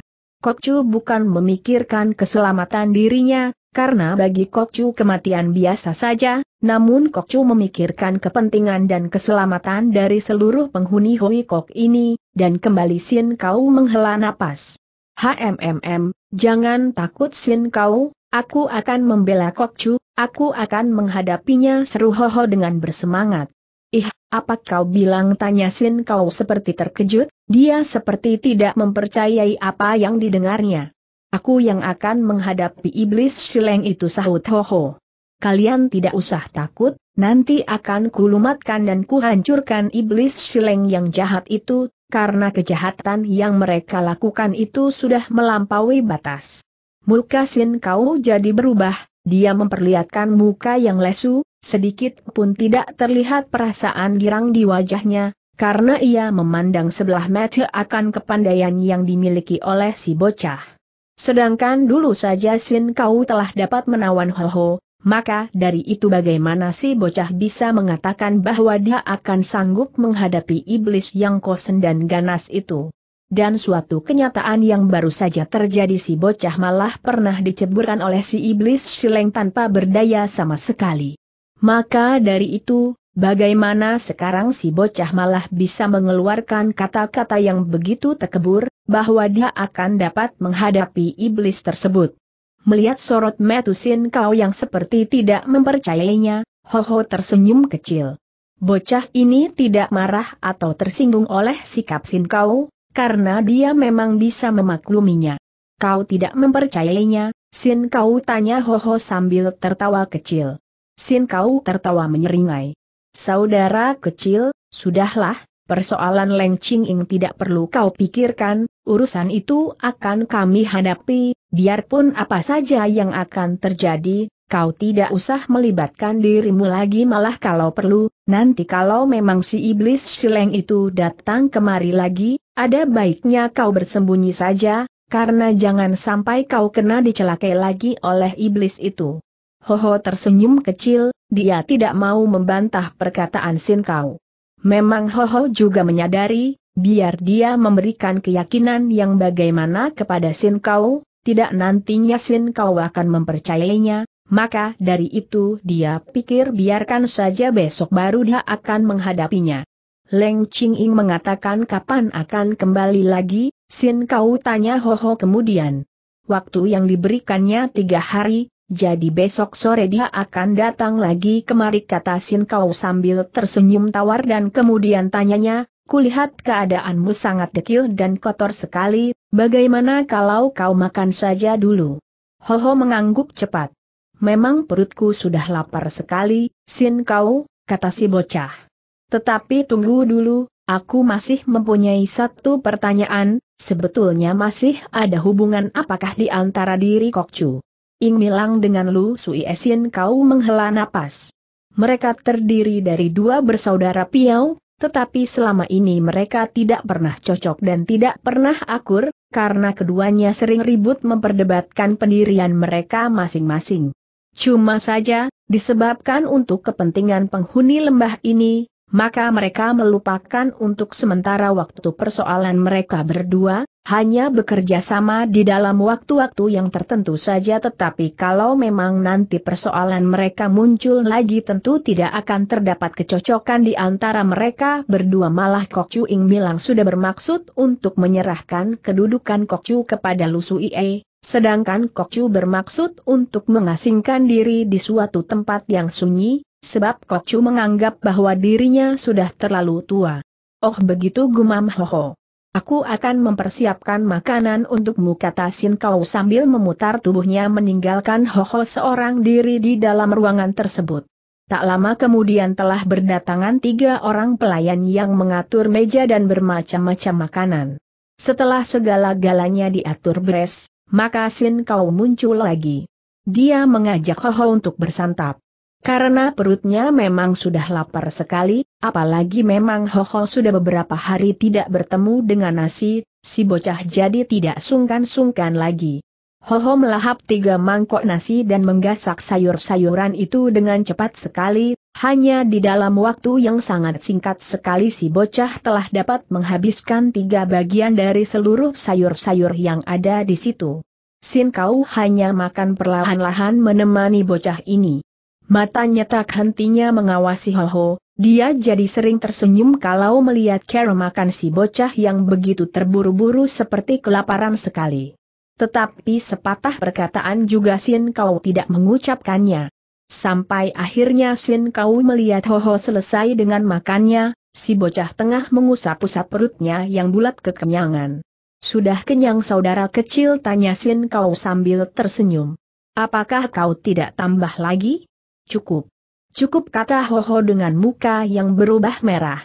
Kokcu bukan memikirkan keselamatan dirinya, karena bagi Kokcu kematian biasa saja, namun Kokcu memikirkan kepentingan dan keselamatan dari seluruh penghuni Hui Kok ini, dan kembali Sin Kau menghela napas. HMMM, jangan takut Sin Kau, aku akan membela Kokcu, aku akan menghadapinya seru Hoho dengan bersemangat. Ih, apa kau bilang tanya Sin kau seperti terkejut, dia seperti tidak mempercayai apa yang didengarnya. Aku yang akan menghadapi iblis sileng itu sahut ho ho. Kalian tidak usah takut, nanti akan kulumatkan dan kuhancurkan iblis sileng yang jahat itu, karena kejahatan yang mereka lakukan itu sudah melampaui batas. Muka Sin kau jadi berubah, dia memperlihatkan muka yang lesu, sedikit pun tidak terlihat perasaan girang di wajahnya, karena ia memandang sebelah mata akan kepandaian yang dimiliki oleh si bocah. Sedangkan dulu saja Sin Kau telah dapat menawan Ho Ho, maka dari itu bagaimana si bocah bisa mengatakan bahwa dia akan sanggup menghadapi iblis yang kosen dan ganas itu. Dan suatu kenyataan yang baru saja terjadi si bocah malah pernah diceburkan oleh si iblis sileng tanpa berdaya sama sekali. Maka dari itu, bagaimana sekarang si bocah malah bisa mengeluarkan kata-kata yang begitu tekebur, bahwa dia akan dapat menghadapi iblis tersebut. Melihat sorot Metusin kau yang seperti tidak mempercayainya, Hoho tersenyum kecil. Bocah ini tidak marah atau tersinggung oleh sikap Sin kau, karena dia memang bisa memakluminya. Kau tidak mempercayainya, Sin kau tanya Hoho sambil tertawa kecil. Sin Kau tertawa menyeringai. Saudara kecil, sudahlah, persoalan Leng Ching Ing tidak perlu kau pikirkan, urusan itu akan kami hadapi, biarpun apa saja yang akan terjadi, kau tidak usah melibatkan dirimu lagi malah kalau perlu, nanti kalau memang si iblis sileng itu datang kemari lagi, ada baiknya kau bersembunyi saja, karena jangan sampai kau kena dicelakai lagi oleh iblis itu. Ho ho tersenyum kecil, dia tidak mau membantah perkataan Sin Kau. Memang Ho ho juga menyadari, biar dia memberikan keyakinan yang bagaimana kepada Sin Kau, tidak nantinya Sin Kau akan mempercayainya, maka dari itu dia pikir biarkan saja besok baru dia akan menghadapinya. Leng Ching Ing mengatakan kapan akan kembali lagi, Sin Kau tanya Ho ho kemudian. Waktu yang diberikannya tiga hari, jadi besok sore dia akan datang lagi kemari kata Sin Kau sambil tersenyum tawar dan kemudian tanyanya, kulihat keadaanmu sangat dekil dan kotor sekali, bagaimana kalau kau makan saja dulu? Hoho mengangguk cepat. Memang perutku sudah lapar sekali, Sin Kau, kata si bocah. Tetapi tunggu dulu, aku masih mempunyai satu pertanyaan, sebetulnya masih ada hubungan apakah di antara diri Kokcu Ing Milang dengan Lu Sui Esin kau menghela napas. Mereka terdiri dari dua bersaudara Piau, tetapi selama ini mereka tidak pernah cocok dan tidak pernah akur, karena keduanya sering ribut memperdebatkan pendirian mereka masing-masing. Cuma saja, disebabkan untuk kepentingan penghuni lembah ini, maka mereka melupakan untuk sementara waktu persoalan mereka berdua, hanya bekerja sama di dalam waktu-waktu yang tertentu saja tetapi kalau memang nanti persoalan mereka muncul lagi tentu tidak akan terdapat kecocokan di antara mereka berdua malah Kok Chu Ing bilang sudah bermaksud untuk menyerahkan kedudukan Kok Chu kepada Lu Ie, sedangkan Kok Chu bermaksud untuk mengasingkan diri di suatu tempat yang sunyi, sebab Kocu menganggap bahwa dirinya sudah terlalu tua. Oh begitu gumam Hoho. Aku akan mempersiapkan makanan untukmu kata Sin Kau sambil memutar tubuhnya meninggalkan Hoho seorang diri di dalam ruangan tersebut. Tak lama kemudian telah berdatangan tiga orang pelayan yang mengatur meja dan bermacam-macam makanan. Setelah segala-galanya diatur beres, maka Sin Kau muncul lagi. Dia mengajak Hoho untuk bersantap. Karena perutnya memang sudah lapar sekali, apalagi memang Hoho sudah beberapa hari tidak bertemu dengan nasi, si bocah jadi tidak sungkan-sungkan lagi. Hoho melahap tiga mangkok nasi dan menggasak sayur-sayuran itu dengan cepat sekali, hanya di dalam waktu yang sangat singkat sekali si bocah telah dapat menghabiskan tiga bagian dari seluruh sayur-sayur yang ada di situ. Sin Kau hanya makan perlahan-lahan menemani bocah ini. Matanya tak hentinya mengawasi Hoho, dia jadi sering tersenyum kalau melihat Kero makan si bocah yang begitu terburu-buru seperti kelaparan sekali. Tetapi sepatah perkataan juga Sin Kau tidak mengucapkannya. Sampai akhirnya Sin Kau melihat Hoho selesai dengan makannya, si bocah tengah mengusap-usap perutnya yang bulat kekenyangan. Sudah kenyang saudara kecil tanya Sin Kau sambil tersenyum. Apakah kau tidak tambah lagi? Cukup. Cukup kata Hoho dengan muka yang berubah merah.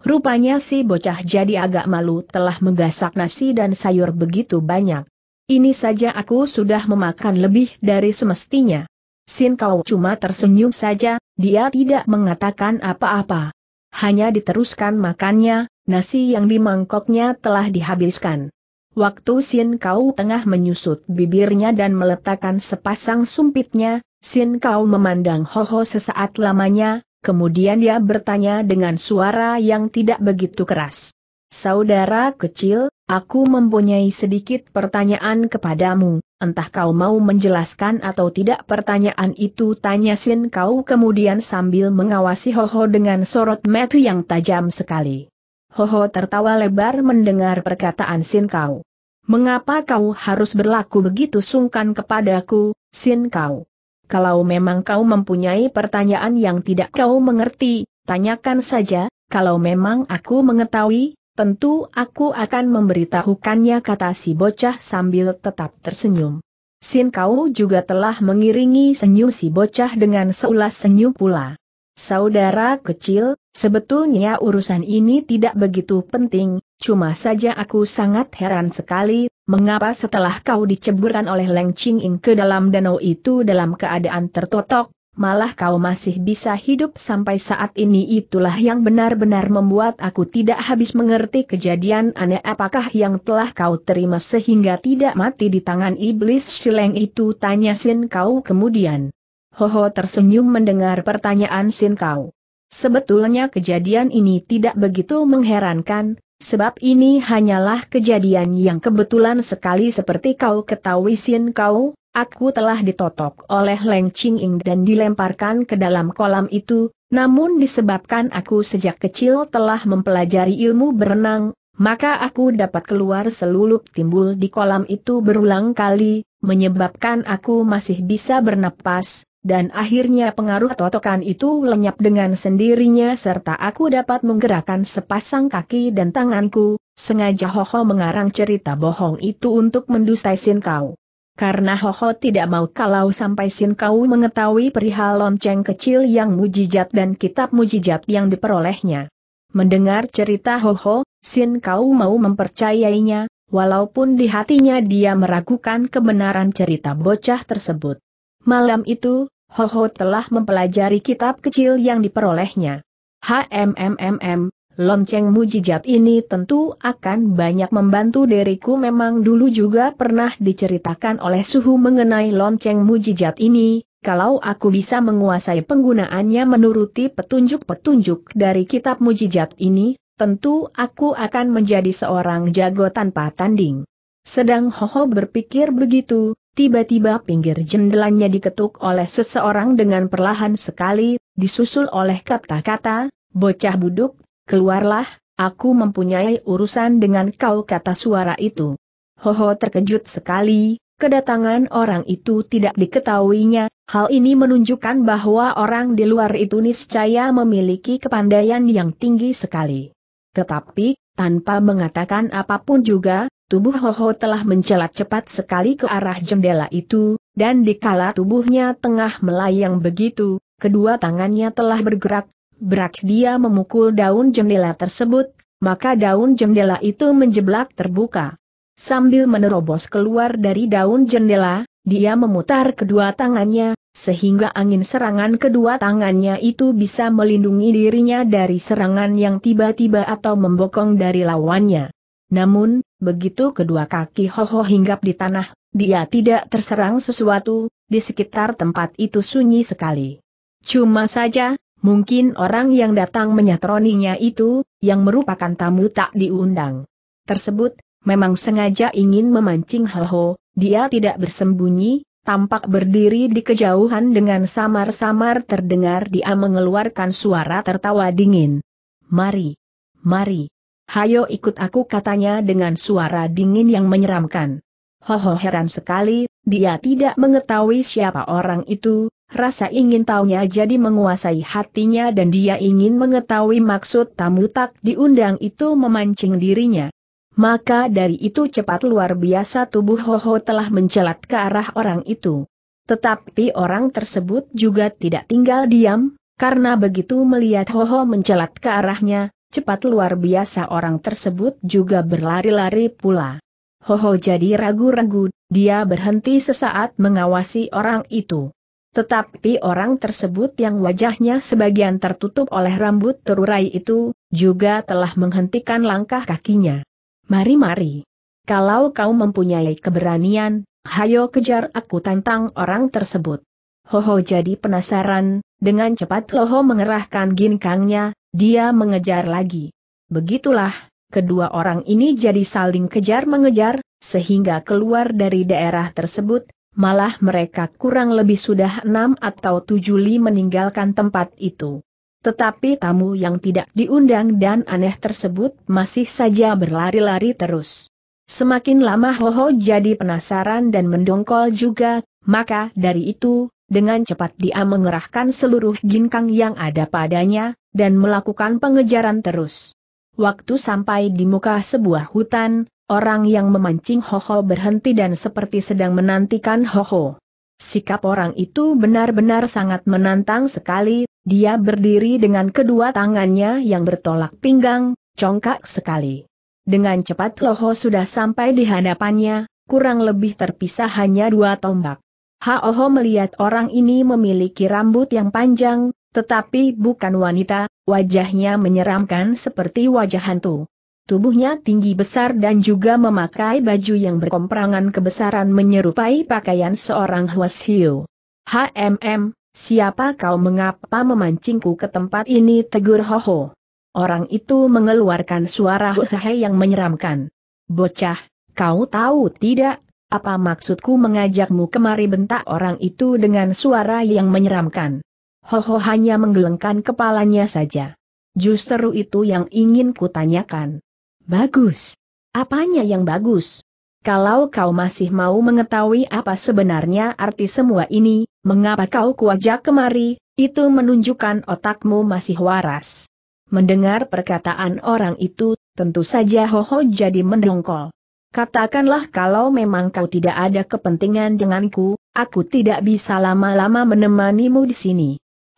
Rupanya si bocah jadi agak malu telah menggasak nasi dan sayur begitu banyak. Ini saja aku sudah memakan lebih dari semestinya. Sin Kau cuma tersenyum saja, dia tidak mengatakan apa-apa. Hanya diteruskan makannya, nasi yang di mangkoknya telah dihabiskan. Waktu Sin Kau tengah menyusut bibirnya dan meletakkan sepasang sumpitnya, Sin Kau memandang Hoho sesaat lamanya, kemudian dia bertanya dengan suara yang tidak begitu keras. Saudara kecil, aku mempunyai sedikit pertanyaan kepadamu, entah kau mau menjelaskan atau tidak pertanyaan itu tanya Sin Kau kemudian sambil mengawasi Hoho dengan sorot mata yang tajam sekali. Hoho tertawa lebar mendengar perkataan Sin Kau. Mengapa kau harus berlaku begitu sungkan kepadaku, Sin Kau? Kalau memang kau mempunyai pertanyaan yang tidak kau mengerti, tanyakan saja, kalau memang aku mengetahui, tentu aku akan memberitahukannya kata si bocah sambil tetap tersenyum. Sin kau juga telah mengiringi senyum si bocah dengan seulas senyum pula. Saudara kecil, sebetulnya urusan ini tidak begitu penting, Cuma saja aku sangat heran sekali, mengapa setelah kau diceburkan oleh Leng Ching Ing ke dalam danau itu dalam keadaan tertotok, malah kau masih bisa hidup sampai saat ini itulah yang benar-benar membuat aku tidak habis mengerti kejadian aneh apakah yang telah kau terima sehingga tidak mati di tangan iblis sileng itu tanya Sin Kau kemudian. Ho ho, tersenyum mendengar pertanyaan Sin Kau. Sebetulnya kejadian ini tidak begitu mengherankan, Sebab ini hanyalah kejadian yang kebetulan sekali seperti kau ketahui Sin kau, aku telah ditotok oleh Leng Ching Ing dan dilemparkan ke dalam kolam itu, namun disebabkan aku sejak kecil telah mempelajari ilmu berenang, maka aku dapat keluar selulup timbul di kolam itu berulang kali, menyebabkan aku masih bisa bernapas, dan akhirnya pengaruh totokan itu lenyap dengan sendirinya serta aku dapat menggerakkan sepasang kaki dan tanganku, sengaja Hoho mengarang cerita bohong itu untuk mendustai Sin Kau. Karena Hoho tidak mau kalau sampai Sin Kau mengetahui perihal lonceng kecil yang mujijat dan kitab mujijat yang diperolehnya. Mendengar cerita Hoho, Sin Kau mau mempercayainya, walaupun di hatinya dia meragukan kebenaran cerita bocah tersebut. Malam itu, Hoho telah mempelajari kitab kecil yang diperolehnya. HMMMM, lonceng mujizat ini tentu akan banyak membantu diriku memang dulu juga pernah diceritakan oleh Suhu mengenai lonceng mujizat ini, kalau aku bisa menguasai penggunaannya menuruti petunjuk-petunjuk dari kitab mujizat ini, tentu aku akan menjadi seorang jago tanpa tanding. Sedang Hoho berpikir begitu, Tiba-tiba pinggir jendelanya diketuk oleh seseorang dengan perlahan sekali, disusul oleh kata-kata, bocah buduk, keluarlah, aku mempunyai urusan dengan kau kata suara itu. Hoho terkejut sekali, kedatangan orang itu tidak diketahuinya, hal ini menunjukkan bahwa orang di luar itu niscaya memiliki kepandaian yang tinggi sekali. Tetapi, tanpa mengatakan apapun juga, tubuh Ho Ho telah mencelat cepat sekali ke arah jendela itu, dan dikala tubuhnya tengah melayang begitu, kedua tangannya telah bergerak, berak dia memukul daun jendela tersebut, maka daun jendela itu menjeblak terbuka. Sambil menerobos keluar dari daun jendela, dia memutar kedua tangannya, sehingga angin serangan kedua tangannya itu bisa melindungi dirinya dari serangan yang tiba-tiba atau membokong dari lawannya. Namun, begitu kedua kaki Hoho hinggap di tanah, dia tidak terserang sesuatu, di sekitar tempat itu sunyi sekali. Cuma saja, mungkin orang yang datang menyatroninya itu, yang merupakan tamu tak diundang. Tersebut, memang sengaja ingin memancing Hoho, dia tidak bersembunyi, tampak berdiri di kejauhan dengan samar-samar terdengar dia mengeluarkan suara tertawa dingin. Mari, mari, Hayo ikut aku katanya dengan suara dingin yang menyeramkan. Ho Ho heran sekali, dia tidak mengetahui siapa orang itu, rasa ingin tahunya jadi menguasai hatinya dan dia ingin mengetahui maksud tamu tak diundang itu memancing dirinya. Maka dari itu cepat luar biasa tubuh Ho Ho telah mencelat ke arah orang itu. Tetapi orang tersebut juga tidak tinggal diam, karena begitu melihat Ho Ho mencelat ke arahnya, Cepat luar biasa orang tersebut juga berlari-lari pula. Hoho jadi ragu-ragu, dia berhenti sesaat mengawasi orang itu. Tetapi orang tersebut yang wajahnya sebagian tertutup oleh rambut terurai itu, juga telah menghentikan langkah kakinya. Mari-mari. Kalau kau mempunyai keberanian, hayo kejar aku tantang orang tersebut. Hoho jadi penasaran, dengan cepat Loho mengerahkan ginkangnya, dia mengejar lagi. Begitulah, kedua orang ini jadi saling kejar-mengejar, sehingga keluar dari daerah tersebut, malah mereka kurang lebih sudah enam atau tujuh li meninggalkan tempat itu. Tetapi tamu yang tidak diundang dan aneh tersebut masih saja berlari-lari terus. Semakin lama Hoho jadi penasaran dan mendongkol juga, maka dari itu, dengan cepat dia mengerahkan seluruh ginkang yang ada padanya, dan melakukan pengejaran terus. Waktu sampai di muka sebuah hutan, orang yang memancing Hoho berhenti dan seperti sedang menantikan Hoho. Sikap orang itu benar-benar sangat menantang sekali, dia berdiri dengan kedua tangannya yang bertolak pinggang, congkak sekali. Dengan cepat Hoho sudah sampai di hadapannya, kurang lebih terpisah hanya dua tombak. Haoho melihat orang ini memiliki rambut yang panjang, tetapi bukan wanita, wajahnya menyeramkan seperti wajah hantu. Tubuhnya tinggi besar dan juga memakai baju yang berkomprangan kebesaran menyerupai pakaian seorang Huashiu. HMM, siapa kau mengapa memancingku ke tempat ini tegur Hoho. Orang itu mengeluarkan suara hehehe yang menyeramkan. Bocah, kau tahu tidak, apa maksudku mengajakmu kemari bentak orang itu dengan suara yang menyeramkan? Hoho hanya menggelengkan kepalanya saja. Justru itu yang ingin kutanyakan. Bagus. Apanya yang bagus? Kalau kau masih mau mengetahui apa sebenarnya arti semua ini, mengapa kau kuajak kemari, itu menunjukkan otakmu masih waras. Mendengar perkataan orang itu, tentu saja Hoho jadi mendongkol. Katakanlah kalau memang kau tidak ada kepentingan denganku, aku tidak bisa lama-lama menemanimu di sini.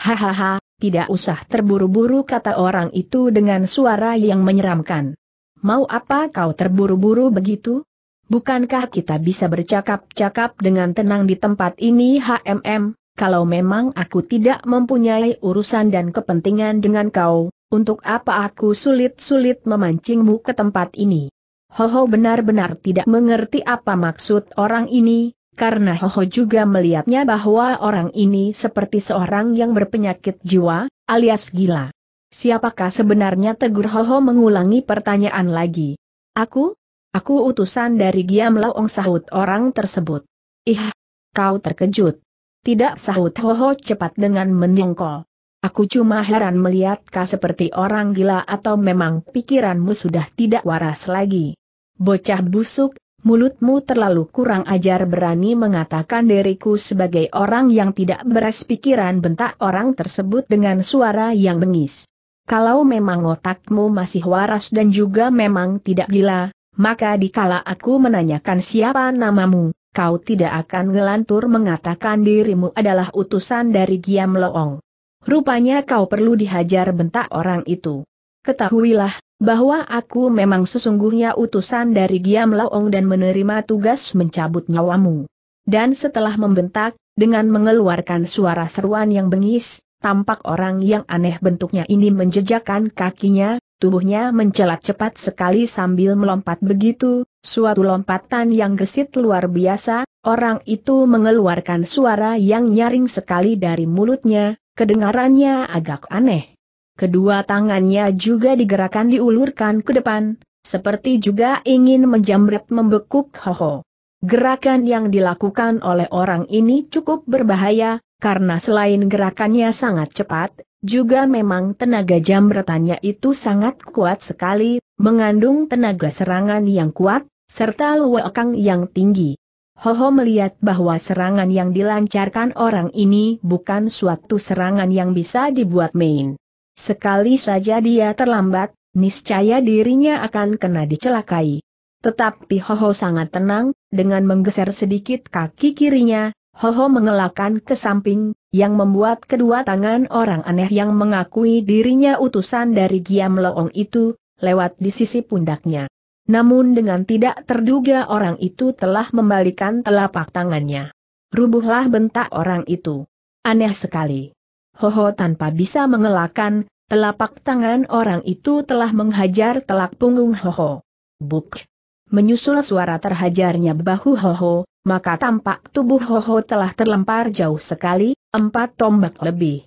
Hahaha, tidak usah terburu-buru kata orang itu dengan suara yang menyeramkan. Mau apa kau terburu-buru begitu? Bukankah kita bisa bercakap-cakap dengan tenang di tempat ini HMM, kalau memang aku tidak mempunyai urusan dan kepentingan dengan kau, untuk apa aku sulit-sulit memancingmu ke tempat ini? Hoho benar-benar tidak mengerti apa maksud orang ini, karena Hoho juga melihatnya bahwa orang ini seperti seorang yang berpenyakit jiwa, alias gila. Siapakah sebenarnya Tegur Hoho mengulangi pertanyaan lagi? Aku? Aku utusan dari Giam Laong sahut orang tersebut. Ih, kau terkejut. Tidak sahut Hoho cepat dengan menyongkol. Aku cuma heran melihat kau seperti orang gila atau memang pikiranmu sudah tidak waras lagi. Bocah busuk, mulutmu terlalu kurang ajar berani mengatakan diriku sebagai orang yang tidak beres pikiran bentak orang tersebut dengan suara yang bengis. Kalau memang otakmu masih waras dan juga memang tidak gila, maka dikala aku menanyakan siapa namamu, kau tidak akan ngelantur mengatakan dirimu adalah utusan dari Giam Loong. Rupanya kau perlu dihajar bentak orang itu. Ketahuilah, bahwa aku memang sesungguhnya utusan dari Giam Laong dan menerima tugas mencabut nyawamu. Dan setelah membentak, dengan mengeluarkan suara seruan yang bengis, tampak orang yang aneh bentuknya ini menjejakkan kakinya, tubuhnya mencelat cepat sekali sambil melompat begitu, suatu lompatan yang gesit luar biasa, orang itu mengeluarkan suara yang nyaring sekali dari mulutnya, kedengarannya agak aneh. Kedua tangannya juga digerakkan diulurkan ke depan, seperti juga ingin menjamret membekuk Hoho. Gerakan yang dilakukan oleh orang ini cukup berbahaya, karena selain gerakannya sangat cepat, juga memang tenaga jamretannya itu sangat kuat sekali, mengandung tenaga serangan yang kuat, serta luwakang yang tinggi. Hoho melihat bahwa serangan yang dilancarkan orang ini bukan suatu serangan yang bisa dibuat main. Sekali saja dia terlambat, niscaya dirinya akan kena dicelakai. Tetapi Hoho sangat tenang, dengan menggeser sedikit kaki kirinya, Hoho mengelakkan ke samping, yang membuat kedua tangan orang aneh yang mengakui dirinya utusan dari Giam Loong itu, lewat di sisi pundaknya. Namun dengan tidak terduga orang itu telah membalikan telapak tangannya. Rubuhlah bentak orang itu. Aneh sekali. Hoho tanpa bisa mengelakkan, telapak tangan orang itu telah menghajar telak punggung Hoho. Buk! Menyusul suara terhajarnya bahu Hoho, maka tampak tubuh Hoho telah terlempar jauh sekali, empat tombak lebih.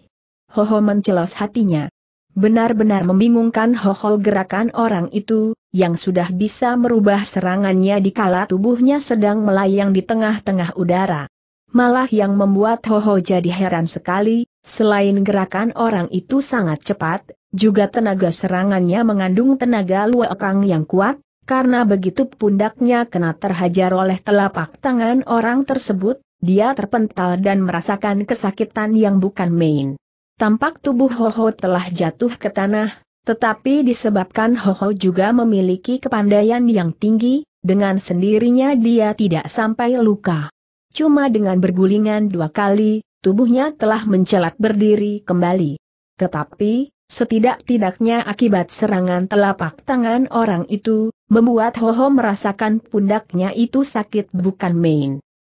Hoho mencelos hatinya. Benar-benar membingungkan Hoho gerakan orang itu, yang sudah bisa merubah serangannya di kala tubuhnya sedang melayang di tengah-tengah udara. Malah yang membuat Hoho jadi heran sekali, selain gerakan orang itu sangat cepat, juga tenaga serangannya mengandung tenaga luekang yang kuat, karena begitu pundaknya kena terhajar oleh telapak tangan orang tersebut, dia terpental dan merasakan kesakitan yang bukan main. Tampak tubuh Hoho telah jatuh ke tanah, tetapi disebabkan Hoho juga memiliki kepandaian yang tinggi, dengan sendirinya dia tidak sampai luka. Cuma dengan bergulingan dua kali, tubuhnya telah mencelat berdiri kembali. Tetapi, setidak-tidaknya akibat serangan telapak tangan orang itu, membuat Hoho merasakan pundaknya itu sakit bukan main.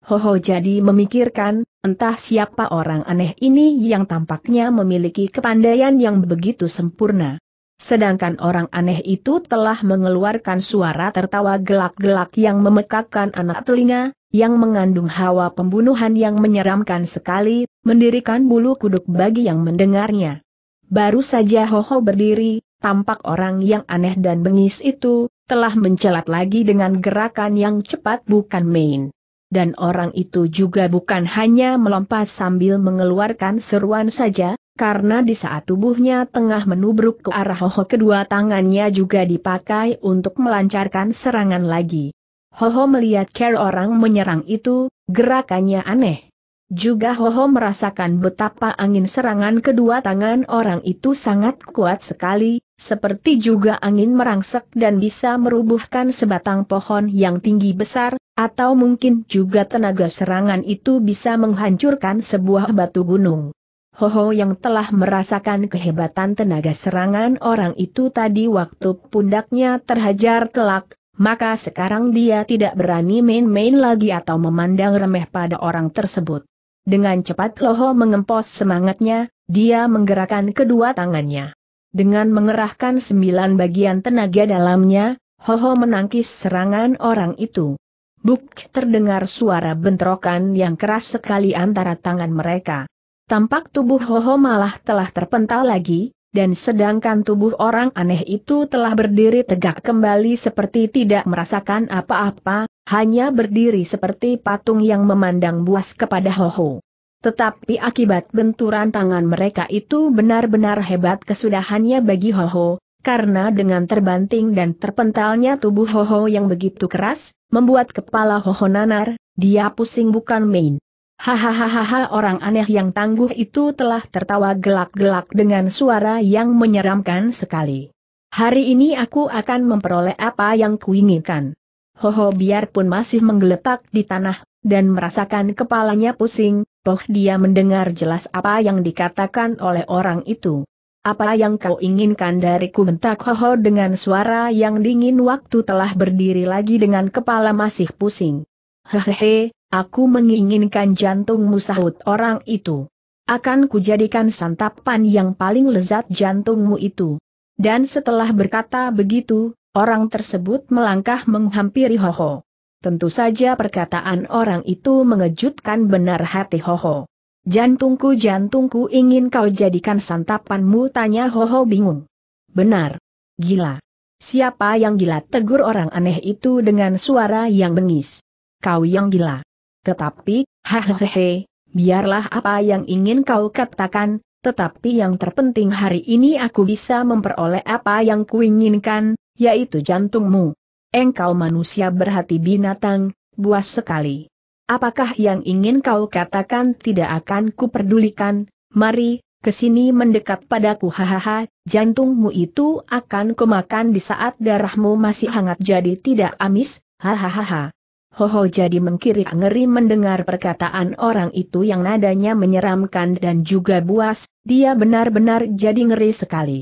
Hoho jadi memikirkan, entah siapa orang aneh ini yang tampaknya memiliki kepandaian yang begitu sempurna. Sedangkan orang aneh itu telah mengeluarkan suara tertawa gelak-gelak yang memekakkan anak telinga, yang mengandung hawa pembunuhan yang menyeramkan sekali, mendirikan bulu kuduk bagi yang mendengarnya. Baru saja Hoho berdiri, tampak orang yang aneh dan bengis itu, telah mencelat lagi dengan gerakan yang cepat bukan main dan orang itu juga bukan hanya melompat sambil mengeluarkan seruan saja, karena di saat tubuhnya tengah menubruk ke arah Hoho kedua tangannya juga dipakai untuk melancarkan serangan lagi. Hoho melihat care orang menyerang itu, gerakannya aneh. Juga Hoho merasakan betapa angin serangan kedua tangan orang itu sangat kuat sekali, seperti juga angin merangsek dan bisa merubuhkan sebatang pohon yang tinggi besar, atau mungkin juga tenaga serangan itu bisa menghancurkan sebuah batu gunung. Hoho yang telah merasakan kehebatan tenaga serangan orang itu tadi waktu pundaknya terhajar kelak, maka sekarang dia tidak berani main-main lagi atau memandang remeh pada orang tersebut. Dengan cepat Loho mengempos semangatnya, dia menggerakkan kedua tangannya. Dengan mengerahkan sembilan bagian tenaga dalamnya, Hoho menangkis serangan orang itu. Buk terdengar suara bentrokan yang keras sekali antara tangan mereka. Tampak tubuh Hoho malah telah terpental lagi, dan sedangkan tubuh orang aneh itu telah berdiri tegak kembali seperti tidak merasakan apa-apa, hanya berdiri seperti patung yang memandang buas kepada Hoho. Tetapi akibat benturan tangan mereka itu benar-benar hebat kesudahannya bagi Hoho, karena dengan terbanting dan terpentalnya tubuh Hoho yang begitu keras, membuat kepala Hoho nanar, dia pusing bukan main. Hahaha orang aneh yang tangguh itu telah tertawa gelak-gelak dengan suara yang menyeramkan sekali. Hari ini aku akan memperoleh apa yang kuinginkan. Hoho biarpun masih menggeletak di tanah, dan merasakan kepalanya pusing, toh dia mendengar jelas apa yang dikatakan oleh orang itu. Apa yang kau inginkan dariku bentak Hoho dengan suara yang dingin waktu telah berdiri lagi dengan kepala masih pusing. Hehehe, aku menginginkan jantungmu sahut orang itu. Akan kujadikan santapan yang paling lezat jantungmu itu. Dan setelah berkata begitu, orang tersebut melangkah menghampiri Hoho. Tentu saja perkataan orang itu mengejutkan benar hati Hoho. Jantungku jantungku ingin kau jadikan santapanmu tanya Hoho bingung. Benar. Gila. Siapa yang gila tegur orang aneh itu dengan suara yang bengis. Kau yang gila. Tetapi, hahaha, biarlah apa yang ingin kau katakan, tetapi yang terpenting hari ini aku bisa memperoleh apa yang kuinginkan, yaitu jantungmu. Engkau manusia berhati binatang, buas sekali. Apakah yang ingin kau katakan tidak akan kuperdulikan, mari, kesini mendekat padaku hahaha, jantungmu itu akan kumakan di saat darahmu masih hangat jadi tidak amis, hahaha. Hoho jadi mengkiri ngeri mendengar perkataan orang itu yang nadanya menyeramkan dan juga buas, dia benar-benar jadi ngeri sekali.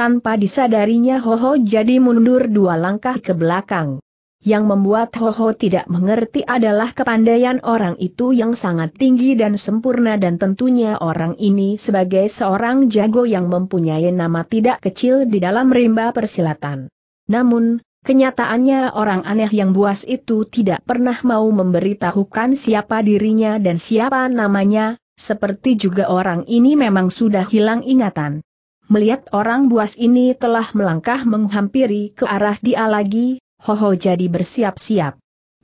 Tanpa disadarinya Hoho jadi mundur dua langkah ke belakang. Yang membuat Hoho tidak mengerti adalah kepandaian orang itu yang sangat tinggi dan sempurna dan tentunya orang ini sebagai seorang jago yang mempunyai nama tidak kecil di dalam rimba persilatan. Namun, Kenyataannya orang aneh yang buas itu tidak pernah mau memberitahukan siapa dirinya dan siapa namanya, seperti juga orang ini memang sudah hilang ingatan melihat orang buas ini telah melangkah menghampiri ke arah dia lagi, Hoho jadi bersiap-siap.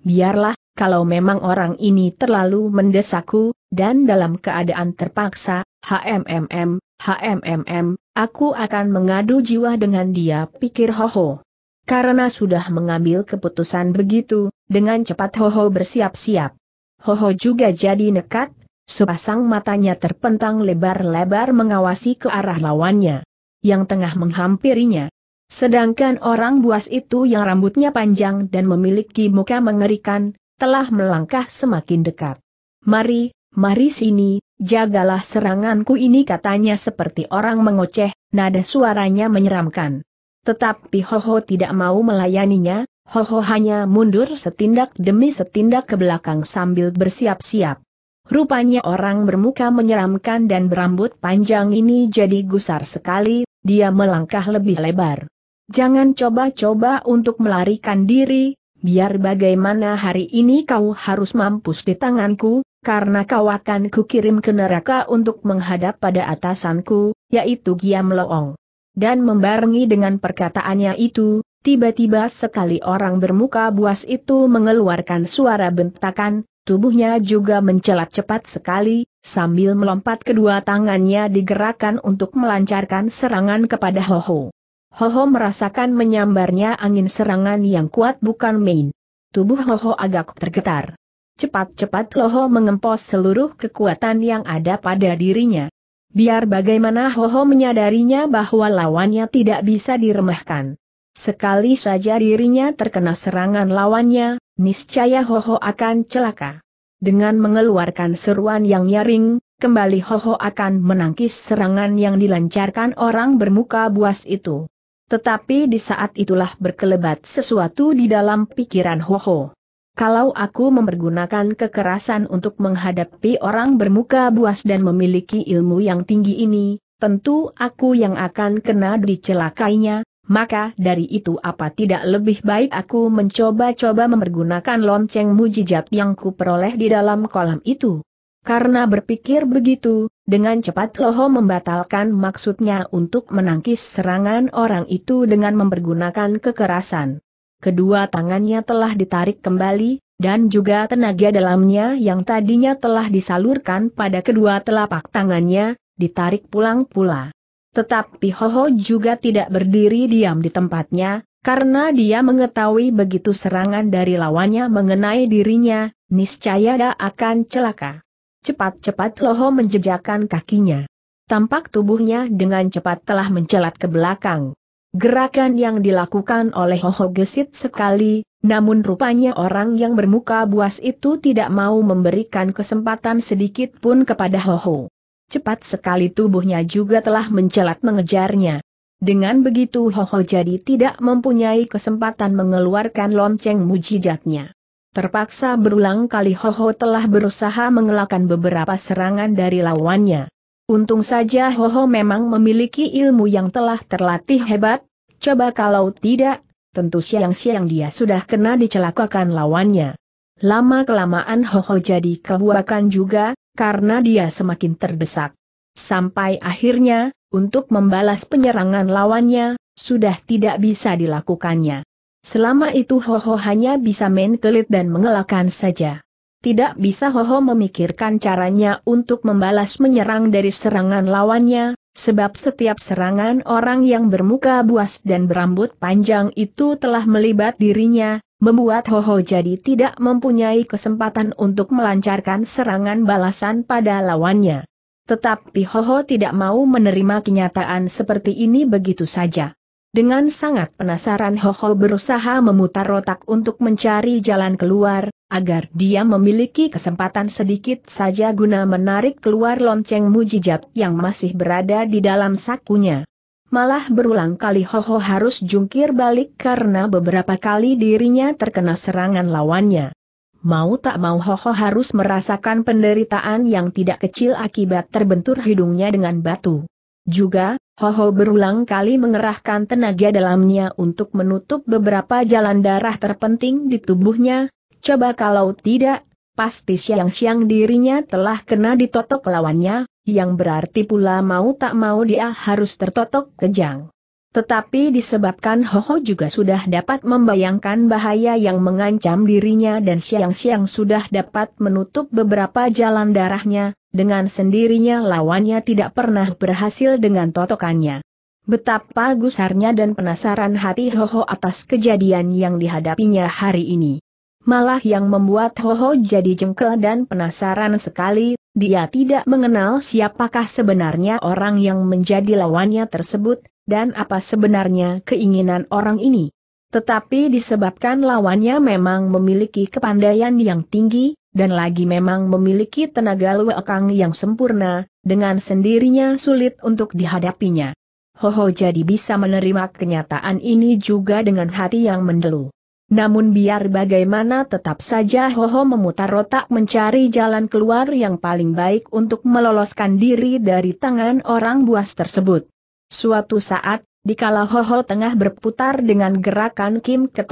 Biarlah, kalau memang orang ini terlalu mendesakku, dan dalam keadaan terpaksa, HMMM, HMMM, aku akan mengadu jiwa dengan dia pikir Hoho. Karena sudah mengambil keputusan begitu, dengan cepat Hoho bersiap-siap. Hoho juga jadi nekat, Sepasang matanya terpentang lebar-lebar mengawasi ke arah lawannya. Yang tengah menghampirinya. Sedangkan orang buas itu yang rambutnya panjang dan memiliki muka mengerikan, telah melangkah semakin dekat. Mari, mari sini, jagalah seranganku ini katanya seperti orang mengoceh, nada suaranya menyeramkan. Tetapi Hoho tidak mau melayaninya, Hoho hanya mundur setindak demi setindak ke belakang sambil bersiap-siap. Rupanya orang bermuka menyeramkan dan berambut panjang ini jadi gusar sekali, dia melangkah lebih lebar. Jangan coba-coba untuk melarikan diri, biar bagaimana hari ini kau harus mampus di tanganku, karena kau akan kukirim ke neraka untuk menghadap pada atasanku, yaitu Giam Loong. Dan membarengi dengan perkataannya itu, tiba-tiba sekali orang bermuka buas itu mengeluarkan suara bentakan, Tubuhnya juga mencelat cepat sekali, sambil melompat kedua tangannya digerakkan untuk melancarkan serangan kepada Hoho. Hoho merasakan menyambarnya angin serangan yang kuat bukan main. Tubuh Hoho agak tergetar. Cepat-cepat Hoho mengempos seluruh kekuatan yang ada pada dirinya. Biar bagaimana Hoho menyadarinya bahwa lawannya tidak bisa diremehkan. Sekali saja dirinya terkena serangan lawannya, niscaya Hoho akan celaka. Dengan mengeluarkan seruan yang nyaring, kembali Hoho akan menangkis serangan yang dilancarkan orang bermuka buas itu. Tetapi di saat itulah berkelebat sesuatu di dalam pikiran Hoho. Kalau aku mempergunakan kekerasan untuk menghadapi orang bermuka buas dan memiliki ilmu yang tinggi ini, tentu aku yang akan kena dicelakainya, maka dari itu apa tidak lebih baik aku mencoba-coba mempergunakan lonceng mujizat yang kuperoleh di dalam kolam itu. Karena berpikir begitu, dengan cepat Loho membatalkan maksudnya untuk menangkis serangan orang itu dengan mempergunakan kekerasan. Kedua tangannya telah ditarik kembali, dan juga tenaga dalamnya yang tadinya telah disalurkan pada kedua telapak tangannya, ditarik pulang pula. Tetapi Hoho juga tidak berdiri diam di tempatnya, karena dia mengetahui begitu serangan dari lawannya mengenai dirinya, niscaya dia akan celaka. Cepat-cepat Hoho menjejakkan kakinya. Tampak tubuhnya dengan cepat telah mencelat ke belakang. Gerakan yang dilakukan oleh Hoho gesit sekali, namun rupanya orang yang bermuka buas itu tidak mau memberikan kesempatan sedikit pun kepada Hoho cepat sekali tubuhnya juga telah mencelat mengejarnya. Dengan begitu Hoho jadi tidak mempunyai kesempatan mengeluarkan lonceng mujizatnya. Terpaksa berulang kali Hoho telah berusaha mengelakkan beberapa serangan dari lawannya. Untung saja Hoho memang memiliki ilmu yang telah terlatih hebat, coba kalau tidak, tentu siang-siang dia sudah kena dicelakakan lawannya. Lama-kelamaan Hoho jadi kebuakan juga, karena dia semakin terdesak. Sampai akhirnya, untuk membalas penyerangan lawannya, sudah tidak bisa dilakukannya. Selama itu Hoho hanya bisa main kelit dan mengelakkan saja. Tidak bisa Hoho memikirkan caranya untuk membalas menyerang dari serangan lawannya, sebab setiap serangan orang yang bermuka buas dan berambut panjang itu telah melibat dirinya, membuat Hoho jadi tidak mempunyai kesempatan untuk melancarkan serangan balasan pada lawannya. Tetapi Hoho tidak mau menerima kenyataan seperti ini begitu saja. Dengan sangat penasaran Hoho berusaha memutar otak untuk mencari jalan keluar, agar dia memiliki kesempatan sedikit saja guna menarik keluar lonceng mujijat yang masih berada di dalam sakunya malah berulang kali Hoho harus jungkir balik karena beberapa kali dirinya terkena serangan lawannya. Mau tak mau Hoho harus merasakan penderitaan yang tidak kecil akibat terbentur hidungnya dengan batu. Juga, Hoho berulang kali mengerahkan tenaga dalamnya untuk menutup beberapa jalan darah terpenting di tubuhnya, coba kalau tidak, pasti siang-siang dirinya telah kena ditotok lawannya, yang berarti pula mau tak mau dia harus tertotok kejang. Tetapi disebabkan Hoho juga sudah dapat membayangkan bahaya yang mengancam dirinya dan siang-siang sudah dapat menutup beberapa jalan darahnya, dengan sendirinya lawannya tidak pernah berhasil dengan totokannya. Betapa gusarnya dan penasaran hati Hoho atas kejadian yang dihadapinya hari ini malah yang membuat Hoho jadi jengkel dan penasaran sekali, dia tidak mengenal siapakah sebenarnya orang yang menjadi lawannya tersebut, dan apa sebenarnya keinginan orang ini. Tetapi disebabkan lawannya memang memiliki kepandaian yang tinggi, dan lagi memang memiliki tenaga luekang yang sempurna, dengan sendirinya sulit untuk dihadapinya. Hoho jadi bisa menerima kenyataan ini juga dengan hati yang mendelu. Namun biar bagaimana tetap saja Hoho memutar otak mencari jalan keluar yang paling baik untuk meloloskan diri dari tangan orang buas tersebut. Suatu saat, dikala Hoho tengah berputar dengan gerakan Kim ke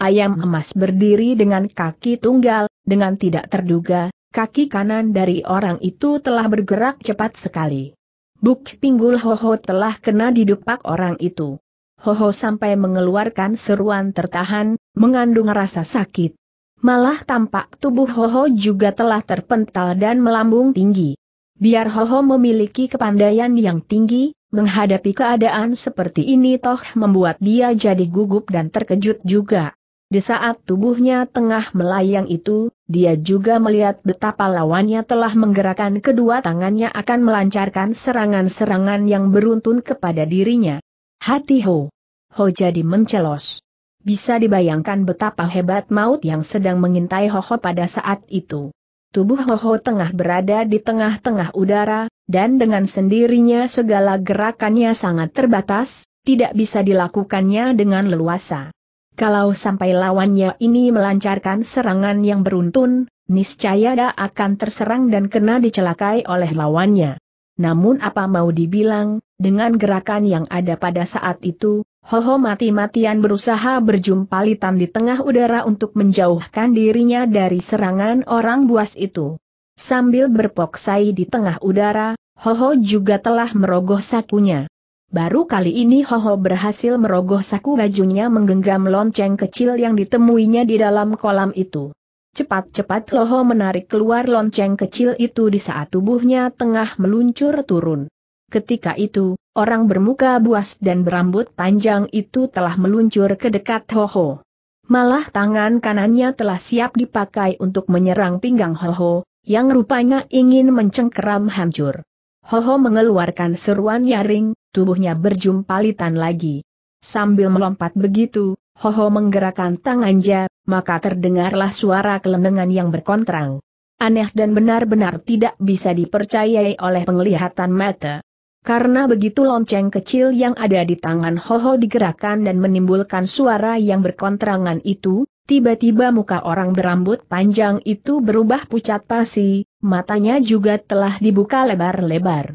ayam emas berdiri dengan kaki tunggal, dengan tidak terduga, kaki kanan dari orang itu telah bergerak cepat sekali. Buk pinggul Hoho telah kena didupak orang itu. Hoho sampai mengeluarkan seruan tertahan, mengandung rasa sakit. Malah tampak tubuh Hoho juga telah terpental dan melambung tinggi. Biar Hoho memiliki kepandaian yang tinggi, menghadapi keadaan seperti ini toh membuat dia jadi gugup dan terkejut juga. Di saat tubuhnya tengah melayang itu, dia juga melihat betapa lawannya telah menggerakkan kedua tangannya akan melancarkan serangan-serangan yang beruntun kepada dirinya. Hati Ho. Ho jadi mencelos. Bisa dibayangkan betapa hebat maut yang sedang mengintai Ho Ho pada saat itu. Tubuh Ho Ho tengah berada di tengah-tengah udara, dan dengan sendirinya segala gerakannya sangat terbatas, tidak bisa dilakukannya dengan leluasa. Kalau sampai lawannya ini melancarkan serangan yang beruntun, niscaya dia akan terserang dan kena dicelakai oleh lawannya. Namun apa mau dibilang, dengan gerakan yang ada pada saat itu, Hoho mati-matian berusaha berjumpa litan di tengah udara untuk menjauhkan dirinya dari serangan orang buas itu. Sambil berpoksai di tengah udara, Hoho juga telah merogoh sakunya. Baru kali ini Hoho berhasil merogoh saku bajunya menggenggam lonceng kecil yang ditemuinya di dalam kolam itu. Cepat-cepat Loho menarik keluar lonceng kecil itu di saat tubuhnya tengah meluncur turun. Ketika itu, orang bermuka buas dan berambut panjang itu telah meluncur ke dekat Hoho. Malah tangan kanannya telah siap dipakai untuk menyerang pinggang Hoho, yang rupanya ingin mencengkeram hancur. Hoho mengeluarkan seruan nyaring, tubuhnya berjumpalitan lagi. Sambil melompat begitu, Hoho menggerakkan tangannya, maka terdengarlah suara kelenengan yang berkontrang. Aneh dan benar-benar tidak bisa dipercayai oleh penglihatan mata. Karena begitu lonceng kecil yang ada di tangan Hoho digerakkan dan menimbulkan suara yang berkontrangan itu, tiba-tiba muka orang berambut panjang itu berubah pucat pasi, matanya juga telah dibuka lebar-lebar.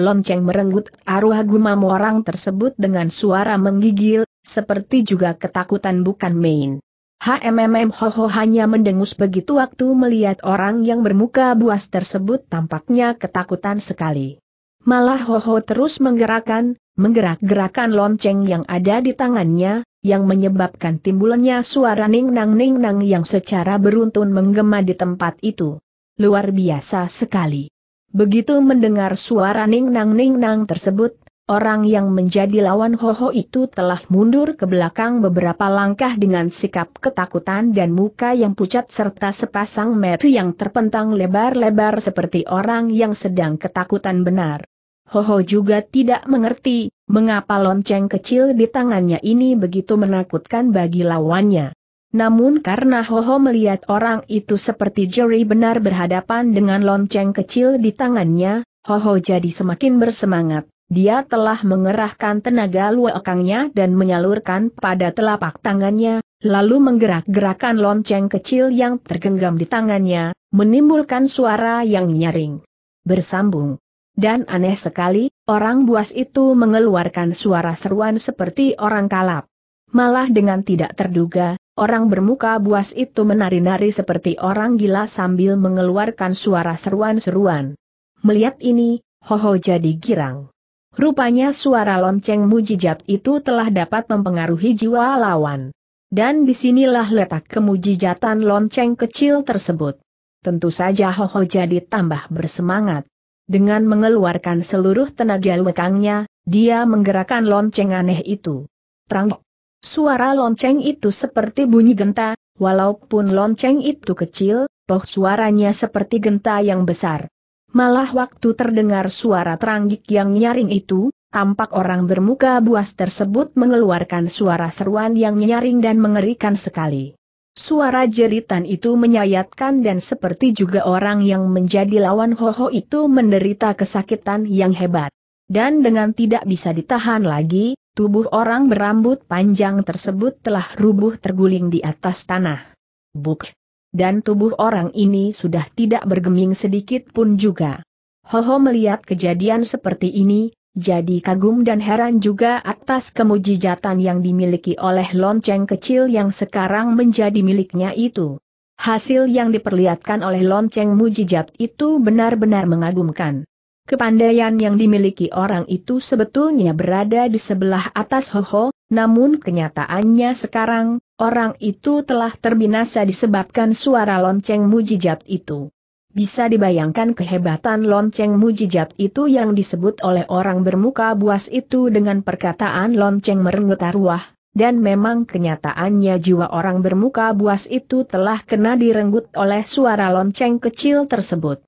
Lonceng merenggut arwah gumam orang tersebut dengan suara menggigil, seperti juga ketakutan bukan main. HMMM Hoho hanya mendengus begitu waktu melihat orang yang bermuka buas tersebut tampaknya ketakutan sekali. Malah Hoho terus menggerakkan, menggerak-gerakan lonceng yang ada di tangannya, yang menyebabkan timbulnya suara ning-nang-ning-nang yang secara beruntun menggema di tempat itu. Luar biasa sekali. Begitu mendengar suara ning-nang-ning-nang tersebut, Orang yang menjadi lawan Hoho itu telah mundur ke belakang beberapa langkah dengan sikap ketakutan dan muka yang pucat serta sepasang mata yang terpentang lebar-lebar seperti orang yang sedang ketakutan benar. Hoho juga tidak mengerti, mengapa lonceng kecil di tangannya ini begitu menakutkan bagi lawannya. Namun karena Hoho melihat orang itu seperti Jerry benar berhadapan dengan lonceng kecil di tangannya, Hoho jadi semakin bersemangat. Dia telah mengerahkan tenaga luakangnya dan menyalurkan pada telapak tangannya, lalu menggerak-gerakan lonceng kecil yang tergenggam di tangannya, menimbulkan suara yang nyaring. Bersambung. Dan aneh sekali, orang buas itu mengeluarkan suara seruan seperti orang kalap. Malah dengan tidak terduga, orang bermuka buas itu menari-nari seperti orang gila sambil mengeluarkan suara seruan-seruan. Melihat ini, Hoho jadi girang. Rupanya suara lonceng mujijat itu telah dapat mempengaruhi jiwa lawan. Dan disinilah letak kemujijatan lonceng kecil tersebut. Tentu saja Hoho jadi tambah bersemangat. Dengan mengeluarkan seluruh tenaga lekangnya, dia menggerakkan lonceng aneh itu. Trang. Suara lonceng itu seperti bunyi genta, walaupun lonceng itu kecil, toh suaranya seperti genta yang besar. Malah waktu terdengar suara teranggik yang nyaring itu, tampak orang bermuka buas tersebut mengeluarkan suara seruan yang nyaring dan mengerikan sekali. Suara jeritan itu menyayatkan dan seperti juga orang yang menjadi lawan Hoho itu menderita kesakitan yang hebat. Dan dengan tidak bisa ditahan lagi, tubuh orang berambut panjang tersebut telah rubuh terguling di atas tanah. Buk! dan tubuh orang ini sudah tidak bergeming sedikit pun juga. Hoho melihat kejadian seperti ini, jadi kagum dan heran juga atas kemujijatan yang dimiliki oleh lonceng kecil yang sekarang menjadi miliknya itu. Hasil yang diperlihatkan oleh lonceng mujijat itu benar-benar mengagumkan. Kepandaian yang dimiliki orang itu sebetulnya berada di sebelah atas Hoho, namun kenyataannya sekarang, orang itu telah terbinasa disebabkan suara lonceng mujijat itu. Bisa dibayangkan kehebatan lonceng mujijat itu yang disebut oleh orang bermuka buas itu dengan perkataan lonceng merenggut arwah, dan memang kenyataannya jiwa orang bermuka buas itu telah kena direnggut oleh suara lonceng kecil tersebut.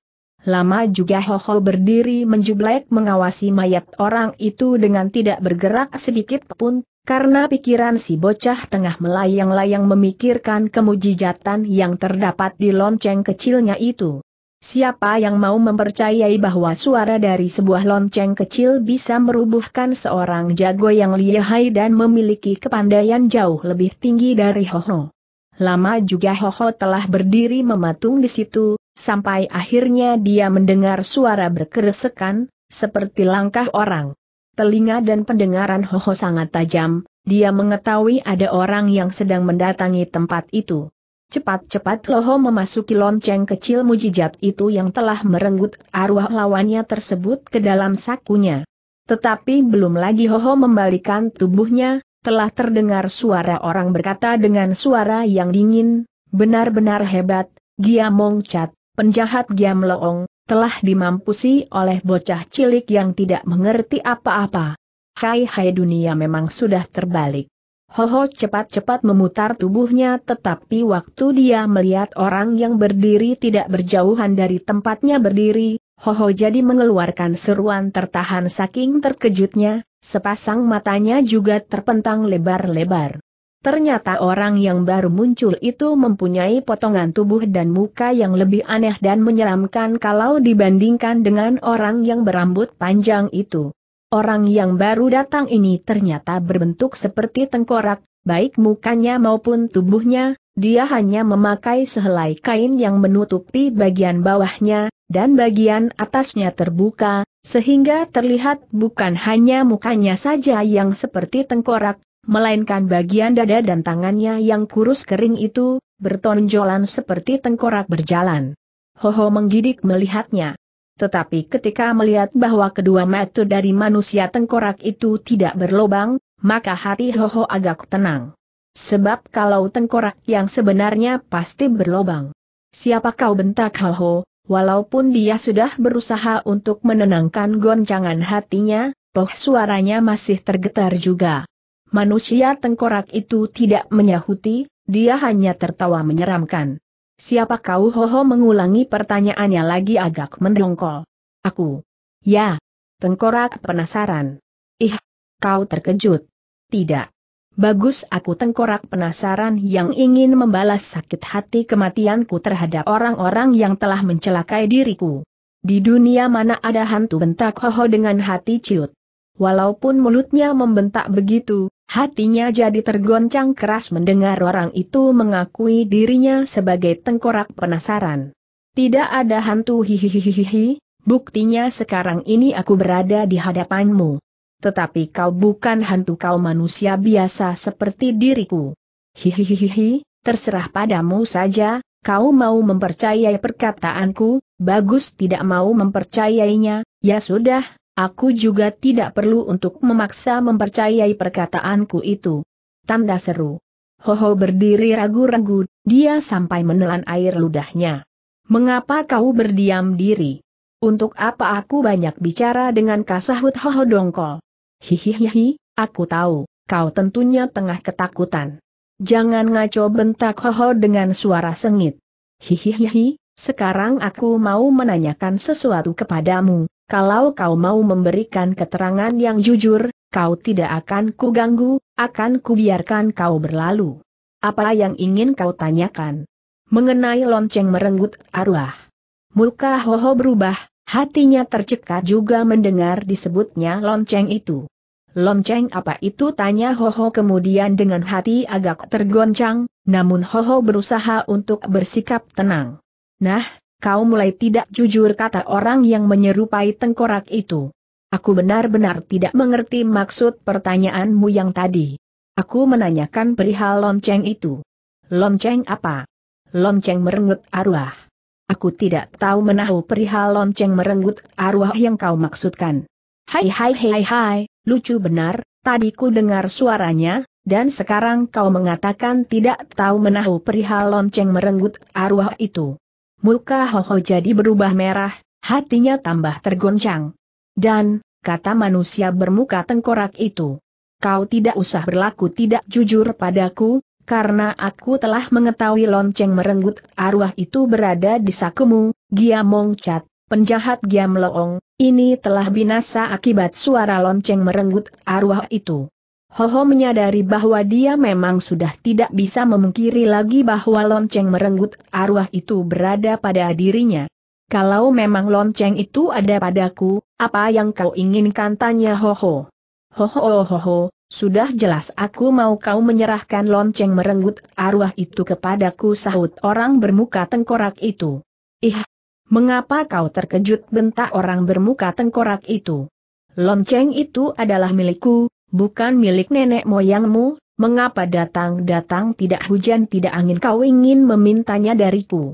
Lama juga Hoho berdiri menjublek mengawasi mayat orang itu dengan tidak bergerak sedikit pun, karena pikiran si bocah tengah melayang-layang memikirkan kemujijatan yang terdapat di lonceng kecilnya itu. Siapa yang mau mempercayai bahwa suara dari sebuah lonceng kecil bisa merubuhkan seorang jago yang lihai dan memiliki kepandaian jauh lebih tinggi dari Hoho. Lama juga Hoho telah berdiri mematung di situ, sampai akhirnya dia mendengar suara berkeresekan, seperti langkah orang. Telinga dan pendengaran Hoho sangat tajam, dia mengetahui ada orang yang sedang mendatangi tempat itu. Cepat-cepat Loho memasuki lonceng kecil mujijat itu yang telah merenggut arwah lawannya tersebut ke dalam sakunya. Tetapi belum lagi Hoho membalikan tubuhnya, telah terdengar suara orang berkata dengan suara yang dingin, benar-benar hebat, Gia Mongcat, penjahat Giam Loong, telah dimampusi oleh bocah cilik yang tidak mengerti apa-apa. Hai hai dunia memang sudah terbalik. Hoho cepat-cepat memutar tubuhnya tetapi waktu dia melihat orang yang berdiri tidak berjauhan dari tempatnya berdiri, Hoho jadi mengeluarkan seruan tertahan saking terkejutnya, sepasang matanya juga terpentang lebar-lebar. Ternyata orang yang baru muncul itu mempunyai potongan tubuh dan muka yang lebih aneh dan menyeramkan kalau dibandingkan dengan orang yang berambut panjang itu. Orang yang baru datang ini ternyata berbentuk seperti tengkorak, baik mukanya maupun tubuhnya, dia hanya memakai sehelai kain yang menutupi bagian bawahnya, dan bagian atasnya terbuka, sehingga terlihat bukan hanya mukanya saja yang seperti tengkorak, melainkan bagian dada dan tangannya yang kurus kering itu, bertonjolan seperti tengkorak berjalan. Hoho menggidik melihatnya. Tetapi ketika melihat bahwa kedua mata dari manusia tengkorak itu tidak berlobang, maka hati Hoho agak tenang. Sebab kalau tengkorak yang sebenarnya pasti berlobang. Siapa kau bentak Hoho, walaupun dia sudah berusaha untuk menenangkan goncangan hatinya, toh suaranya masih tergetar juga. Manusia tengkorak itu tidak menyahuti, dia hanya tertawa menyeramkan. Siapa kau Hoho mengulangi pertanyaannya lagi agak mendongkol. Aku. Ya. Tengkorak penasaran. Ih, kau terkejut. Tidak. Bagus aku tengkorak penasaran yang ingin membalas sakit hati kematianku terhadap orang-orang yang telah mencelakai diriku. Di dunia mana ada hantu bentak Hoho dengan hati ciut. Walaupun mulutnya membentak begitu, Hatinya jadi tergoncang keras mendengar orang itu mengakui dirinya sebagai tengkorak penasaran. Tidak ada hantu hihihihihi, buktinya sekarang ini aku berada di hadapanmu. Tetapi kau bukan hantu kau manusia biasa seperti diriku. Hihihihihi, terserah padamu saja, kau mau mempercayai perkataanku, bagus tidak mau mempercayainya, ya sudah, Aku juga tidak perlu untuk memaksa mempercayai perkataanku itu. Tanda seru. Hoho berdiri ragu-ragu, dia sampai menelan air ludahnya. Mengapa kau berdiam diri? Untuk apa aku banyak bicara dengan kasahut Hoho dongkol? Hihihihi, aku tahu, kau tentunya tengah ketakutan. Jangan ngaco bentak Hoho dengan suara sengit. Hihihihi, sekarang aku mau menanyakan sesuatu kepadamu, kalau kau mau memberikan keterangan yang jujur, kau tidak akan kuganggu, akan kubiarkan kau berlalu. Apa yang ingin kau tanyakan? Mengenai lonceng merenggut arwah. Muka Hoho berubah, hatinya tercekat juga mendengar disebutnya lonceng itu. Lonceng apa itu tanya Hoho kemudian dengan hati agak tergoncang, namun Hoho berusaha untuk bersikap tenang. Nah, kau mulai tidak jujur kata orang yang menyerupai tengkorak itu. Aku benar-benar tidak mengerti maksud pertanyaanmu yang tadi. Aku menanyakan perihal lonceng itu. Lonceng apa? Lonceng merenggut arwah. Aku tidak tahu menahu perihal lonceng merenggut arwah yang kau maksudkan. Hai hai hai hai, lucu benar, tadi ku dengar suaranya, dan sekarang kau mengatakan tidak tahu menahu perihal lonceng merenggut arwah itu. Muka Hoho jadi berubah merah, hatinya tambah tergoncang. Dan, kata manusia bermuka tengkorak itu. Kau tidak usah berlaku tidak jujur padaku, karena aku telah mengetahui lonceng merenggut arwah itu berada di sakumu, Giamong Cat, penjahat Giam Loong, ini telah binasa akibat suara lonceng merenggut arwah itu. Hoho menyadari bahwa dia memang sudah tidak bisa memungkiri lagi bahwa lonceng merenggut arwah itu berada pada dirinya. Kalau memang lonceng itu ada padaku, apa yang kau inginkan tanya Hoho? Hoho oh, -ho -ho, sudah jelas aku mau kau menyerahkan lonceng merenggut arwah itu kepadaku sahut orang bermuka tengkorak itu. Ih, mengapa kau terkejut bentak orang bermuka tengkorak itu? Lonceng itu adalah milikku, bukan milik nenek moyangmu, mengapa datang-datang tidak hujan tidak angin kau ingin memintanya dariku?